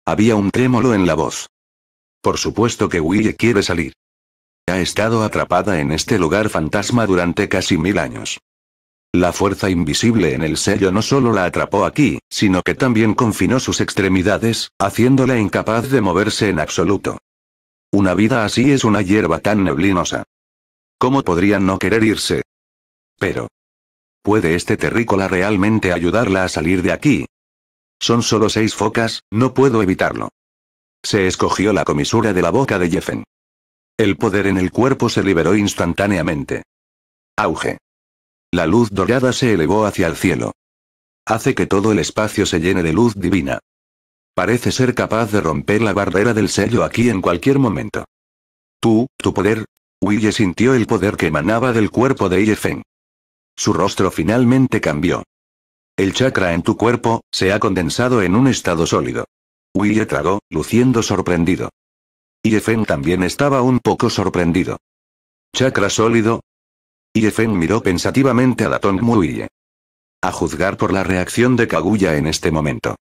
[SPEAKER 1] Había un trémolo en la voz. Por supuesto que Ye quiere salir ha estado atrapada en este lugar fantasma durante casi mil años. La fuerza invisible en el sello no solo la atrapó aquí, sino que también confinó sus extremidades, haciéndola incapaz de moverse en absoluto. Una vida así es una hierba tan neblinosa. ¿Cómo podrían no querer irse? Pero... ¿Puede este terrícola realmente ayudarla a salir de aquí? Son solo seis focas, no puedo evitarlo. Se escogió la comisura de la boca de Jeffen. El poder en el cuerpo se liberó instantáneamente. Auge. La luz dorada se elevó hacia el cielo. Hace que todo el espacio se llene de luz divina. Parece ser capaz de romper la barrera del sello aquí en cualquier momento. Tú, tu poder. Huille sintió el poder que emanaba del cuerpo de Yefen. Su rostro finalmente cambió. El chakra en tu cuerpo, se ha condensado en un estado sólido. Huille tragó, luciendo sorprendido. Yefen también estaba un poco sorprendido. ¿Chakra sólido? Efen miró pensativamente a Datong Muille. A juzgar por la reacción de Kaguya en este momento.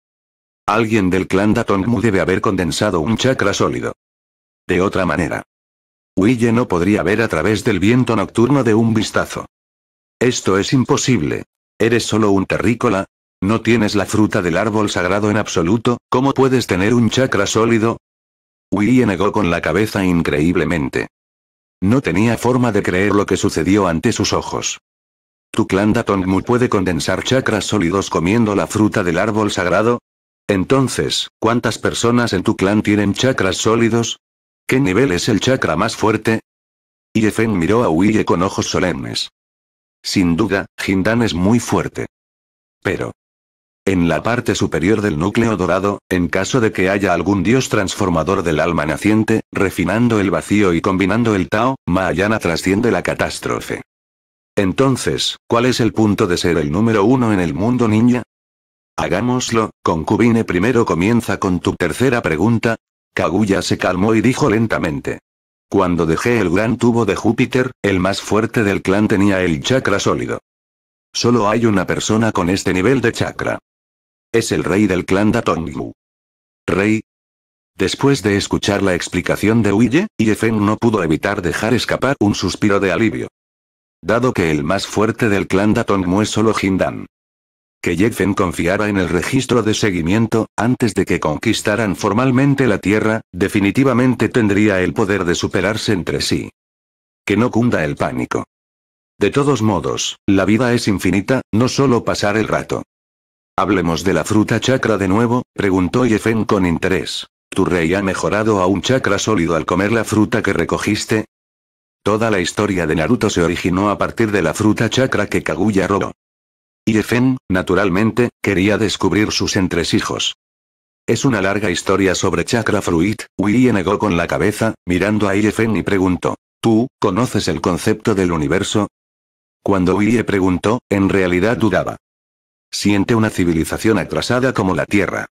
[SPEAKER 1] Alguien del clan Datongmu debe haber condensado un chakra sólido. De otra manera. Huye no podría ver a través del viento nocturno de un vistazo. Esto es imposible. Eres solo un terrícola. No tienes la fruta del árbol sagrado en absoluto, ¿cómo puedes tener un chakra sólido? Willie negó con la cabeza increíblemente. No tenía forma de creer lo que sucedió ante sus ojos. ¿Tu clan Datongmu puede condensar chakras sólidos comiendo la fruta del árbol sagrado? Entonces, ¿cuántas personas en tu clan tienen chakras sólidos? ¿Qué nivel es el chakra más fuerte? Yefen miró a Huille con ojos solemnes. Sin duda, Jindan es muy fuerte. Pero, en la parte superior del núcleo dorado, en caso de que haya algún dios transformador del alma naciente, refinando el vacío y combinando el Tao, Mahayana trasciende la catástrofe. Entonces, ¿cuál es el punto de ser el número uno en el mundo niña? Hagámoslo, concubine primero comienza con tu tercera pregunta. Kaguya se calmó y dijo lentamente. Cuando dejé el gran tubo de Júpiter, el más fuerte del clan tenía el chakra sólido. Solo hay una persona con este nivel de chakra. Es el rey del clan Datongmu. ¿Rey? Después de escuchar la explicación de Huye, Yefen no pudo evitar dejar escapar un suspiro de alivio. Dado que el más fuerte del clan Datongmu es solo Jindan. Que Yefen confiara en el registro de seguimiento, antes de que conquistaran formalmente la tierra, definitivamente tendría el poder de superarse entre sí. Que no cunda el pánico. De todos modos, la vida es infinita, no solo pasar el rato. Hablemos de la fruta chakra de nuevo, preguntó Yefen con interés. ¿Tu rey ha mejorado a un chakra sólido al comer la fruta que recogiste? Toda la historia de Naruto se originó a partir de la fruta chakra que Kaguya robó. Yefen, naturalmente, quería descubrir sus entresijos. Es una larga historia sobre chakra fruit, Willy negó con la cabeza, mirando a Yefen y preguntó. ¿Tú, conoces el concepto del universo? Cuando Willy preguntó, en realidad dudaba siente una civilización atrasada como la Tierra.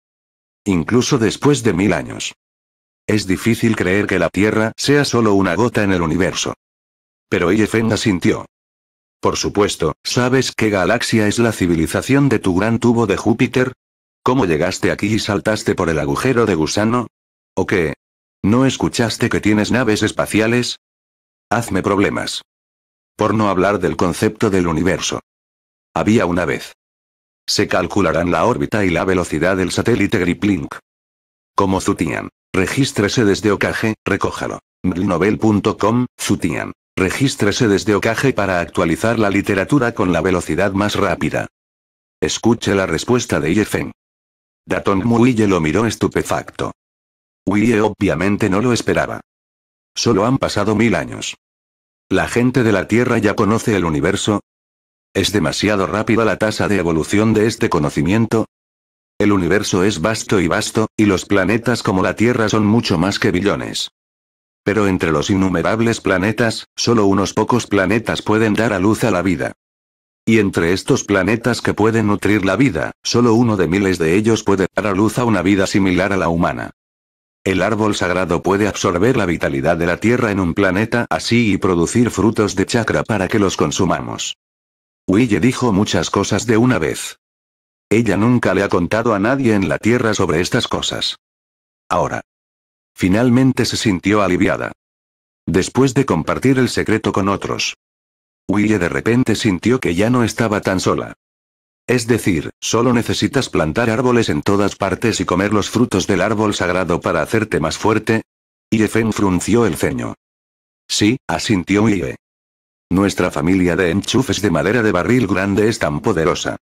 [SPEAKER 1] Incluso después de mil años. Es difícil creer que la Tierra sea solo una gota en el universo. Pero yefenda sintió. Por supuesto, ¿sabes qué galaxia es la civilización de tu gran tubo de Júpiter? ¿Cómo llegaste aquí y saltaste por el agujero de gusano? ¿O qué? ¿No escuchaste que tienes naves espaciales? Hazme problemas. Por no hablar del concepto del universo. Había una vez se calcularán la órbita y la velocidad del satélite Griplink. Como Zutian. Regístrese desde Okage, recójalo. Mlinovel.com, Zutian. Regístrese desde Okage para actualizar la literatura con la velocidad más rápida. Escuche la respuesta de Yefen. Datong Muille lo miró estupefacto. Huye obviamente no lo esperaba. Solo han pasado mil años. La gente de la Tierra ya conoce el universo, ¿Es demasiado rápida la tasa de evolución de este conocimiento? El universo es vasto y vasto, y los planetas como la Tierra son mucho más que billones. Pero entre los innumerables planetas, solo unos pocos planetas pueden dar a luz a la vida. Y entre estos planetas que pueden nutrir la vida, solo uno de miles de ellos puede dar a luz a una vida similar a la humana. El árbol sagrado puede absorber la vitalidad de la Tierra en un planeta así y producir frutos de chakra para que los consumamos. Huille dijo muchas cosas de una vez. Ella nunca le ha contado a nadie en la Tierra sobre estas cosas. Ahora. Finalmente se sintió aliviada. Después de compartir el secreto con otros. Huille de repente sintió que ya no estaba tan sola. Es decir, solo necesitas plantar árboles en todas partes y comer los frutos del árbol sagrado para hacerte más fuerte. Y Efen frunció el ceño. Sí, asintió Huille. Nuestra familia de enchufes de madera de barril grande es tan poderosa.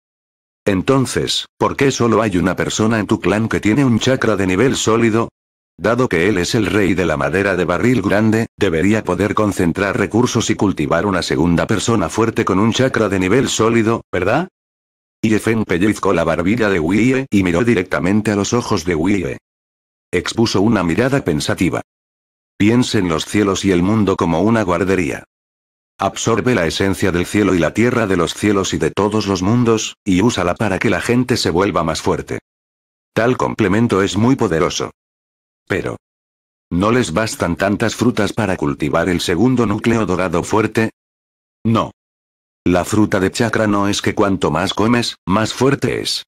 [SPEAKER 1] Entonces, ¿por qué solo hay una persona en tu clan que tiene un chakra de nivel sólido? Dado que él es el rey de la madera de barril grande, debería poder concentrar recursos y cultivar una segunda persona fuerte con un chakra de nivel sólido, ¿verdad? Yefen pellizcó la barbilla de Wii y miró directamente a los ojos de Wii. Expuso una mirada pensativa. Piensen los cielos y el mundo como una guardería. Absorbe la esencia del cielo y la tierra de los cielos y de todos los mundos, y úsala para que la gente se vuelva más fuerte. Tal complemento es muy poderoso. Pero. ¿No les bastan tantas frutas para cultivar el segundo núcleo dorado fuerte? No. La fruta de chakra no es que cuanto más comes, más fuerte es.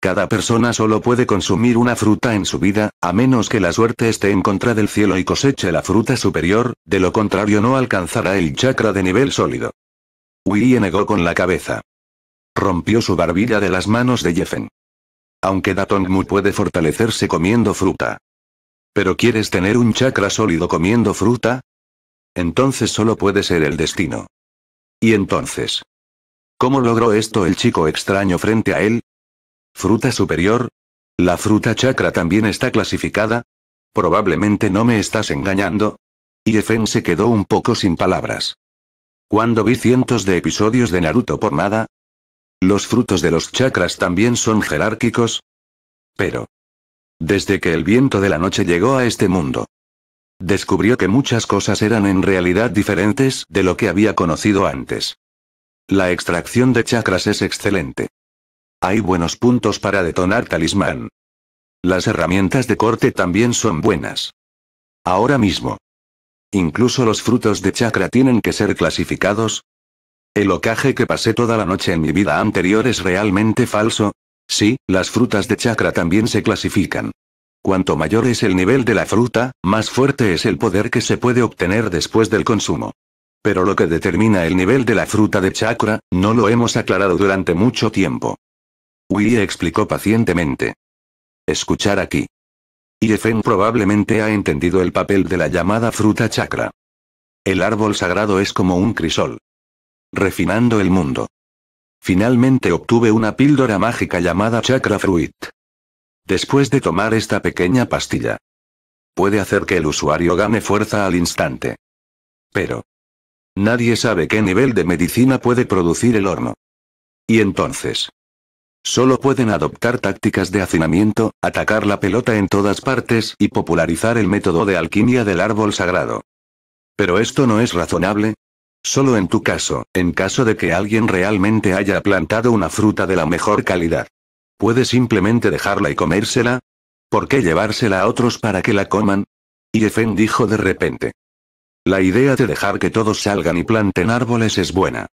[SPEAKER 1] Cada persona solo puede consumir una fruta en su vida, a menos que la suerte esté en contra del cielo y coseche la fruta superior, de lo contrario no alcanzará el chakra de nivel sólido. willie negó con la cabeza. Rompió su barbilla de las manos de Jeffen. Aunque Datongmu puede fortalecerse comiendo fruta. ¿Pero quieres tener un chakra sólido comiendo fruta? Entonces solo puede ser el destino. ¿Y entonces? ¿Cómo logró esto el chico extraño frente a él? Fruta superior. La fruta chakra también está clasificada. Probablemente no me estás engañando. Y Efen se quedó un poco sin palabras. Cuando vi cientos de episodios de Naruto por nada. Los frutos de los chakras también son jerárquicos. Pero. Desde que el viento de la noche llegó a este mundo. Descubrió que muchas cosas eran en realidad diferentes de lo que había conocido antes. La extracción de chakras es excelente. Hay buenos puntos para detonar talismán. Las herramientas de corte también son buenas. Ahora mismo. Incluso los frutos de chakra tienen que ser clasificados. El ocaje que pasé toda la noche en mi vida anterior es realmente falso. Sí, las frutas de chakra también se clasifican. Cuanto mayor es el nivel de la fruta, más fuerte es el poder que se puede obtener después del consumo. Pero lo que determina el nivel de la fruta de chakra, no lo hemos aclarado durante mucho tiempo. Wii explicó pacientemente. Escuchar aquí. Y Feng probablemente ha entendido el papel de la llamada fruta chakra. El árbol sagrado es como un crisol. Refinando el mundo. Finalmente obtuve una píldora mágica llamada chakra fruit. Después de tomar esta pequeña pastilla. Puede hacer que el usuario gane fuerza al instante. Pero. Nadie sabe qué nivel de medicina puede producir el horno. Y entonces. Solo pueden adoptar tácticas de hacinamiento, atacar la pelota en todas partes y popularizar el método de alquimia del árbol sagrado. Pero esto no es razonable. Solo en tu caso, en caso de que alguien realmente haya plantado una fruta de la mejor calidad. ¿Puede simplemente dejarla y comérsela? ¿Por qué llevársela a otros para que la coman? Y Efen dijo de repente. La idea de dejar que todos salgan y planten árboles es buena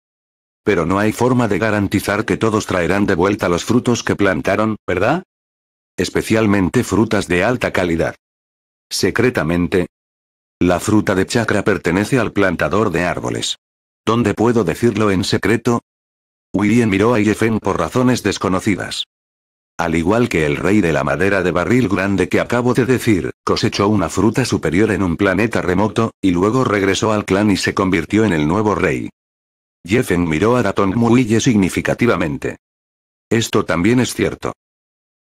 [SPEAKER 1] pero no hay forma de garantizar que todos traerán de vuelta los frutos que plantaron, ¿verdad? Especialmente frutas de alta calidad. Secretamente. La fruta de chakra pertenece al plantador de árboles. ¿Dónde puedo decirlo en secreto? William miró a Yefen por razones desconocidas. Al igual que el rey de la madera de barril grande que acabo de decir, cosechó una fruta superior en un planeta remoto, y luego regresó al clan y se convirtió en el nuevo rey. Jeffen miró a Datong Muille significativamente. Esto también es cierto.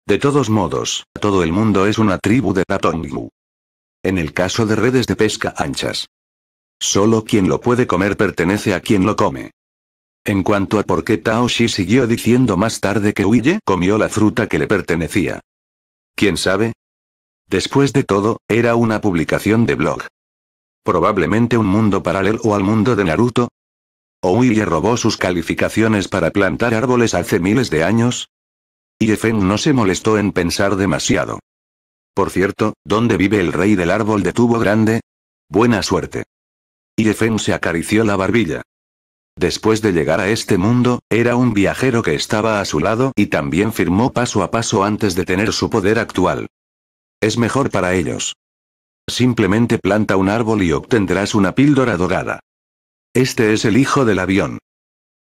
[SPEAKER 1] De todos modos, todo el mundo es una tribu de Mu. En el caso de redes de pesca anchas. Solo quien lo puede comer pertenece a quien lo come. En cuanto a por qué Taoshi siguió diciendo más tarde que Huille comió la fruta que le pertenecía. ¿Quién sabe? Después de todo, era una publicación de blog. Probablemente un mundo paralelo al mundo de Naruto, le robó sus calificaciones para plantar árboles hace miles de años? Y no se molestó en pensar demasiado. Por cierto, ¿dónde vive el rey del árbol de tubo grande? Buena suerte. Y se acarició la barbilla. Después de llegar a este mundo, era un viajero que estaba a su lado y también firmó paso a paso antes de tener su poder actual. Es mejor para ellos. Simplemente planta un árbol y obtendrás una píldora dorada. Este es el hijo del avión.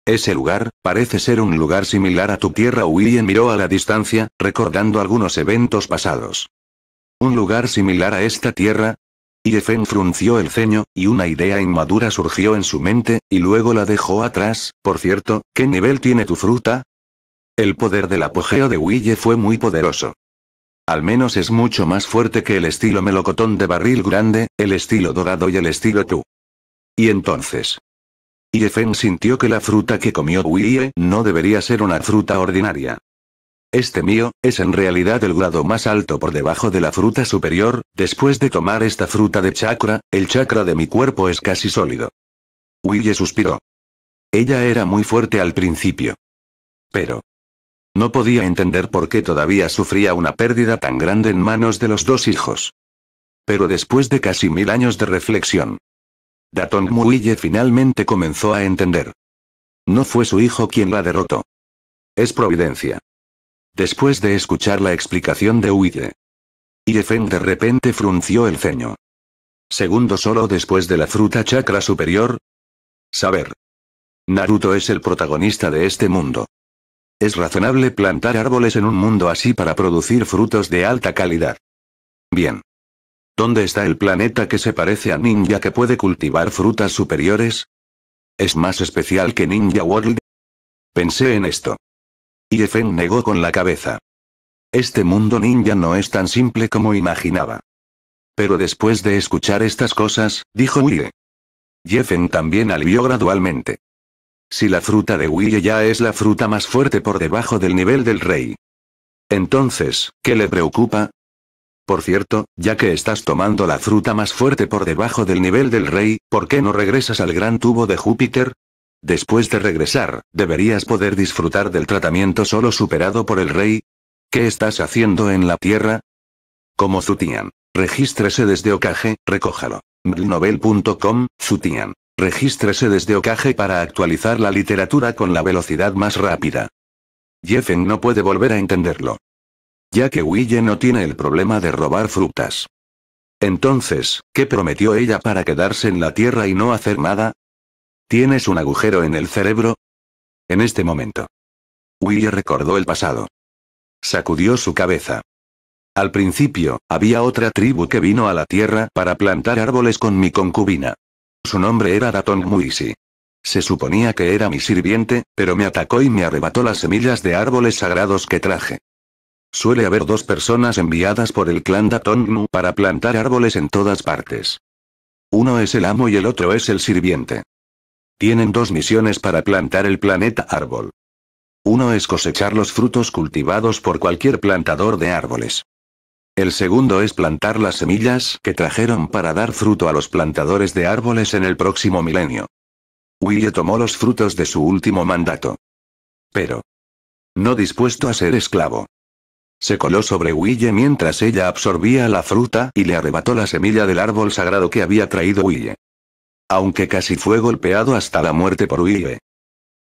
[SPEAKER 1] Ese lugar, parece ser un lugar similar a tu tierra. William miró a la distancia, recordando algunos eventos pasados. ¿Un lugar similar a esta tierra? Yefen frunció el ceño, y una idea inmadura surgió en su mente, y luego la dejó atrás. Por cierto, ¿qué nivel tiene tu fruta? El poder del apogeo de Huille fue muy poderoso. Al menos es mucho más fuerte que el estilo melocotón de barril grande, el estilo dorado y el estilo tú. Y entonces. Yefen sintió que la fruta que comió willie no debería ser una fruta ordinaria. Este mío, es en realidad el grado más alto por debajo de la fruta superior, después de tomar esta fruta de chakra, el chakra de mi cuerpo es casi sólido. Huille suspiró. Ella era muy fuerte al principio. Pero. No podía entender por qué todavía sufría una pérdida tan grande en manos de los dos hijos. Pero después de casi mil años de reflexión, Datong Muille finalmente comenzó a entender. No fue su hijo quien la derrotó. Es providencia. Después de escuchar la explicación de Huille. Irefen de repente frunció el ceño. Segundo solo después de la fruta chakra superior. Saber. Naruto es el protagonista de este mundo. Es razonable plantar árboles en un mundo así para producir frutos de alta calidad. Bien. ¿Dónde está el planeta que se parece a Ninja que puede cultivar frutas superiores? ¿Es más especial que Ninja World? Pensé en esto. Y Efen negó con la cabeza. Este mundo ninja no es tan simple como imaginaba. Pero después de escuchar estas cosas, dijo Wille. Jeffen también alivió gradualmente. Si la fruta de Wille ya es la fruta más fuerte por debajo del nivel del rey. Entonces, ¿qué le preocupa? Por cierto, ya que estás tomando la fruta más fuerte por debajo del nivel del rey, ¿por qué no regresas al gran tubo de Júpiter? Después de regresar, deberías poder disfrutar del tratamiento solo superado por el rey. ¿Qué estás haciendo en la Tierra? Como Zutian. Regístrese desde Okage, recójalo. Mlnovel.com, Zutian. Regístrese desde Okage para actualizar la literatura con la velocidad más rápida. Jeffen no puede volver a entenderlo ya que Huille no tiene el problema de robar frutas. Entonces, ¿qué prometió ella para quedarse en la tierra y no hacer nada? ¿Tienes un agujero en el cerebro? En este momento. Huille recordó el pasado. Sacudió su cabeza. Al principio, había otra tribu que vino a la tierra para plantar árboles con mi concubina. Su nombre era Datong Muisi. Se suponía que era mi sirviente, pero me atacó y me arrebató las semillas de árboles sagrados que traje. Suele haber dos personas enviadas por el clan Datongnu para plantar árboles en todas partes. Uno es el amo y el otro es el sirviente. Tienen dos misiones para plantar el planeta árbol. Uno es cosechar los frutos cultivados por cualquier plantador de árboles. El segundo es plantar las semillas que trajeron para dar fruto a los plantadores de árboles en el próximo milenio. Willie tomó los frutos de su último mandato. Pero. No dispuesto a ser esclavo. Se coló sobre Huille mientras ella absorbía la fruta y le arrebató la semilla del árbol sagrado que había traído Huille. Aunque casi fue golpeado hasta la muerte por Huille.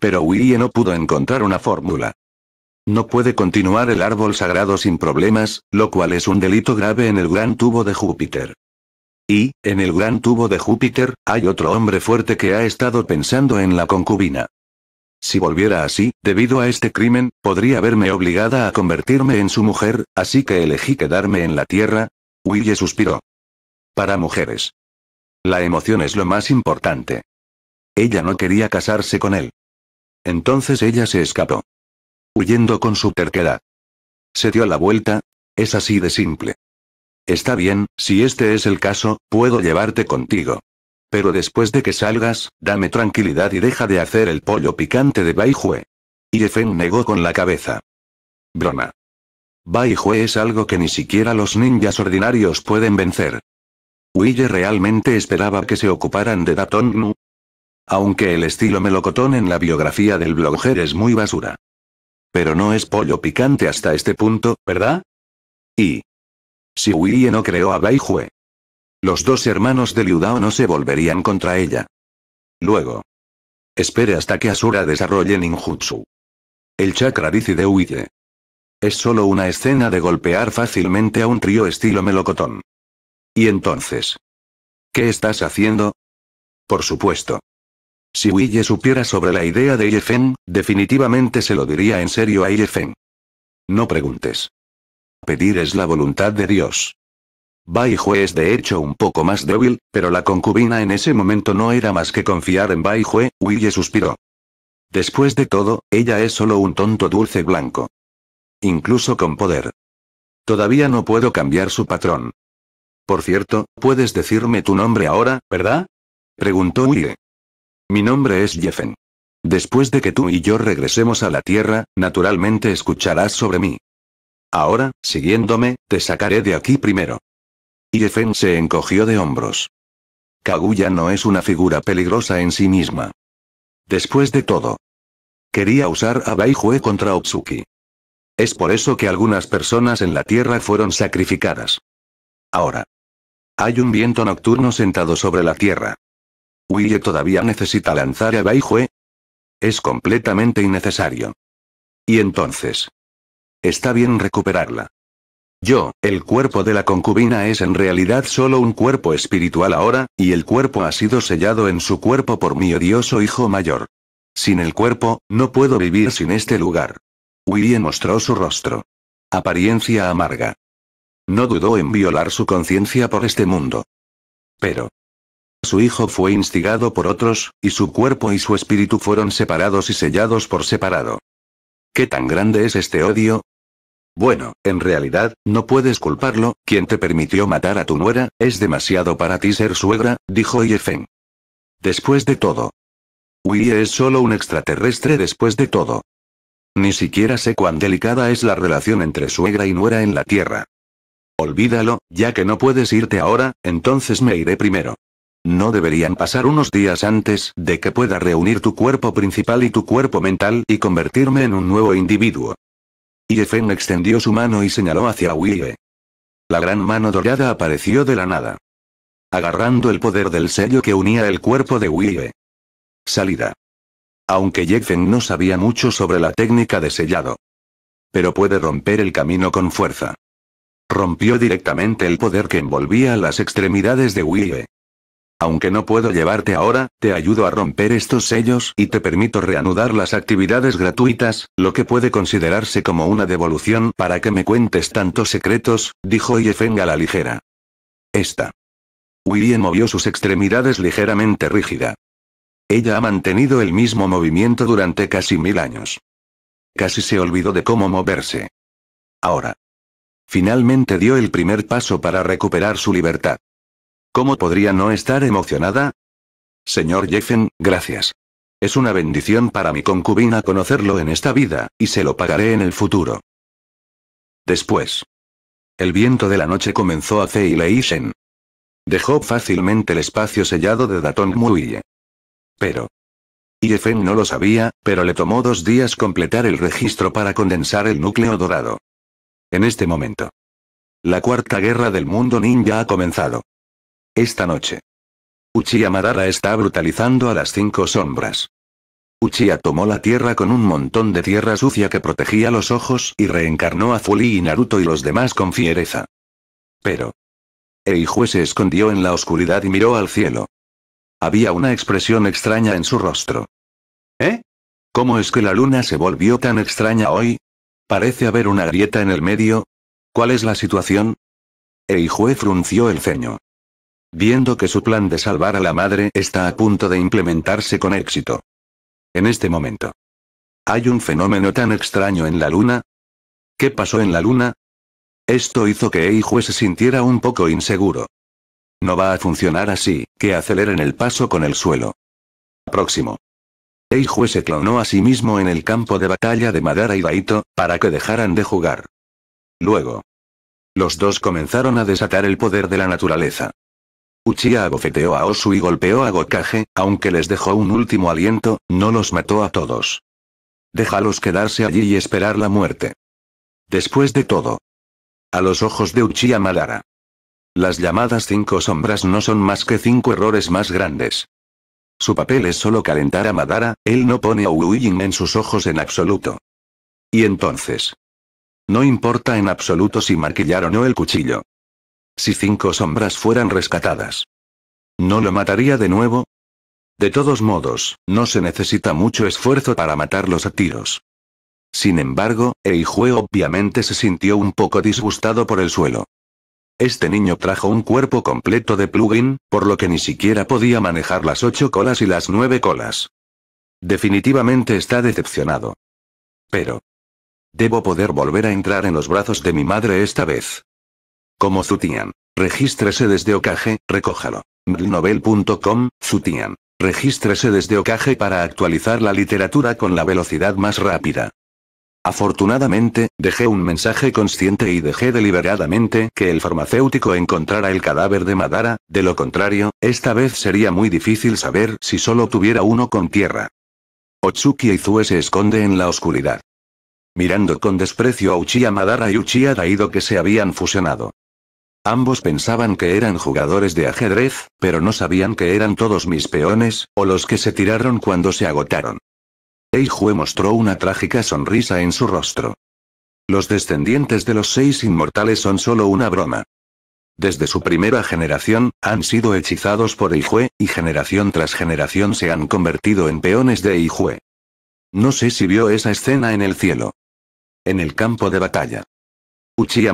[SPEAKER 1] Pero Huille no pudo encontrar una fórmula. No puede continuar el árbol sagrado sin problemas, lo cual es un delito grave en el gran tubo de Júpiter. Y, en el gran tubo de Júpiter, hay otro hombre fuerte que ha estado pensando en la concubina. Si volviera así, debido a este crimen, podría verme obligada a convertirme en su mujer, así que elegí quedarme en la tierra. Huye suspiró. Para mujeres. La emoción es lo más importante. Ella no quería casarse con él. Entonces ella se escapó. Huyendo con su terquedad. Se dio la vuelta. Es así de simple. Está bien, si este es el caso, puedo llevarte contigo. Pero después de que salgas, dame tranquilidad y deja de hacer el pollo picante de Baijue. Yefeng negó con la cabeza. Broma. Baijue es algo que ni siquiera los ninjas ordinarios pueden vencer. Huille realmente esperaba que se ocuparan de Datongnu? Aunque el estilo melocotón en la biografía del blogger es muy basura. Pero no es pollo picante hasta este punto, ¿verdad? Y. Si Huille no creó a Baijue, los dos hermanos de Liudao no se volverían contra ella. Luego. Espere hasta que Asura desarrolle ninjutsu. El chakra dice de huye. Es solo una escena de golpear fácilmente a un trío estilo melocotón. ¿Y entonces? ¿Qué estás haciendo? Por supuesto. Si Huille supiera sobre la idea de Yefen, definitivamente se lo diría en serio a Yefen. No preguntes. Pedir es la voluntad de Dios. Baijue es de hecho un poco más débil, pero la concubina en ese momento no era más que confiar en Baijue, Huille suspiró. Después de todo, ella es solo un tonto dulce blanco. Incluso con poder. Todavía no puedo cambiar su patrón. Por cierto, puedes decirme tu nombre ahora, ¿verdad? Preguntó Huye. Mi nombre es Jeffen. Después de que tú y yo regresemos a la Tierra, naturalmente escucharás sobre mí. Ahora, siguiéndome, te sacaré de aquí primero. Iefen se encogió de hombros. Kaguya no es una figura peligrosa en sí misma. Después de todo. Quería usar a Baijue contra Otsuki. Es por eso que algunas personas en la Tierra fueron sacrificadas. Ahora. Hay un viento nocturno sentado sobre la Tierra. ¿Wille todavía necesita lanzar a Baihue. Es completamente innecesario. Y entonces. Está bien recuperarla yo, el cuerpo de la concubina es en realidad solo un cuerpo espiritual ahora, y el cuerpo ha sido sellado en su cuerpo por mi odioso hijo mayor. Sin el cuerpo, no puedo vivir sin este lugar. William mostró su rostro. Apariencia amarga. No dudó en violar su conciencia por este mundo. Pero. Su hijo fue instigado por otros, y su cuerpo y su espíritu fueron separados y sellados por separado. ¿Qué tan grande es este odio? Bueno, en realidad, no puedes culparlo, quien te permitió matar a tu nuera, es demasiado para ti ser suegra, dijo Yefen. Después de todo. Wii es solo un extraterrestre después de todo. Ni siquiera sé cuán delicada es la relación entre suegra y nuera en la Tierra. Olvídalo, ya que no puedes irte ahora, entonces me iré primero. ¿No deberían pasar unos días antes de que pueda reunir tu cuerpo principal y tu cuerpo mental y convertirme en un nuevo individuo? Jefen extendió su mano y señaló hacia Huie. La gran mano dorada apareció de la nada. Agarrando el poder del sello que unía el cuerpo de Huie. Salida. Aunque Yefeng no sabía mucho sobre la técnica de sellado. Pero puede romper el camino con fuerza. Rompió directamente el poder que envolvía las extremidades de Huie. Aunque no puedo llevarte ahora, te ayudo a romper estos sellos y te permito reanudar las actividades gratuitas, lo que puede considerarse como una devolución para que me cuentes tantos secretos, dijo Yefeng a la ligera. Esta. William movió sus extremidades ligeramente rígida. Ella ha mantenido el mismo movimiento durante casi mil años. Casi se olvidó de cómo moverse. Ahora. Finalmente dio el primer paso para recuperar su libertad. ¿Cómo podría no estar emocionada? Señor Jeffen, gracias. Es una bendición para mi concubina conocerlo en esta vida, y se lo pagaré en el futuro. Después. El viento de la noche comenzó a shen. Dejó fácilmente el espacio sellado de Datong Muille. Pero. Jeffen no lo sabía, pero le tomó dos días completar el registro para condensar el núcleo dorado. En este momento. La cuarta guerra del mundo ninja ha comenzado. Esta noche. Uchiha Madara está brutalizando a las cinco sombras. Uchiha tomó la tierra con un montón de tierra sucia que protegía los ojos y reencarnó a Fuli y Naruto y los demás con fiereza. Pero. Eijue se escondió en la oscuridad y miró al cielo. Había una expresión extraña en su rostro. ¿Eh? ¿Cómo es que la luna se volvió tan extraña hoy? Parece haber una grieta en el medio. ¿Cuál es la situación? Eijue frunció el ceño viendo que su plan de salvar a la madre está a punto de implementarse con éxito. En este momento. ¿Hay un fenómeno tan extraño en la luna? ¿Qué pasó en la luna? Esto hizo que Eijue se sintiera un poco inseguro. No va a funcionar así, que aceleren el paso con el suelo. Próximo. Eijue se clonó a sí mismo en el campo de batalla de Madara y Baito, para que dejaran de jugar. Luego. Los dos comenzaron a desatar el poder de la naturaleza. Uchiha abofeteó a Osu y golpeó a Gokage, aunque les dejó un último aliento, no los mató a todos. Déjalos quedarse allí y esperar la muerte. Después de todo. A los ojos de Uchiha Madara. Las llamadas cinco sombras no son más que cinco errores más grandes. Su papel es solo calentar a Madara, él no pone a Wuyin en sus ojos en absoluto. Y entonces. No importa en absoluto si maquillar o no el cuchillo. Si cinco sombras fueran rescatadas. ¿No lo mataría de nuevo? De todos modos, no se necesita mucho esfuerzo para matarlos a tiros. Sin embargo, Eijue obviamente se sintió un poco disgustado por el suelo. Este niño trajo un cuerpo completo de plugin, por lo que ni siquiera podía manejar las ocho colas y las nueve colas. Definitivamente está decepcionado. Pero. Debo poder volver a entrar en los brazos de mi madre esta vez. Como Zutian. Regístrese desde Okage, recójalo. novel.com Zutian. Regístrese desde Okage para actualizar la literatura con la velocidad más rápida. Afortunadamente, dejé un mensaje consciente y dejé deliberadamente que el farmacéutico encontrara el cadáver de Madara, de lo contrario, esta vez sería muy difícil saber si solo tuviera uno con tierra. Otsuki Izue se esconde en la oscuridad. Mirando con desprecio a Uchiha Madara y Uchiha Daido que se habían fusionado. Ambos pensaban que eran jugadores de ajedrez, pero no sabían que eran todos mis peones, o los que se tiraron cuando se agotaron. Eijue mostró una trágica sonrisa en su rostro. Los descendientes de los seis inmortales son solo una broma. Desde su primera generación, han sido hechizados por Eijue, y generación tras generación se han convertido en peones de Eijue. No sé si vio esa escena en el cielo. En el campo de batalla.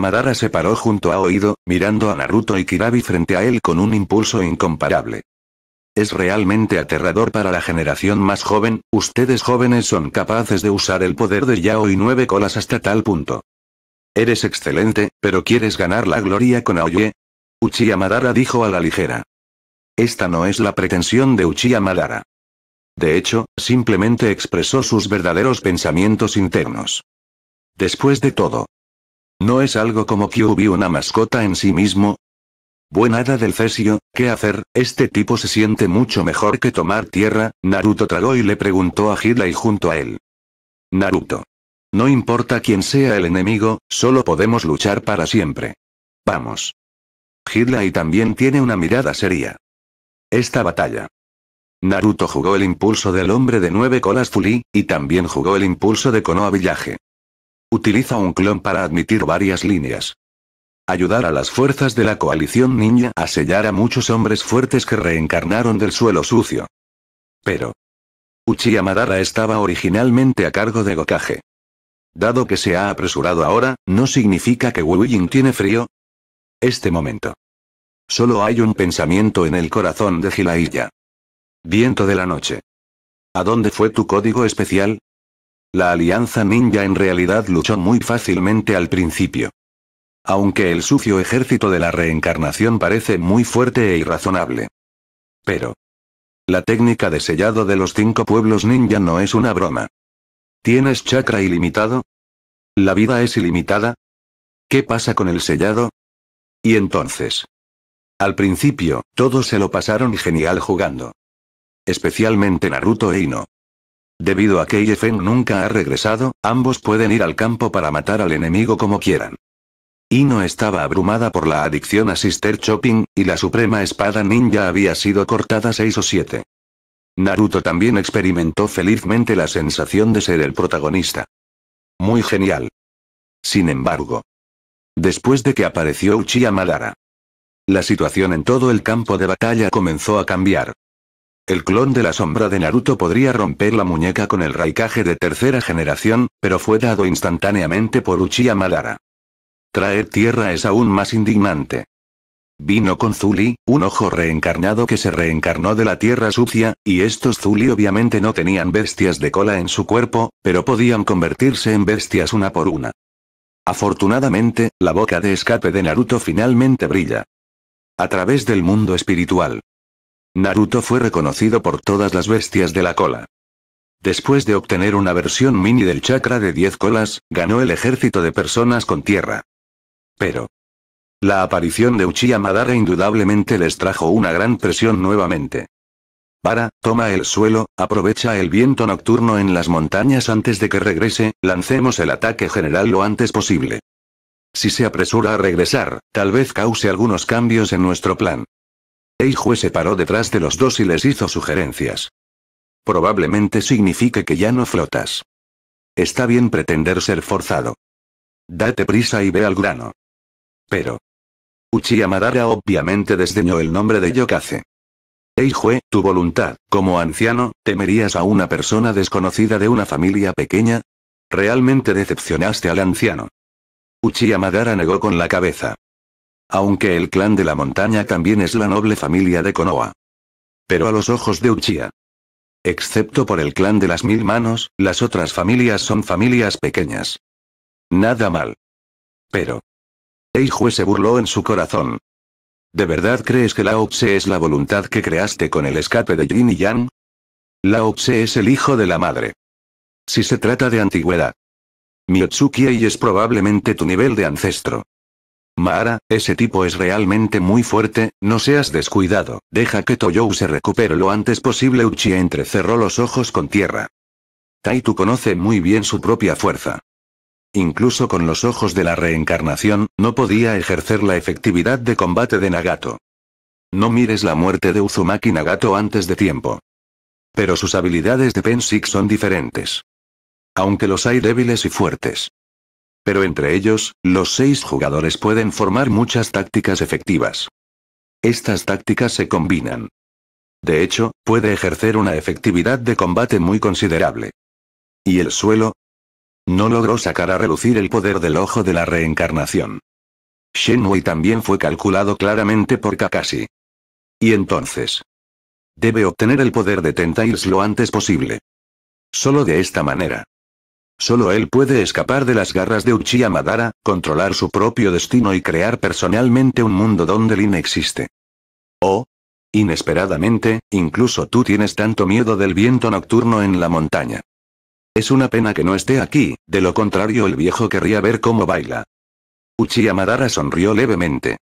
[SPEAKER 1] Madara se paró junto a Oido, mirando a Naruto y Kirabi frente a él con un impulso incomparable. Es realmente aterrador para la generación más joven, ustedes jóvenes son capaces de usar el poder de Yao y nueve colas hasta tal punto. Eres excelente, pero ¿quieres ganar la gloria con Aoye? Uchiha Madara dijo a la ligera. Esta no es la pretensión de Uchiha Madara. De hecho, simplemente expresó sus verdaderos pensamientos internos. Después de todo, ¿No es algo como Kyuubi una mascota en sí mismo? Buena hada del cesio, ¿qué hacer? Este tipo se siente mucho mejor que tomar tierra, Naruto tragó y le preguntó a y junto a él. Naruto. No importa quién sea el enemigo, solo podemos luchar para siempre. Vamos. Hidlai también tiene una mirada seria. Esta batalla. Naruto jugó el impulso del hombre de nueve colas Fuli, y también jugó el impulso de Konoha Villaje. Utiliza un clon para admitir varias líneas. Ayudar a las fuerzas de la coalición ninja a sellar a muchos hombres fuertes que reencarnaron del suelo sucio. Pero. Uchiha Madara estaba originalmente a cargo de Gokage. Dado que se ha apresurado ahora, ¿no significa que Wu tiene frío? Este momento. Solo hay un pensamiento en el corazón de Hilailla. Viento de la noche. ¿A dónde fue tu código especial? La Alianza Ninja en realidad luchó muy fácilmente al principio. Aunque el sucio ejército de la reencarnación parece muy fuerte e irrazonable. Pero. La técnica de sellado de los cinco pueblos ninja no es una broma. ¿Tienes chakra ilimitado? ¿La vida es ilimitada? ¿Qué pasa con el sellado? Y entonces. Al principio, todos se lo pasaron genial jugando. Especialmente Naruto e Ino. Debido a que Yefeng nunca ha regresado, ambos pueden ir al campo para matar al enemigo como quieran. Ino estaba abrumada por la adicción a Sister Chopping, y la suprema espada ninja había sido cortada seis o siete. Naruto también experimentó felizmente la sensación de ser el protagonista. Muy genial. Sin embargo. Después de que apareció Uchiha Madara. La situación en todo el campo de batalla comenzó a cambiar. El clon de la sombra de Naruto podría romper la muñeca con el raikage de tercera generación, pero fue dado instantáneamente por Uchiha Madara. Traer tierra es aún más indignante. Vino con Zuli, un ojo reencarnado que se reencarnó de la tierra sucia, y estos Zuli obviamente no tenían bestias de cola en su cuerpo, pero podían convertirse en bestias una por una. Afortunadamente, la boca de escape de Naruto finalmente brilla. A través del mundo espiritual. Naruto fue reconocido por todas las bestias de la cola. Después de obtener una versión mini del chakra de 10 colas, ganó el ejército de personas con tierra. Pero. La aparición de Uchiha Madara indudablemente les trajo una gran presión nuevamente. Para, toma el suelo, aprovecha el viento nocturno en las montañas antes de que regrese, lancemos el ataque general lo antes posible. Si se apresura a regresar, tal vez cause algunos cambios en nuestro plan. Eijue se paró detrás de los dos y les hizo sugerencias. Probablemente signifique que ya no flotas. Está bien pretender ser forzado. Date prisa y ve al grano. Pero. Uchiha obviamente desdeñó el nombre de Yokaze. Eijue, tu voluntad, como anciano, ¿temerías a una persona desconocida de una familia pequeña? Realmente decepcionaste al anciano. Uchiha negó con la cabeza. Aunque el clan de la montaña también es la noble familia de Konoha. Pero a los ojos de Uchiha. Excepto por el clan de las mil manos, las otras familias son familias pequeñas. Nada mal. Pero. Eijue se burló en su corazón. ¿De verdad crees que Lao Tse es la voluntad que creaste con el escape de Yin y Yang? Lao Tse es el hijo de la madre. Si se trata de antigüedad. y es probablemente tu nivel de ancestro. Maara, ese tipo es realmente muy fuerte, no seas descuidado, deja que Toyou se recupere lo antes posible. Uchiha entrecerró los ojos con tierra. Taitu conoce muy bien su propia fuerza. Incluso con los ojos de la reencarnación, no podía ejercer la efectividad de combate de Nagato. No mires la muerte de Uzumaki Nagato antes de tiempo. Pero sus habilidades de Pensik son diferentes. Aunque los hay débiles y fuertes. Pero entre ellos, los seis jugadores pueden formar muchas tácticas efectivas. Estas tácticas se combinan. De hecho, puede ejercer una efectividad de combate muy considerable. ¿Y el suelo? No logró sacar a relucir el poder del ojo de la reencarnación. Shenhui también fue calculado claramente por Kakashi. Y entonces. Debe obtener el poder de Tentails lo antes posible. Solo de esta manera. Solo él puede escapar de las garras de Uchiha Madara, controlar su propio destino y crear personalmente un mundo donde Lin existe. Oh. Inesperadamente, incluso tú tienes tanto miedo del viento nocturno en la montaña. Es una pena que no esté aquí, de lo contrario el viejo querría ver cómo baila. Uchiha Madara sonrió levemente.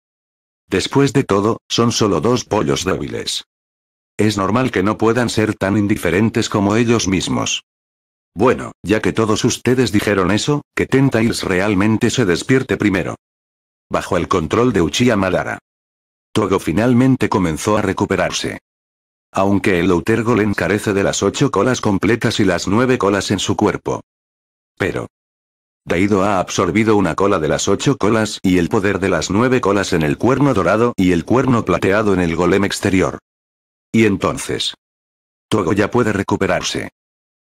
[SPEAKER 1] Después de todo, son solo dos pollos débiles. Es normal que no puedan ser tan indiferentes como ellos mismos. Bueno, ya que todos ustedes dijeron eso, que Tentails realmente se despierte primero. Bajo el control de Uchiha Madara. Togo finalmente comenzó a recuperarse. Aunque el Golem carece de las ocho colas completas y las nueve colas en su cuerpo. Pero. Daido ha absorbido una cola de las ocho colas y el poder de las nueve colas en el cuerno dorado y el cuerno plateado en el golem exterior. Y entonces. Togo ya puede recuperarse.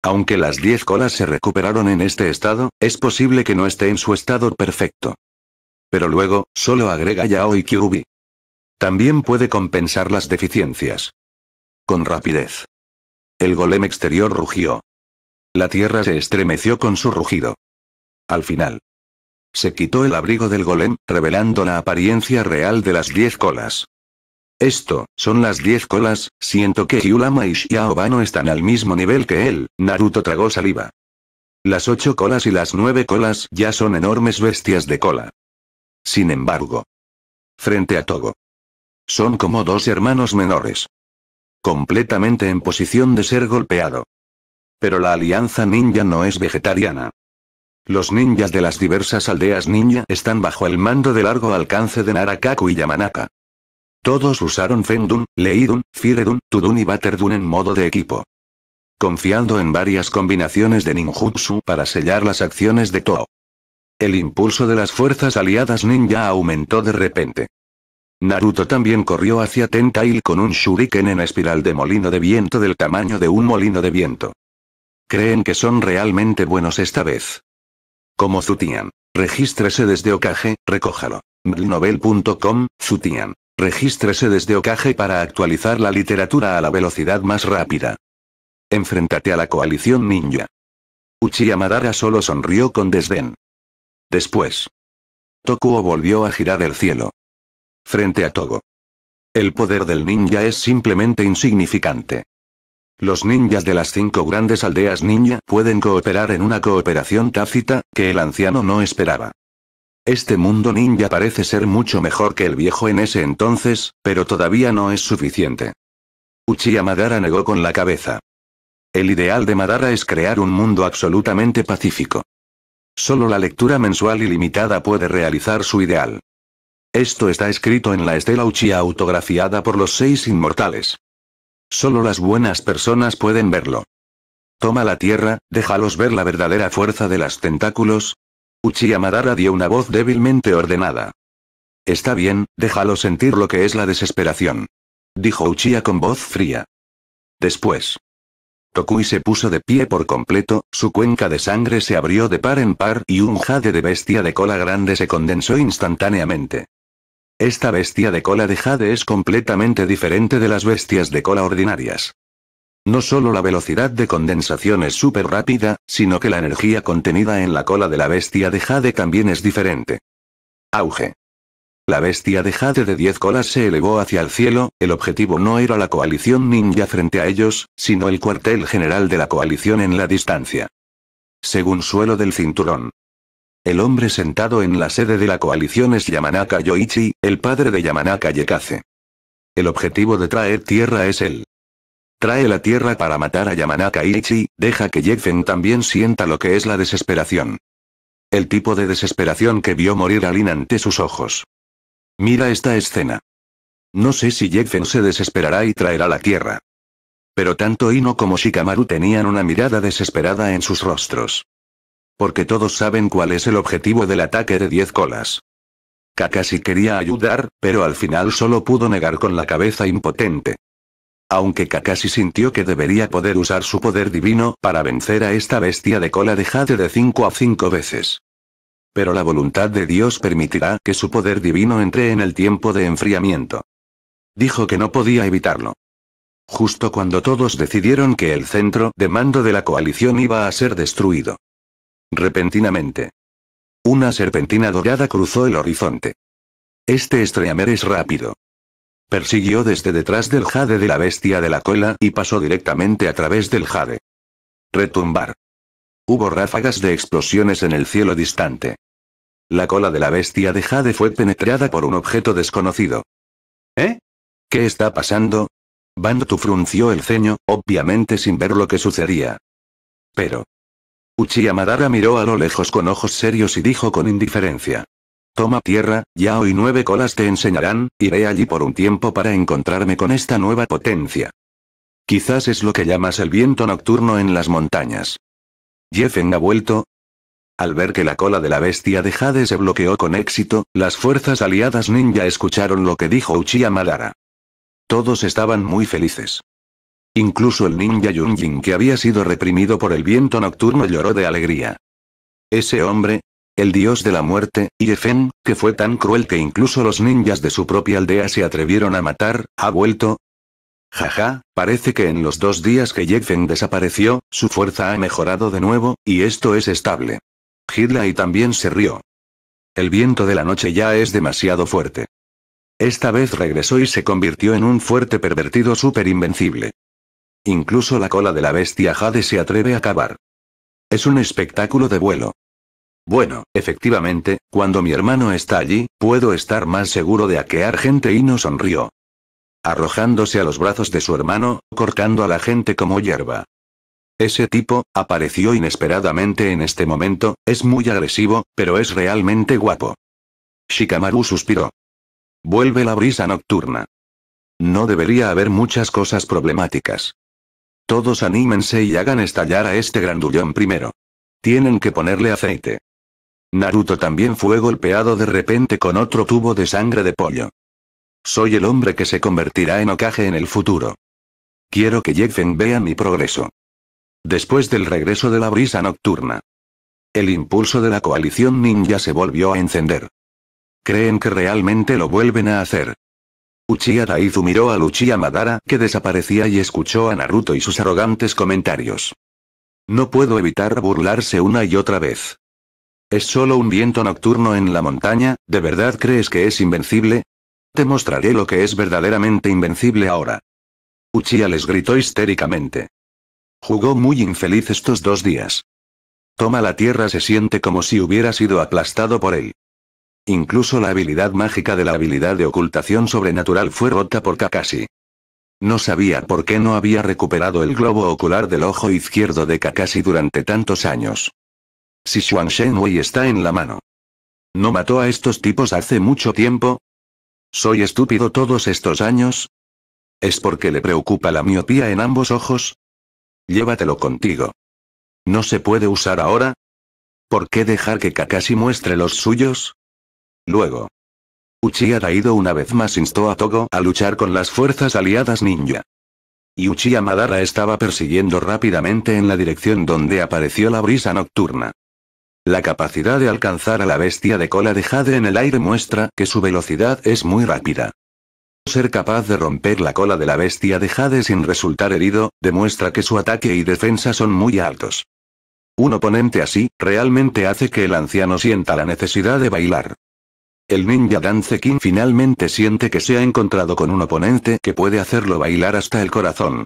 [SPEAKER 1] Aunque las 10 colas se recuperaron en este estado, es posible que no esté en su estado perfecto. Pero luego, solo agrega Yao y Kyubi. También puede compensar las deficiencias. Con rapidez. El golem exterior rugió. La tierra se estremeció con su rugido. Al final. Se quitó el abrigo del golem, revelando la apariencia real de las 10 colas. Esto, son las 10 colas, siento que Yulama y Shiaoba no están al mismo nivel que él, Naruto tragó saliva. Las 8 colas y las 9 colas ya son enormes bestias de cola. Sin embargo. Frente a Togo. Son como dos hermanos menores. Completamente en posición de ser golpeado. Pero la alianza ninja no es vegetariana. Los ninjas de las diversas aldeas ninja están bajo el mando de largo alcance de Narakaku y Yamanaka. Todos usaron Fendun, Leidun, Firedun, Tudun y Baterdun en modo de equipo. Confiando en varias combinaciones de ninjutsu para sellar las acciones de Toho. El impulso de las fuerzas aliadas ninja aumentó de repente. Naruto también corrió hacia Tentail con un shuriken en espiral de molino de viento del tamaño de un molino de viento. Creen que son realmente buenos esta vez. Como Zutian. Regístrese desde Okage, recójalo. Zutian. Regístrese desde Okage para actualizar la literatura a la velocidad más rápida. Enfréntate a la coalición ninja. Uchiha Madara solo sonrió con desdén. Después. Tokuo volvió a girar el cielo. Frente a Togo. El poder del ninja es simplemente insignificante. Los ninjas de las cinco grandes aldeas ninja pueden cooperar en una cooperación tácita, que el anciano no esperaba. Este mundo ninja parece ser mucho mejor que el viejo en ese entonces, pero todavía no es suficiente. Uchiha Madara negó con la cabeza. El ideal de Madara es crear un mundo absolutamente pacífico. Solo la lectura mensual ilimitada puede realizar su ideal. Esto está escrito en la estela Uchiha autografiada por los seis inmortales. Solo las buenas personas pueden verlo. Toma la tierra, déjalos ver la verdadera fuerza de las tentáculos, Uchiha Madara dio una voz débilmente ordenada. Está bien, déjalo sentir lo que es la desesperación. Dijo Uchiha con voz fría. Después. Tokui se puso de pie por completo, su cuenca de sangre se abrió de par en par y un jade de bestia de cola grande se condensó instantáneamente. Esta bestia de cola de jade es completamente diferente de las bestias de cola ordinarias. No solo la velocidad de condensación es súper rápida, sino que la energía contenida en la cola de la bestia de Jade también es diferente. Auge. La bestia de Jade de 10 colas se elevó hacia el cielo, el objetivo no era la coalición ninja frente a ellos, sino el cuartel general de la coalición en la distancia. Según suelo del cinturón. El hombre sentado en la sede de la coalición es Yamanaka Yoichi, el padre de Yamanaka Yekaze. El objetivo de traer tierra es él. Trae la tierra para matar a Yamanaka Ichi, deja que Jefen también sienta lo que es la desesperación. El tipo de desesperación que vio morir a Lin ante sus ojos. Mira esta escena. No sé si Jefen se desesperará y traerá la tierra. Pero tanto Ino como Shikamaru tenían una mirada desesperada en sus rostros. Porque todos saben cuál es el objetivo del ataque de diez colas. Kakashi quería ayudar, pero al final solo pudo negar con la cabeza impotente aunque Kakashi sintió que debería poder usar su poder divino para vencer a esta bestia de cola de jade de 5 a 5 veces. Pero la voluntad de Dios permitirá que su poder divino entre en el tiempo de enfriamiento. Dijo que no podía evitarlo. Justo cuando todos decidieron que el centro de mando de la coalición iba a ser destruido. Repentinamente. Una serpentina dorada cruzó el horizonte. Este estreamer es rápido. Persiguió desde detrás del jade de la bestia de la cola y pasó directamente a través del jade. Retumbar. Hubo ráfagas de explosiones en el cielo distante. La cola de la bestia de jade fue penetrada por un objeto desconocido. ¿Eh? ¿Qué está pasando? Bantu frunció el ceño, obviamente sin ver lo que sucedía. Pero. Uchiha miró a lo lejos con ojos serios y dijo con indiferencia. Toma tierra, ya hoy nueve colas te enseñarán, iré allí por un tiempo para encontrarme con esta nueva potencia. Quizás es lo que llamas el viento nocturno en las montañas. Jeffen ha vuelto. Al ver que la cola de la bestia de Jade se bloqueó con éxito, las fuerzas aliadas ninja escucharon lo que dijo Uchiha Madara. Todos estaban muy felices. Incluso el ninja Yunjin que había sido reprimido por el viento nocturno lloró de alegría. Ese hombre, el dios de la muerte, Yefen, que fue tan cruel que incluso los ninjas de su propia aldea se atrevieron a matar, ha vuelto. Jaja, parece que en los dos días que Yefeng desapareció, su fuerza ha mejorado de nuevo, y esto es estable. y también se rió. El viento de la noche ya es demasiado fuerte. Esta vez regresó y se convirtió en un fuerte pervertido súper invencible. Incluso la cola de la bestia Jade se atreve a cavar. Es un espectáculo de vuelo. Bueno, efectivamente, cuando mi hermano está allí, puedo estar más seguro de aquear gente y no sonrió. Arrojándose a los brazos de su hermano, cortando a la gente como hierba. Ese tipo, apareció inesperadamente en este momento, es muy agresivo, pero es realmente guapo. Shikamaru suspiró. Vuelve la brisa nocturna. No debería haber muchas cosas problemáticas. Todos anímense y hagan estallar a este grandullón primero. Tienen que ponerle aceite. Naruto también fue golpeado de repente con otro tubo de sangre de pollo. Soy el hombre que se convertirá en ocaje en el futuro. Quiero que Jigen vea mi progreso. Después del regreso de la brisa nocturna. El impulso de la coalición ninja se volvió a encender. Creen que realmente lo vuelven a hacer. Uchiha Daizu miró a Uchiha Madara que desaparecía y escuchó a Naruto y sus arrogantes comentarios. No puedo evitar burlarse una y otra vez. Es solo un viento nocturno en la montaña, ¿de verdad crees que es invencible? Te mostraré lo que es verdaderamente invencible ahora. Uchiha les gritó histéricamente. Jugó muy infeliz estos dos días. Toma la tierra se siente como si hubiera sido aplastado por él. Incluso la habilidad mágica de la habilidad de ocultación sobrenatural fue rota por Kakashi. No sabía por qué no había recuperado el globo ocular del ojo izquierdo de Kakashi durante tantos años. Xuan Wei está en la mano. ¿No mató a estos tipos hace mucho tiempo? ¿Soy estúpido todos estos años? ¿Es porque le preocupa la miopía en ambos ojos? Llévatelo contigo. ¿No se puede usar ahora? ¿Por qué dejar que Kakashi muestre los suyos? Luego. Uchiha ido una vez más instó a Togo a luchar con las fuerzas aliadas ninja. Y Uchiha Madara estaba persiguiendo rápidamente en la dirección donde apareció la brisa nocturna. La capacidad de alcanzar a la bestia de cola de Jade en el aire muestra que su velocidad es muy rápida. Ser capaz de romper la cola de la bestia de Jade sin resultar herido, demuestra que su ataque y defensa son muy altos. Un oponente así, realmente hace que el anciano sienta la necesidad de bailar. El ninja Dance King finalmente siente que se ha encontrado con un oponente que puede hacerlo bailar hasta el corazón.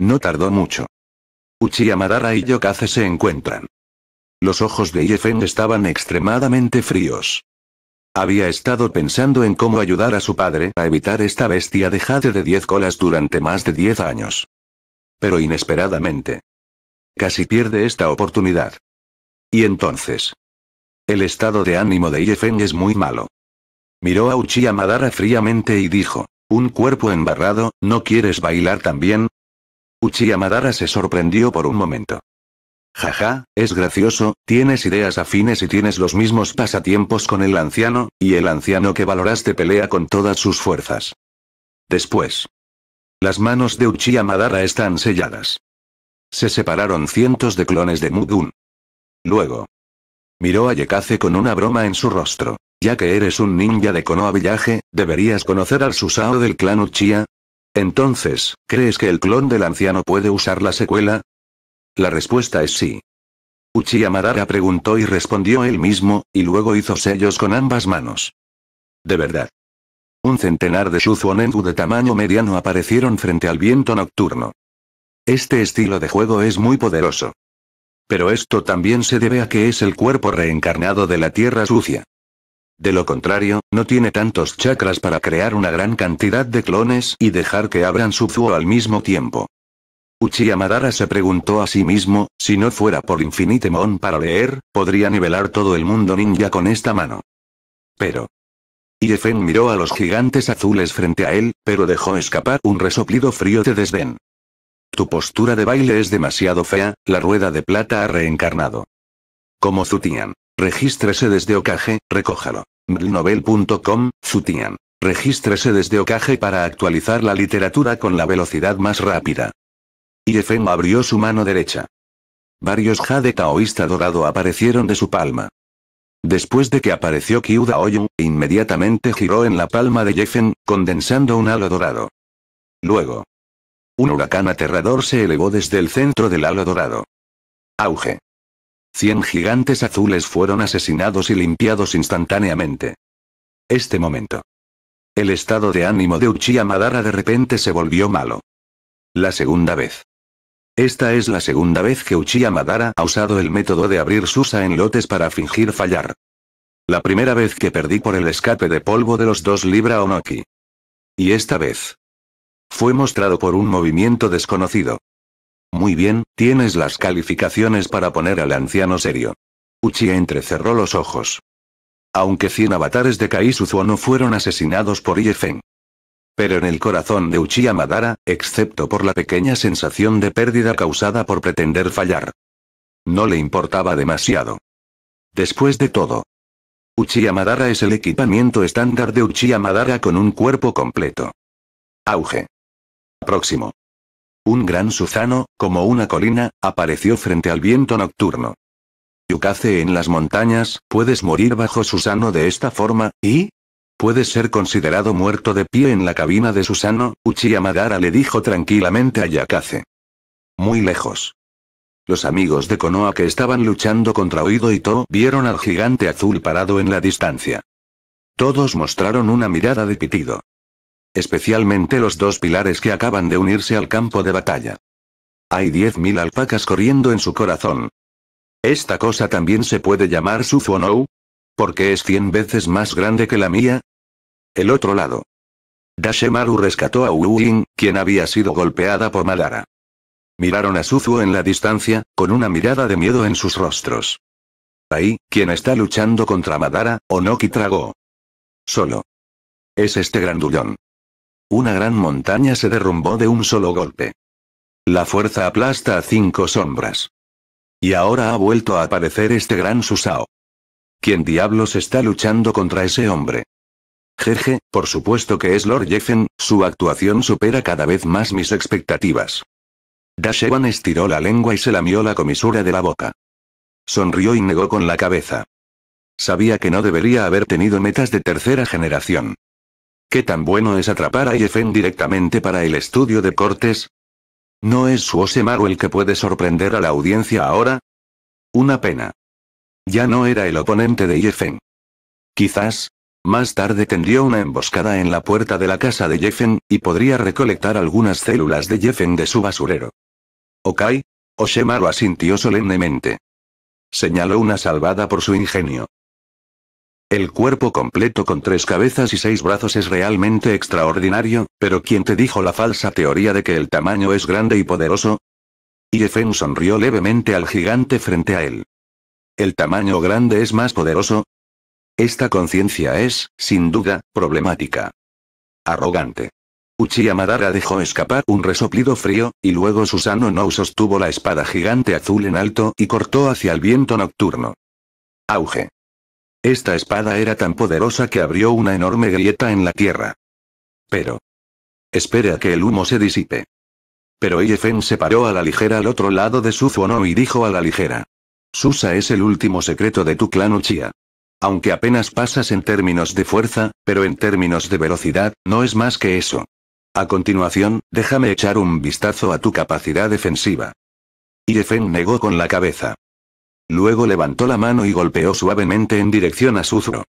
[SPEAKER 1] No tardó mucho. Uchiha Madara y Yokaze se encuentran. Los ojos de Yefeng estaban extremadamente fríos. Había estado pensando en cómo ayudar a su padre a evitar esta bestia de de diez colas durante más de diez años. Pero inesperadamente. Casi pierde esta oportunidad. Y entonces. El estado de ánimo de Yefeng es muy malo. Miró a Uchiha Madara fríamente y dijo, un cuerpo embarrado, ¿no quieres bailar también? Uchiha Madara se sorprendió por un momento. Jaja, es gracioso, tienes ideas afines y tienes los mismos pasatiempos con el anciano, y el anciano que valoraste pelea con todas sus fuerzas. Después. Las manos de Uchiha Madara están selladas. Se separaron cientos de clones de Mudun. Luego. Miró a Yekaze con una broma en su rostro. Ya que eres un ninja de Konoha Villaje, ¿deberías conocer al Susao del clan Uchiha? Entonces, ¿crees que el clon del anciano puede usar la secuela? La respuesta es sí. Uchiha preguntó y respondió él mismo, y luego hizo sellos con ambas manos. De verdad. Un centenar de Shuzuonengu de tamaño mediano aparecieron frente al viento nocturno. Este estilo de juego es muy poderoso. Pero esto también se debe a que es el cuerpo reencarnado de la tierra sucia. De lo contrario, no tiene tantos chakras para crear una gran cantidad de clones y dejar que abran su al mismo tiempo. Madara se preguntó a sí mismo, si no fuera por Infinite Mon para leer, podría nivelar todo el mundo ninja con esta mano. Pero. Iefen miró a los gigantes azules frente a él, pero dejó escapar un resoplido frío de desdén. Tu postura de baile es demasiado fea, la rueda de plata ha reencarnado. Como Zutian. Regístrese desde Okage, recójalo. Mlnovel.com, Zutian. Regístrese desde Okage para actualizar la literatura con la velocidad más rápida. Yefeng abrió su mano derecha. Varios jade taoísta dorado aparecieron de su palma. Después de que apareció Kyuda Oyun, inmediatamente giró en la palma de Jeffen, condensando un halo dorado. Luego. Un huracán aterrador se elevó desde el centro del halo dorado. Auge. Cien gigantes azules fueron asesinados y limpiados instantáneamente. Este momento. El estado de ánimo de Uchiha Madara de repente se volvió malo. La segunda vez. Esta es la segunda vez que Uchiha Madara ha usado el método de abrir Susa en lotes para fingir fallar. La primera vez que perdí por el escape de polvo de los dos Libra Onoki. Y esta vez. Fue mostrado por un movimiento desconocido. Muy bien, tienes las calificaciones para poner al anciano serio. Uchiha entrecerró los ojos. Aunque 100 avatares de Kaisuzuo no fueron asesinados por Iefeng. Pero en el corazón de Uchiha Madara, excepto por la pequeña sensación de pérdida causada por pretender fallar. No le importaba demasiado. Después de todo. Uchiha Madara es el equipamiento estándar de Uchiha Madara con un cuerpo completo. Auge. Próximo. Un gran Susano, como una colina, apareció frente al viento nocturno. Yukaze en las montañas, puedes morir bajo Susano de esta forma, y, Puede ser considerado muerto de pie en la cabina de Susano, Uchiha Madara le dijo tranquilamente a Yakaze. Muy lejos. Los amigos de Konoha que estaban luchando contra Oido y To vieron al gigante azul parado en la distancia. Todos mostraron una mirada de pitido. Especialmente los dos pilares que acaban de unirse al campo de batalla. Hay 10.000 alpacas corriendo en su corazón. ¿Esta cosa también se puede llamar Suzuonou? porque es cien veces más grande que la mía? El otro lado. Dashemaru rescató a Yin, quien había sido golpeada por Madara. Miraron a Suzu en la distancia, con una mirada de miedo en sus rostros. Ahí, quien está luchando contra Madara, Onoki tragó. Solo. Es este grandullón. Una gran montaña se derrumbó de un solo golpe. La fuerza aplasta a cinco sombras. Y ahora ha vuelto a aparecer este gran Susao. ¿Quién diablos está luchando contra ese hombre? Jeje, por supuesto que es Lord Jeffen, su actuación supera cada vez más mis expectativas. Dashewan estiró la lengua y se lamió la comisura de la boca. Sonrió y negó con la cabeza. Sabía que no debería haber tenido metas de tercera generación. ¿Qué tan bueno es atrapar a Jeffen directamente para el estudio de cortes? ¿No es su el que puede sorprender a la audiencia ahora? Una pena. Ya no era el oponente de Jeffen. Quizás, más tarde tendió una emboscada en la puerta de la casa de Jeffen, y podría recolectar algunas células de Jeffen de su basurero. Ok, lo asintió solemnemente. Señaló una salvada por su ingenio. El cuerpo completo con tres cabezas y seis brazos es realmente extraordinario, pero ¿quién te dijo la falsa teoría de que el tamaño es grande y poderoso? Jeffen sonrió levemente al gigante frente a él. ¿El tamaño grande es más poderoso? Esta conciencia es, sin duda, problemática. Arrogante. Uchiha Madara dejó escapar un resoplido frío, y luego Susano No sostuvo la espada gigante azul en alto y cortó hacia el viento nocturno. Auge. Esta espada era tan poderosa que abrió una enorme grieta en la tierra. Pero. Espere a que el humo se disipe. Pero Yefen se paró a la ligera al otro lado de su Suzuono y dijo a la ligera. Susa es el último secreto de tu clan Uchiha. Aunque apenas pasas en términos de fuerza, pero en términos de velocidad, no es más que eso. A continuación, déjame echar un vistazo a tu capacidad defensiva. Irefen negó con la cabeza. Luego levantó la mano y golpeó suavemente en dirección a Suzuro.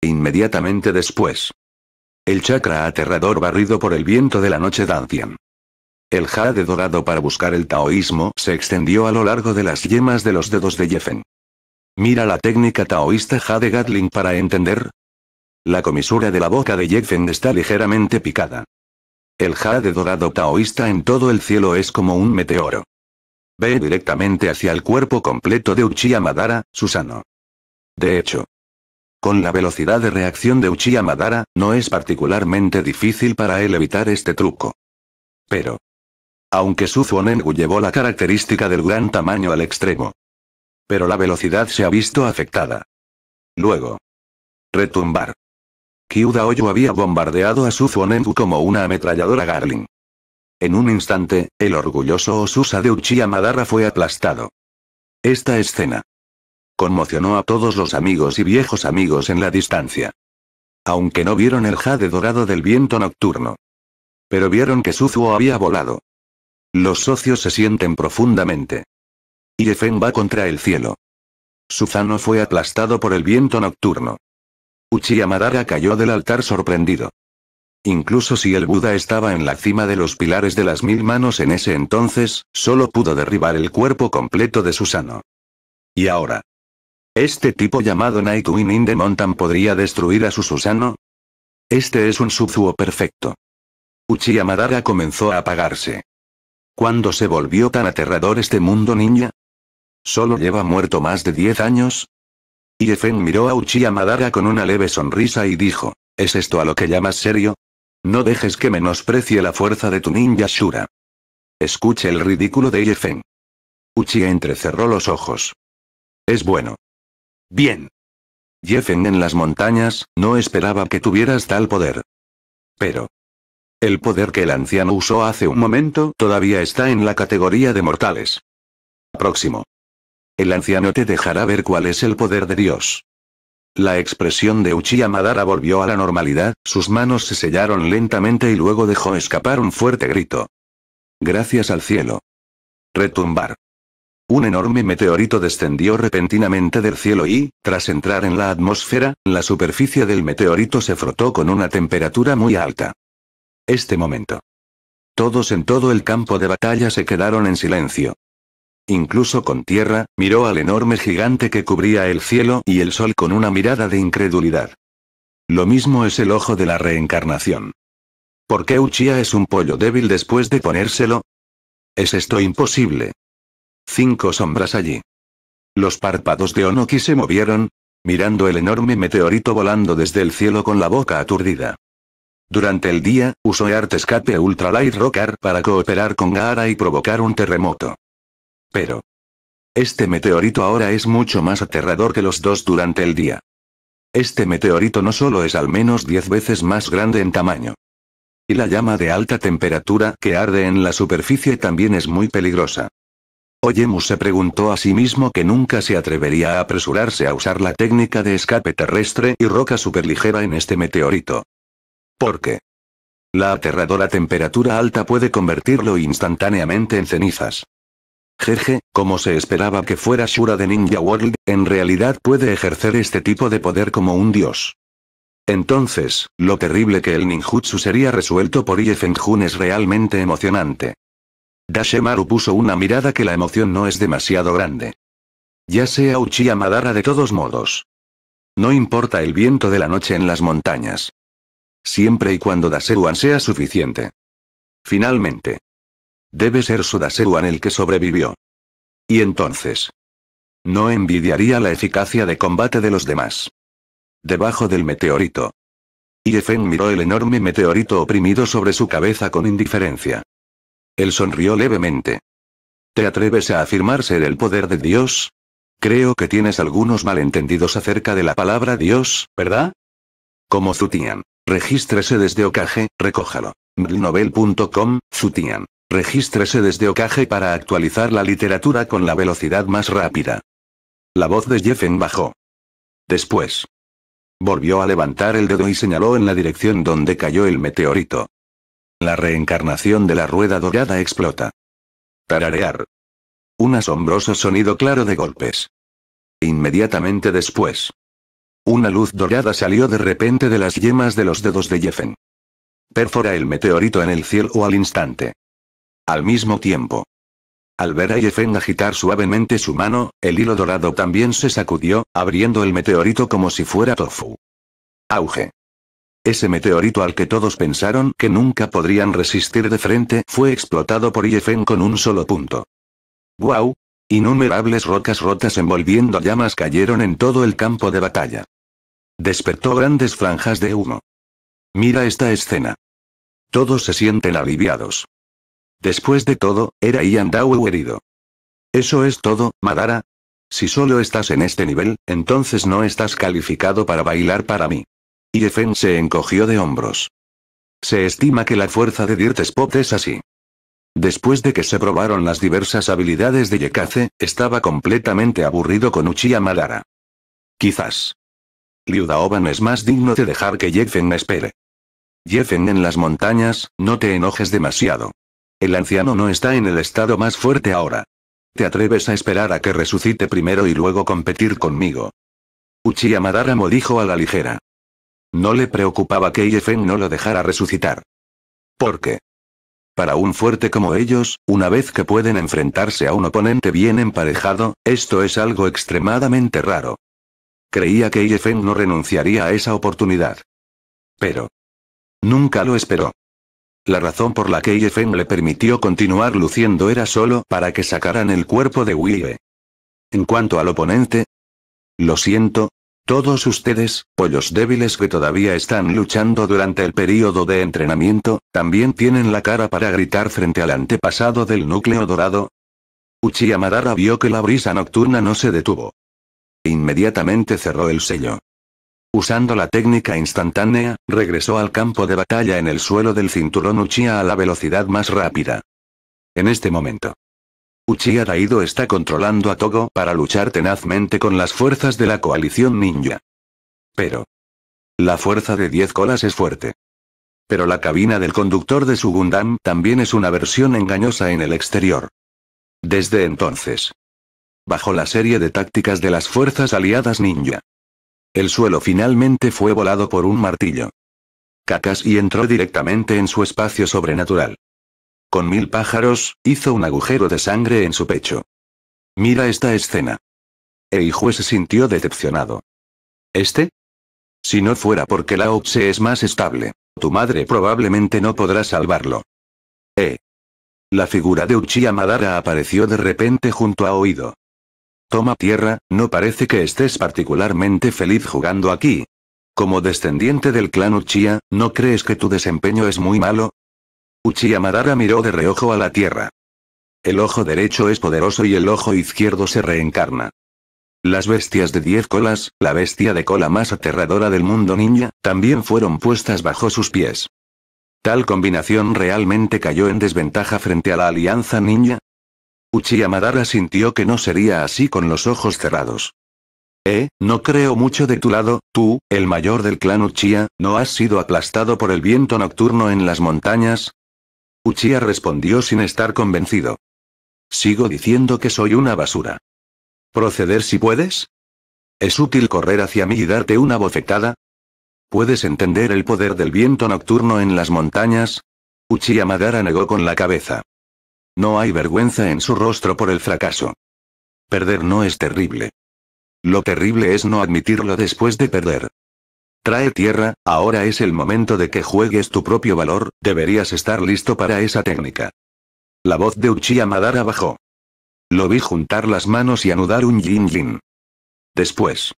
[SPEAKER 1] Inmediatamente después. El chakra aterrador barrido por el viento de la noche dancian. El jade dorado para buscar el taoísmo se extendió a lo largo de las yemas de los dedos de Jeffen. Mira la técnica taoísta Jade Gatling para entender. La comisura de la boca de Jeffen está ligeramente picada. El jade dorado taoísta en todo el cielo es como un meteoro. Ve directamente hacia el cuerpo completo de Uchiha Madara, Susano. De hecho, con la velocidad de reacción de Uchiha Madara, no es particularmente difícil para él evitar este truco. Pero, aunque Suzuo Nengu llevó la característica del gran tamaño al extremo. Pero la velocidad se ha visto afectada. Luego. Retumbar. Kyuda Oyo había bombardeado a Suzuo Nengu como una ametralladora Garling. En un instante, el orgulloso Osusa de Uchiha Madara fue aplastado. Esta escena. Conmocionó a todos los amigos y viejos amigos en la distancia. Aunque no vieron el jade dorado del viento nocturno. Pero vieron que Suzuo había volado. Los socios se sienten profundamente. defen va contra el cielo. Susano fue aplastado por el viento nocturno. Uchiha Madara cayó del altar sorprendido. Incluso si el Buda estaba en la cima de los pilares de las mil manos en ese entonces, solo pudo derribar el cuerpo completo de Susano. ¿Y ahora? ¿Este tipo llamado Nightwing in the Mountain podría destruir a su Susano? Este es un Suzuo perfecto. Uchiha Madara comenzó a apagarse. ¿Cuándo se volvió tan aterrador este mundo ninja? Solo lleva muerto más de 10 años. Yefeng miró a Uchiha Madara con una leve sonrisa y dijo, ¿es esto a lo que llamas serio? No dejes que menosprecie la fuerza de tu ninja Shura. Escuche el ridículo de Yefeng." Uchiha entrecerró los ojos. Es bueno. Bien. Yefeng en las montañas, no esperaba que tuvieras tal poder. Pero, el poder que el anciano usó hace un momento todavía está en la categoría de mortales. Próximo. El anciano te dejará ver cuál es el poder de Dios. La expresión de Uchiha Madara volvió a la normalidad, sus manos se sellaron lentamente y luego dejó escapar un fuerte grito. Gracias al cielo. Retumbar. Un enorme meteorito descendió repentinamente del cielo y, tras entrar en la atmósfera, la superficie del meteorito se frotó con una temperatura muy alta este momento. Todos en todo el campo de batalla se quedaron en silencio. Incluso con tierra, miró al enorme gigante que cubría el cielo y el sol con una mirada de incredulidad. Lo mismo es el ojo de la reencarnación. ¿Por qué Uchiha es un pollo débil después de ponérselo? ¿Es esto imposible? Cinco sombras allí. Los párpados de Onoki se movieron, mirando el enorme meteorito volando desde el cielo con la boca aturdida. Durante el día, usó Art Escape Ultralight Rockar para cooperar con Gaara y provocar un terremoto. Pero. Este meteorito ahora es mucho más aterrador que los dos durante el día. Este meteorito no solo es al menos 10 veces más grande en tamaño. Y la llama de alta temperatura que arde en la superficie también es muy peligrosa. Oyemus se preguntó a sí mismo que nunca se atrevería a apresurarse a usar la técnica de escape terrestre y roca superligera en este meteorito. Porque La aterradora temperatura alta puede convertirlo instantáneamente en cenizas. Jeje, como se esperaba que fuera Shura de Ninja World, en realidad puede ejercer este tipo de poder como un dios. Entonces, lo terrible que el ninjutsu sería resuelto por Feng Jun es realmente emocionante. Dashemaru puso una mirada que la emoción no es demasiado grande. Ya sea Uchiha Madara de todos modos. No importa el viento de la noche en las montañas. Siempre y cuando Daseruan sea suficiente. Finalmente. Debe ser su Daseruan el que sobrevivió. Y entonces. No envidiaría la eficacia de combate de los demás. Debajo del meteorito. Y Efen miró el enorme meteorito oprimido sobre su cabeza con indiferencia. Él sonrió levemente. ¿Te atreves a afirmar ser el poder de Dios? Creo que tienes algunos malentendidos acerca de la palabra Dios, ¿verdad? Como Zutian. Regístrese desde Okage, recójalo. Mdlnovel.com, Zutian. Regístrese desde Okage para actualizar la literatura con la velocidad más rápida. La voz de Jeffen bajó. Después. Volvió a levantar el dedo y señaló en la dirección donde cayó el meteorito. La reencarnación de la rueda dorada explota. Tararear. Un asombroso sonido claro de golpes. Inmediatamente después. Una luz dorada salió de repente de las yemas de los dedos de Jeffen. Perfora el meteorito en el cielo al instante. Al mismo tiempo. Al ver a Jeffen agitar suavemente su mano, el hilo dorado también se sacudió, abriendo el meteorito como si fuera tofu. Auge. Ese meteorito al que todos pensaron que nunca podrían resistir de frente fue explotado por Yefen con un solo punto. ¡Guau! Innumerables rocas rotas envolviendo llamas cayeron en todo el campo de batalla. Despertó grandes franjas de humo. Mira esta escena. Todos se sienten aliviados. Después de todo, era Ian Dawu herido. ¿Eso es todo, Madara? Si solo estás en este nivel, entonces no estás calificado para bailar para mí. Y Efen se encogió de hombros. Se estima que la fuerza de Dirt Spot es así. Después de que se probaron las diversas habilidades de Yekaze, estaba completamente aburrido con Uchiha Madara. Quizás. Liuda es más digno de dejar que Yefen me espere. Yefen en las montañas, no te enojes demasiado. El anciano no está en el estado más fuerte ahora. ¿Te atreves a esperar a que resucite primero y luego competir conmigo? Uchiha Madara dijo a la ligera. No le preocupaba que Yefen no lo dejara resucitar. ¿Por qué? para un fuerte como ellos, una vez que pueden enfrentarse a un oponente bien emparejado, esto es algo extremadamente raro. Creía que IFM no renunciaría a esa oportunidad. Pero. Nunca lo esperó. La razón por la que Yefen le permitió continuar luciendo era solo para que sacaran el cuerpo de Wii. En cuanto al oponente. Lo siento, todos ustedes, pollos débiles que todavía están luchando durante el periodo de entrenamiento, también tienen la cara para gritar frente al antepasado del núcleo dorado. Uchiha Madara vio que la brisa nocturna no se detuvo. Inmediatamente cerró el sello. Usando la técnica instantánea, regresó al campo de batalla en el suelo del cinturón Uchiha a la velocidad más rápida. En este momento. Uchiha Daido está controlando a Togo para luchar tenazmente con las fuerzas de la coalición ninja. Pero. La fuerza de 10 colas es fuerte. Pero la cabina del conductor de su Gundam también es una versión engañosa en el exterior. Desde entonces. Bajo la serie de tácticas de las fuerzas aliadas ninja. El suelo finalmente fue volado por un martillo. Kakashi entró directamente en su espacio sobrenatural. Con mil pájaros, hizo un agujero de sangre en su pecho. Mira esta escena. hijo se sintió decepcionado. ¿Este? Si no fuera porque la Tse es más estable, tu madre probablemente no podrá salvarlo. Eh. La figura de Uchiha Madara apareció de repente junto a Oído. Toma tierra, no parece que estés particularmente feliz jugando aquí. Como descendiente del clan Uchiha, ¿no crees que tu desempeño es muy malo? Madara miró de reojo a la tierra. El ojo derecho es poderoso y el ojo izquierdo se reencarna. Las bestias de diez colas, la bestia de cola más aterradora del mundo ninja, también fueron puestas bajo sus pies. Tal combinación realmente cayó en desventaja frente a la alianza ninja. Uchiha Madara sintió que no sería así con los ojos cerrados. Eh, no creo mucho de tu lado, tú, el mayor del clan Uchiha, ¿no has sido aplastado por el viento nocturno en las montañas? Uchiha respondió sin estar convencido. Sigo diciendo que soy una basura. ¿Proceder si puedes? ¿Es útil correr hacia mí y darte una bofetada? ¿Puedes entender el poder del viento nocturno en las montañas? Uchiha Madara negó con la cabeza. No hay vergüenza en su rostro por el fracaso. Perder no es terrible. Lo terrible es no admitirlo después de perder. Trae tierra, ahora es el momento de que juegues tu propio valor, deberías estar listo para esa técnica. La voz de Uchiha Madara bajó. Lo vi juntar las manos y anudar un yin yin. Después.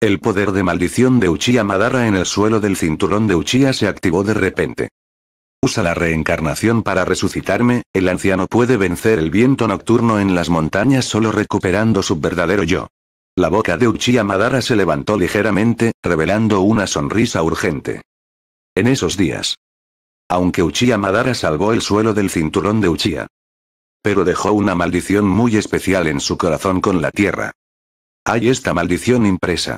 [SPEAKER 1] El poder de maldición de Uchiha Madara en el suelo del cinturón de Uchiha se activó de repente. Usa la reencarnación para resucitarme, el anciano puede vencer el viento nocturno en las montañas solo recuperando su verdadero yo. La boca de Uchiha Madara se levantó ligeramente, revelando una sonrisa urgente. En esos días. Aunque Uchiha Madara salvó el suelo del cinturón de Uchiha. Pero dejó una maldición muy especial en su corazón con la tierra. Hay esta maldición impresa.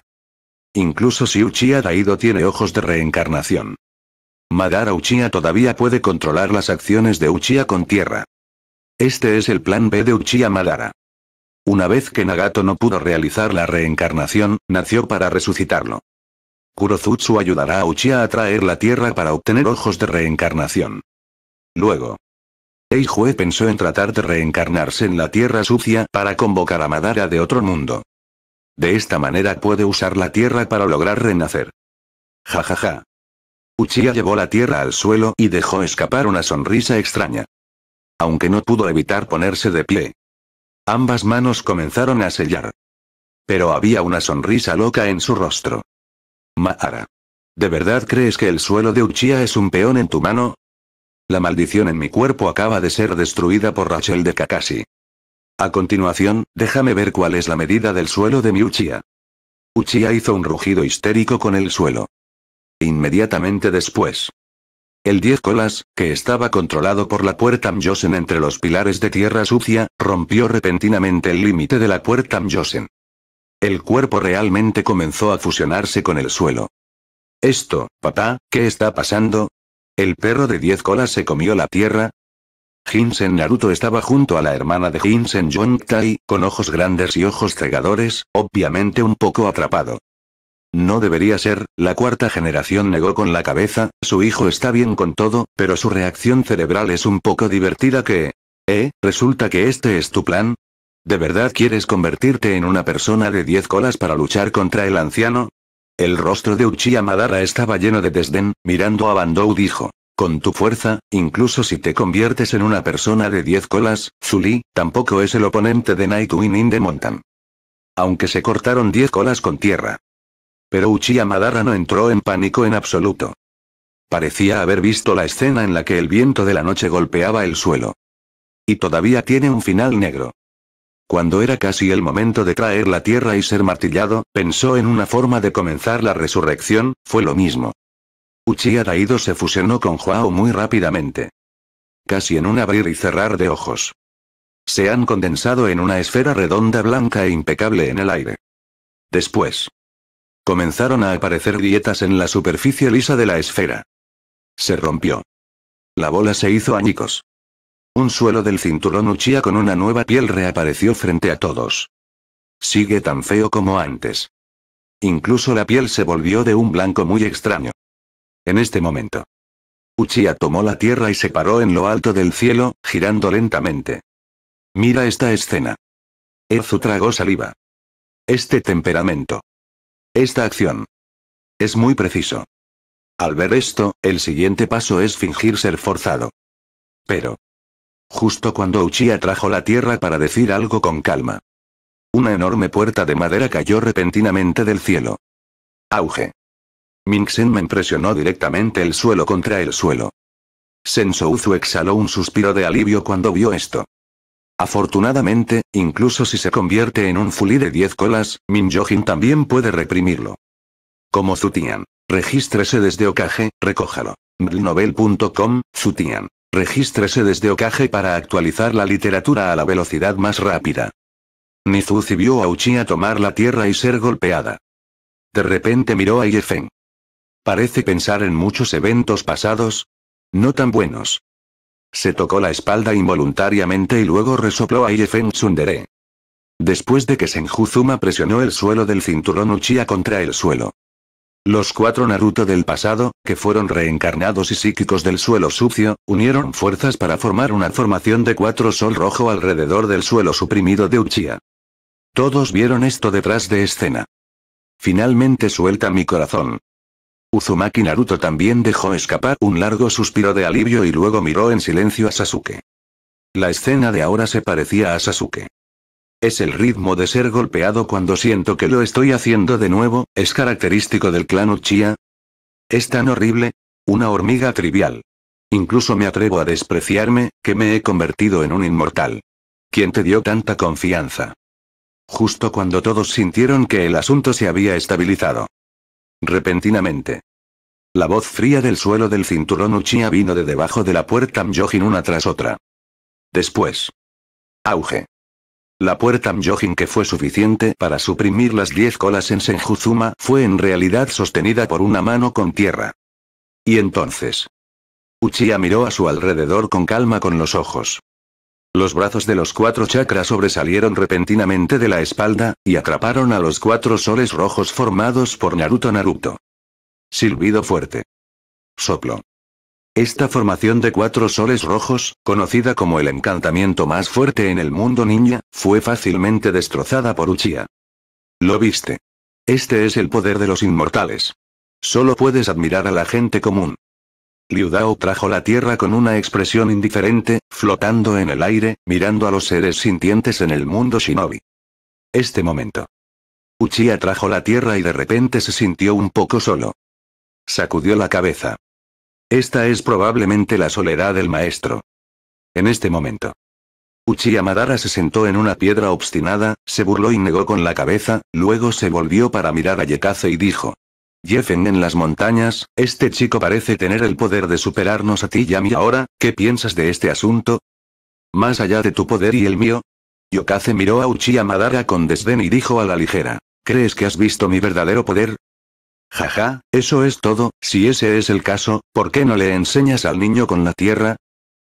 [SPEAKER 1] Incluso si Uchiha Daido tiene ojos de reencarnación. Madara Uchiha todavía puede controlar las acciones de Uchiha con tierra. Este es el plan B de Uchiha Madara. Una vez que Nagato no pudo realizar la reencarnación, nació para resucitarlo. Kurozutsu ayudará a Uchiha a traer la tierra para obtener ojos de reencarnación. Luego, Eijue pensó en tratar de reencarnarse en la tierra sucia para convocar a Madara de otro mundo. De esta manera puede usar la tierra para lograr renacer. Jajaja. Ja, ja. Uchiha llevó la tierra al suelo y dejó escapar una sonrisa extraña. Aunque no pudo evitar ponerse de pie, Ambas manos comenzaron a sellar. Pero había una sonrisa loca en su rostro. Mahara. ¿De verdad crees que el suelo de Uchiha es un peón en tu mano? La maldición en mi cuerpo acaba de ser destruida por Rachel de Kakashi. A continuación, déjame ver cuál es la medida del suelo de mi Uchiha. Uchiha hizo un rugido histérico con el suelo. Inmediatamente después, el diez colas, que estaba controlado por la puerta Mjosen entre los pilares de tierra sucia, rompió repentinamente el límite de la puerta Mjosen. El cuerpo realmente comenzó a fusionarse con el suelo. Esto, papá, ¿qué está pasando? ¿El perro de diez colas se comió la tierra? Jinsen Naruto estaba junto a la hermana de Jinsen Yongtai, con ojos grandes y ojos cegadores, obviamente un poco atrapado. No debería ser, la cuarta generación negó con la cabeza, su hijo está bien con todo, pero su reacción cerebral es un poco divertida que... ¿Eh? ¿Resulta que este es tu plan? ¿De verdad quieres convertirte en una persona de diez colas para luchar contra el anciano? El rostro de Uchiha Madara estaba lleno de desdén, mirando a Bandou dijo. Con tu fuerza, incluso si te conviertes en una persona de diez colas, Zuli, tampoco es el oponente de Nightwing in the Mountain. Aunque se cortaron diez colas con tierra, pero Uchiha Madara no entró en pánico en absoluto. Parecía haber visto la escena en la que el viento de la noche golpeaba el suelo. Y todavía tiene un final negro. Cuando era casi el momento de traer la tierra y ser martillado, pensó en una forma de comenzar la resurrección, fue lo mismo. Uchiha Daido se fusionó con Joao muy rápidamente. Casi en un abrir y cerrar de ojos. Se han condensado en una esfera redonda blanca e impecable en el aire. Después, Comenzaron a aparecer grietas en la superficie lisa de la esfera. Se rompió. La bola se hizo añicos. Un suelo del cinturón Uchiha con una nueva piel reapareció frente a todos. Sigue tan feo como antes. Incluso la piel se volvió de un blanco muy extraño. En este momento. Uchiha tomó la tierra y se paró en lo alto del cielo, girando lentamente. Mira esta escena. Ezu tragó saliva. Este temperamento esta acción. Es muy preciso. Al ver esto, el siguiente paso es fingir ser forzado. Pero. Justo cuando Uchiha trajo la tierra para decir algo con calma. Una enorme puerta de madera cayó repentinamente del cielo. Auge. Minxen me impresionó directamente el suelo contra el suelo. Sensouzu exhaló un suspiro de alivio cuando vio esto. Afortunadamente, incluso si se convierte en un Fuli de 10 colas, Min Jojin también puede reprimirlo. Como Zutian. Regístrese desde Okage, recójalo. Novel.com, Zutian. Regístrese desde Okage para actualizar la literatura a la velocidad más rápida. Nizuzi vio a Uchiha tomar la tierra y ser golpeada. De repente miró a Yefeng. Parece pensar en muchos eventos pasados. No tan buenos. Se tocó la espalda involuntariamente y luego resopló a Iefen Tsundere. Después de que Senjuzuma presionó el suelo del cinturón Uchiha contra el suelo. Los cuatro Naruto del pasado, que fueron reencarnados y psíquicos del suelo sucio, unieron fuerzas para formar una formación de cuatro sol rojo alrededor del suelo suprimido de Uchiha. Todos vieron esto detrás de escena. Finalmente suelta mi corazón. Uzumaki Naruto también dejó escapar un largo suspiro de alivio y luego miró en silencio a Sasuke. La escena de ahora se parecía a Sasuke. Es el ritmo de ser golpeado cuando siento que lo estoy haciendo de nuevo, es característico del clan Uchiha. Es tan horrible. Una hormiga trivial. Incluso me atrevo a despreciarme, que me he convertido en un inmortal. ¿Quién te dio tanta confianza? Justo cuando todos sintieron que el asunto se había estabilizado. Repentinamente. La voz fría del suelo del cinturón Uchiha vino de debajo de la puerta Mjojin una tras otra. Después. Auge. La puerta Mjojin que fue suficiente para suprimir las diez colas en Senjuzuma fue en realidad sostenida por una mano con tierra. Y entonces. Uchiha miró a su alrededor con calma con los ojos. Los brazos de los cuatro chakras sobresalieron repentinamente de la espalda, y atraparon a los cuatro soles rojos formados por Naruto Naruto. Silbido fuerte. Soplo. Esta formación de cuatro soles rojos, conocida como el encantamiento más fuerte en el mundo ninja, fue fácilmente destrozada por Uchiha. Lo viste. Este es el poder de los inmortales. Solo puedes admirar a la gente común. Liu trajo la tierra con una expresión indiferente, flotando en el aire, mirando a los seres sintientes en el mundo shinobi. Este momento. Uchiha trajo la tierra y de repente se sintió un poco solo. Sacudió la cabeza. Esta es probablemente la soledad del maestro. En este momento. Uchiha Madara se sentó en una piedra obstinada, se burló y negó con la cabeza, luego se volvió para mirar a Yekaze y dijo, Jefen en las montañas, este chico parece tener el poder de superarnos a ti y a mí ahora, ¿qué piensas de este asunto? Más allá de tu poder y el mío. Yokaze miró a Uchiha Madara con desdén y dijo a la ligera. ¿Crees que has visto mi verdadero poder? Jaja, eso es todo, si ese es el caso, ¿por qué no le enseñas al niño con la tierra?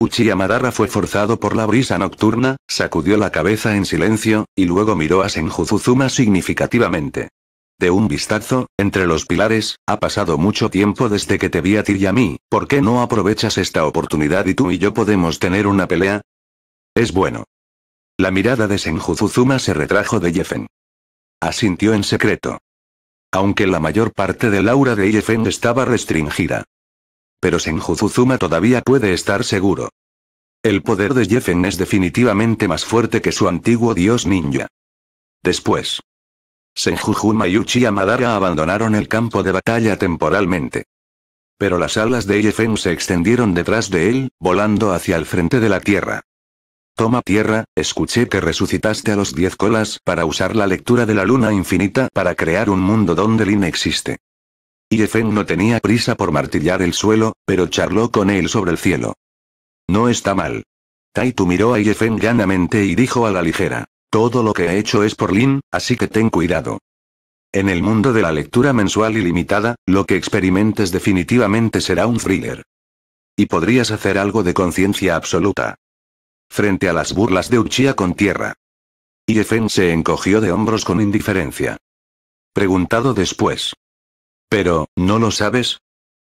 [SPEAKER 1] Uchiha Madara fue forzado por la brisa nocturna, sacudió la cabeza en silencio, y luego miró a Senjuzuzuma significativamente. De un vistazo, entre los pilares, ha pasado mucho tiempo desde que te vi a ti y a mí, ¿por qué no aprovechas esta oportunidad y tú y yo podemos tener una pelea? Es bueno. La mirada de Senjuzuzuma se retrajo de Yefen. Asintió en secreto. Aunque la mayor parte del aura de Yefen estaba restringida. Pero Senjuzuzuma todavía puede estar seguro. El poder de Yefen es definitivamente más fuerte que su antiguo dios ninja. Después, Senjujuma y Amadara Madara abandonaron el campo de batalla temporalmente. Pero las alas de Iefen se extendieron detrás de él, volando hacia el frente de la tierra. Toma tierra, escuché que resucitaste a los diez colas para usar la lectura de la luna infinita para crear un mundo donde Lin existe. Iefen no tenía prisa por martillar el suelo, pero charló con él sobre el cielo. No está mal. Taitu miró a Iefen llanamente y dijo a la ligera. Todo lo que he hecho es por Lin, así que ten cuidado. En el mundo de la lectura mensual ilimitada, lo que experimentes definitivamente será un thriller. Y podrías hacer algo de conciencia absoluta. Frente a las burlas de Uchia con tierra. Efen se encogió de hombros con indiferencia. Preguntado después. Pero, ¿no lo sabes?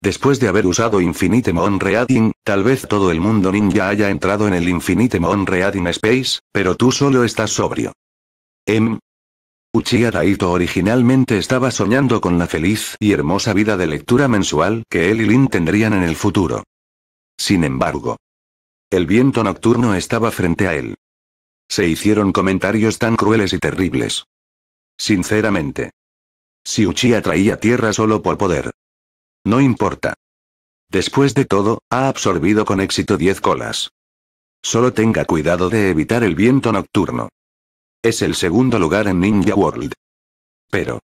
[SPEAKER 1] Después de haber usado Infinite Mon Reading, tal vez todo el mundo ninja haya entrado en el Infinite Mon Reading Space, pero tú solo estás sobrio. M. Em. Uchiha Taito originalmente estaba soñando con la feliz y hermosa vida de lectura mensual que él y Lin tendrían en el futuro. Sin embargo, el viento nocturno estaba frente a él. Se hicieron comentarios tan crueles y terribles. Sinceramente, si Uchiha traía tierra solo por poder, no importa. Después de todo, ha absorbido con éxito 10 colas. Solo tenga cuidado de evitar el viento nocturno. Es el segundo lugar en Ninja World. Pero.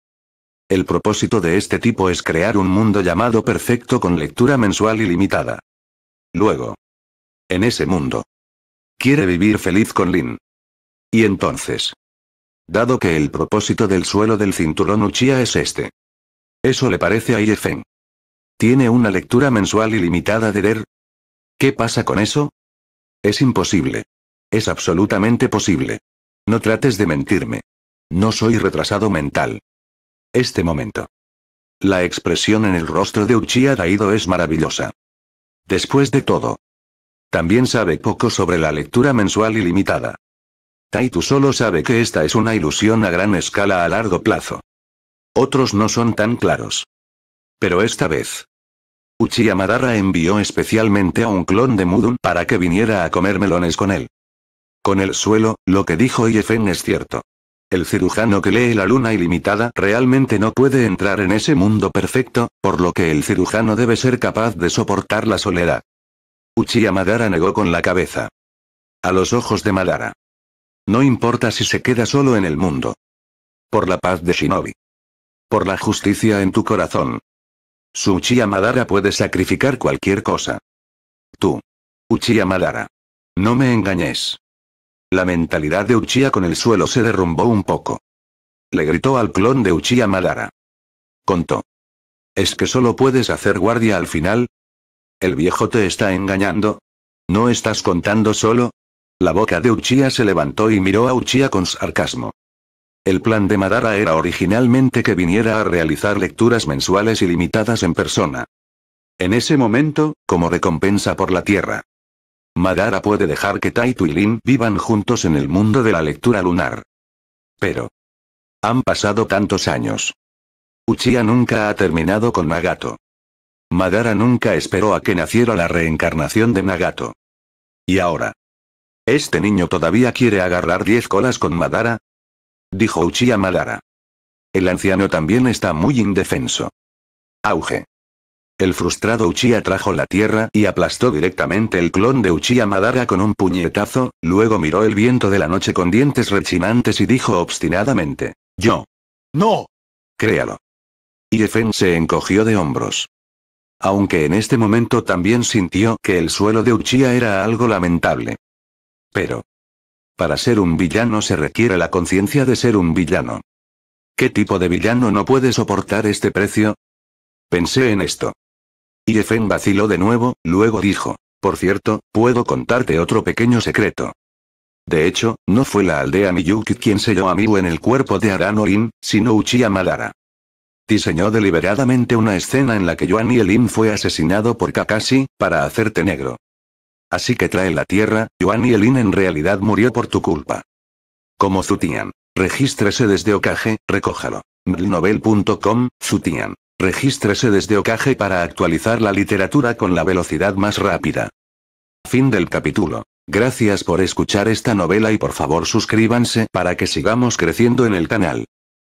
[SPEAKER 1] El propósito de este tipo es crear un mundo llamado perfecto con lectura mensual ilimitada. Luego. En ese mundo. Quiere vivir feliz con Lin. Y entonces. Dado que el propósito del suelo del cinturón Uchiha es este. Eso le parece a Iefen. Tiene una lectura mensual ilimitada de leer. ¿Qué pasa con eso? Es imposible. Es absolutamente posible. No trates de mentirme. No soy retrasado mental. Este momento. La expresión en el rostro de Uchiha Daido es maravillosa. Después de todo. También sabe poco sobre la lectura mensual ilimitada. Taito solo sabe que esta es una ilusión a gran escala a largo plazo. Otros no son tan claros. Pero esta vez. Uchiha Madara envió especialmente a un clon de Mudun para que viniera a comer melones con él. Con el suelo, lo que dijo Yefen es cierto. El cirujano que lee la luna ilimitada realmente no puede entrar en ese mundo perfecto, por lo que el cirujano debe ser capaz de soportar la soledad. Uchiha Madara negó con la cabeza. A los ojos de Madara. No importa si se queda solo en el mundo. Por la paz de Shinobi. Por la justicia en tu corazón. Su Uchiha Madara puede sacrificar cualquier cosa. Tú. Uchiha Madara. No me engañes. La mentalidad de Uchiha con el suelo se derrumbó un poco. Le gritó al clon de Uchiha Madara. Contó. ¿Es que solo puedes hacer guardia al final? ¿El viejo te está engañando? ¿No estás contando solo? La boca de Uchiha se levantó y miró a Uchiha con sarcasmo. El plan de Madara era originalmente que viniera a realizar lecturas mensuales ilimitadas en persona. En ese momento, como recompensa por la Tierra. Madara puede dejar que Taito y Lin vivan juntos en el mundo de la lectura lunar. Pero. Han pasado tantos años. Uchiha nunca ha terminado con Nagato. Madara nunca esperó a que naciera la reencarnación de Nagato. ¿Y ahora? ¿Este niño todavía quiere agarrar 10 colas con Madara? dijo Uchiha Madara. El anciano también está muy indefenso. Auge. El frustrado Uchiha trajo la tierra y aplastó directamente el clon de Uchiha Madara con un puñetazo, luego miró el viento de la noche con dientes rechinantes y dijo obstinadamente. Yo. No. Créalo. Y Efen se encogió de hombros. Aunque en este momento también sintió que el suelo de Uchiha era algo lamentable. Pero, para ser un villano se requiere la conciencia de ser un villano. ¿Qué tipo de villano no puede soportar este precio? Pensé en esto. Y Efen vaciló de nuevo, luego dijo, por cierto, puedo contarte otro pequeño secreto. De hecho, no fue la aldea Miyuki quien selló a Miu en el cuerpo de Aranorin, sino Uchiha Madara. Diseñó deliberadamente una escena en la que Yuan y fue asesinado por Kakashi, para hacerte negro. Así que trae la tierra, Juan y Elin en realidad murió por tu culpa. Como Zutian. Regístrese desde Okage, recójalo. Novel.com. Zutian. Regístrese desde Okage para actualizar la literatura con la velocidad más rápida. Fin del capítulo. Gracias por escuchar esta novela y por favor suscríbanse para que sigamos creciendo en el canal.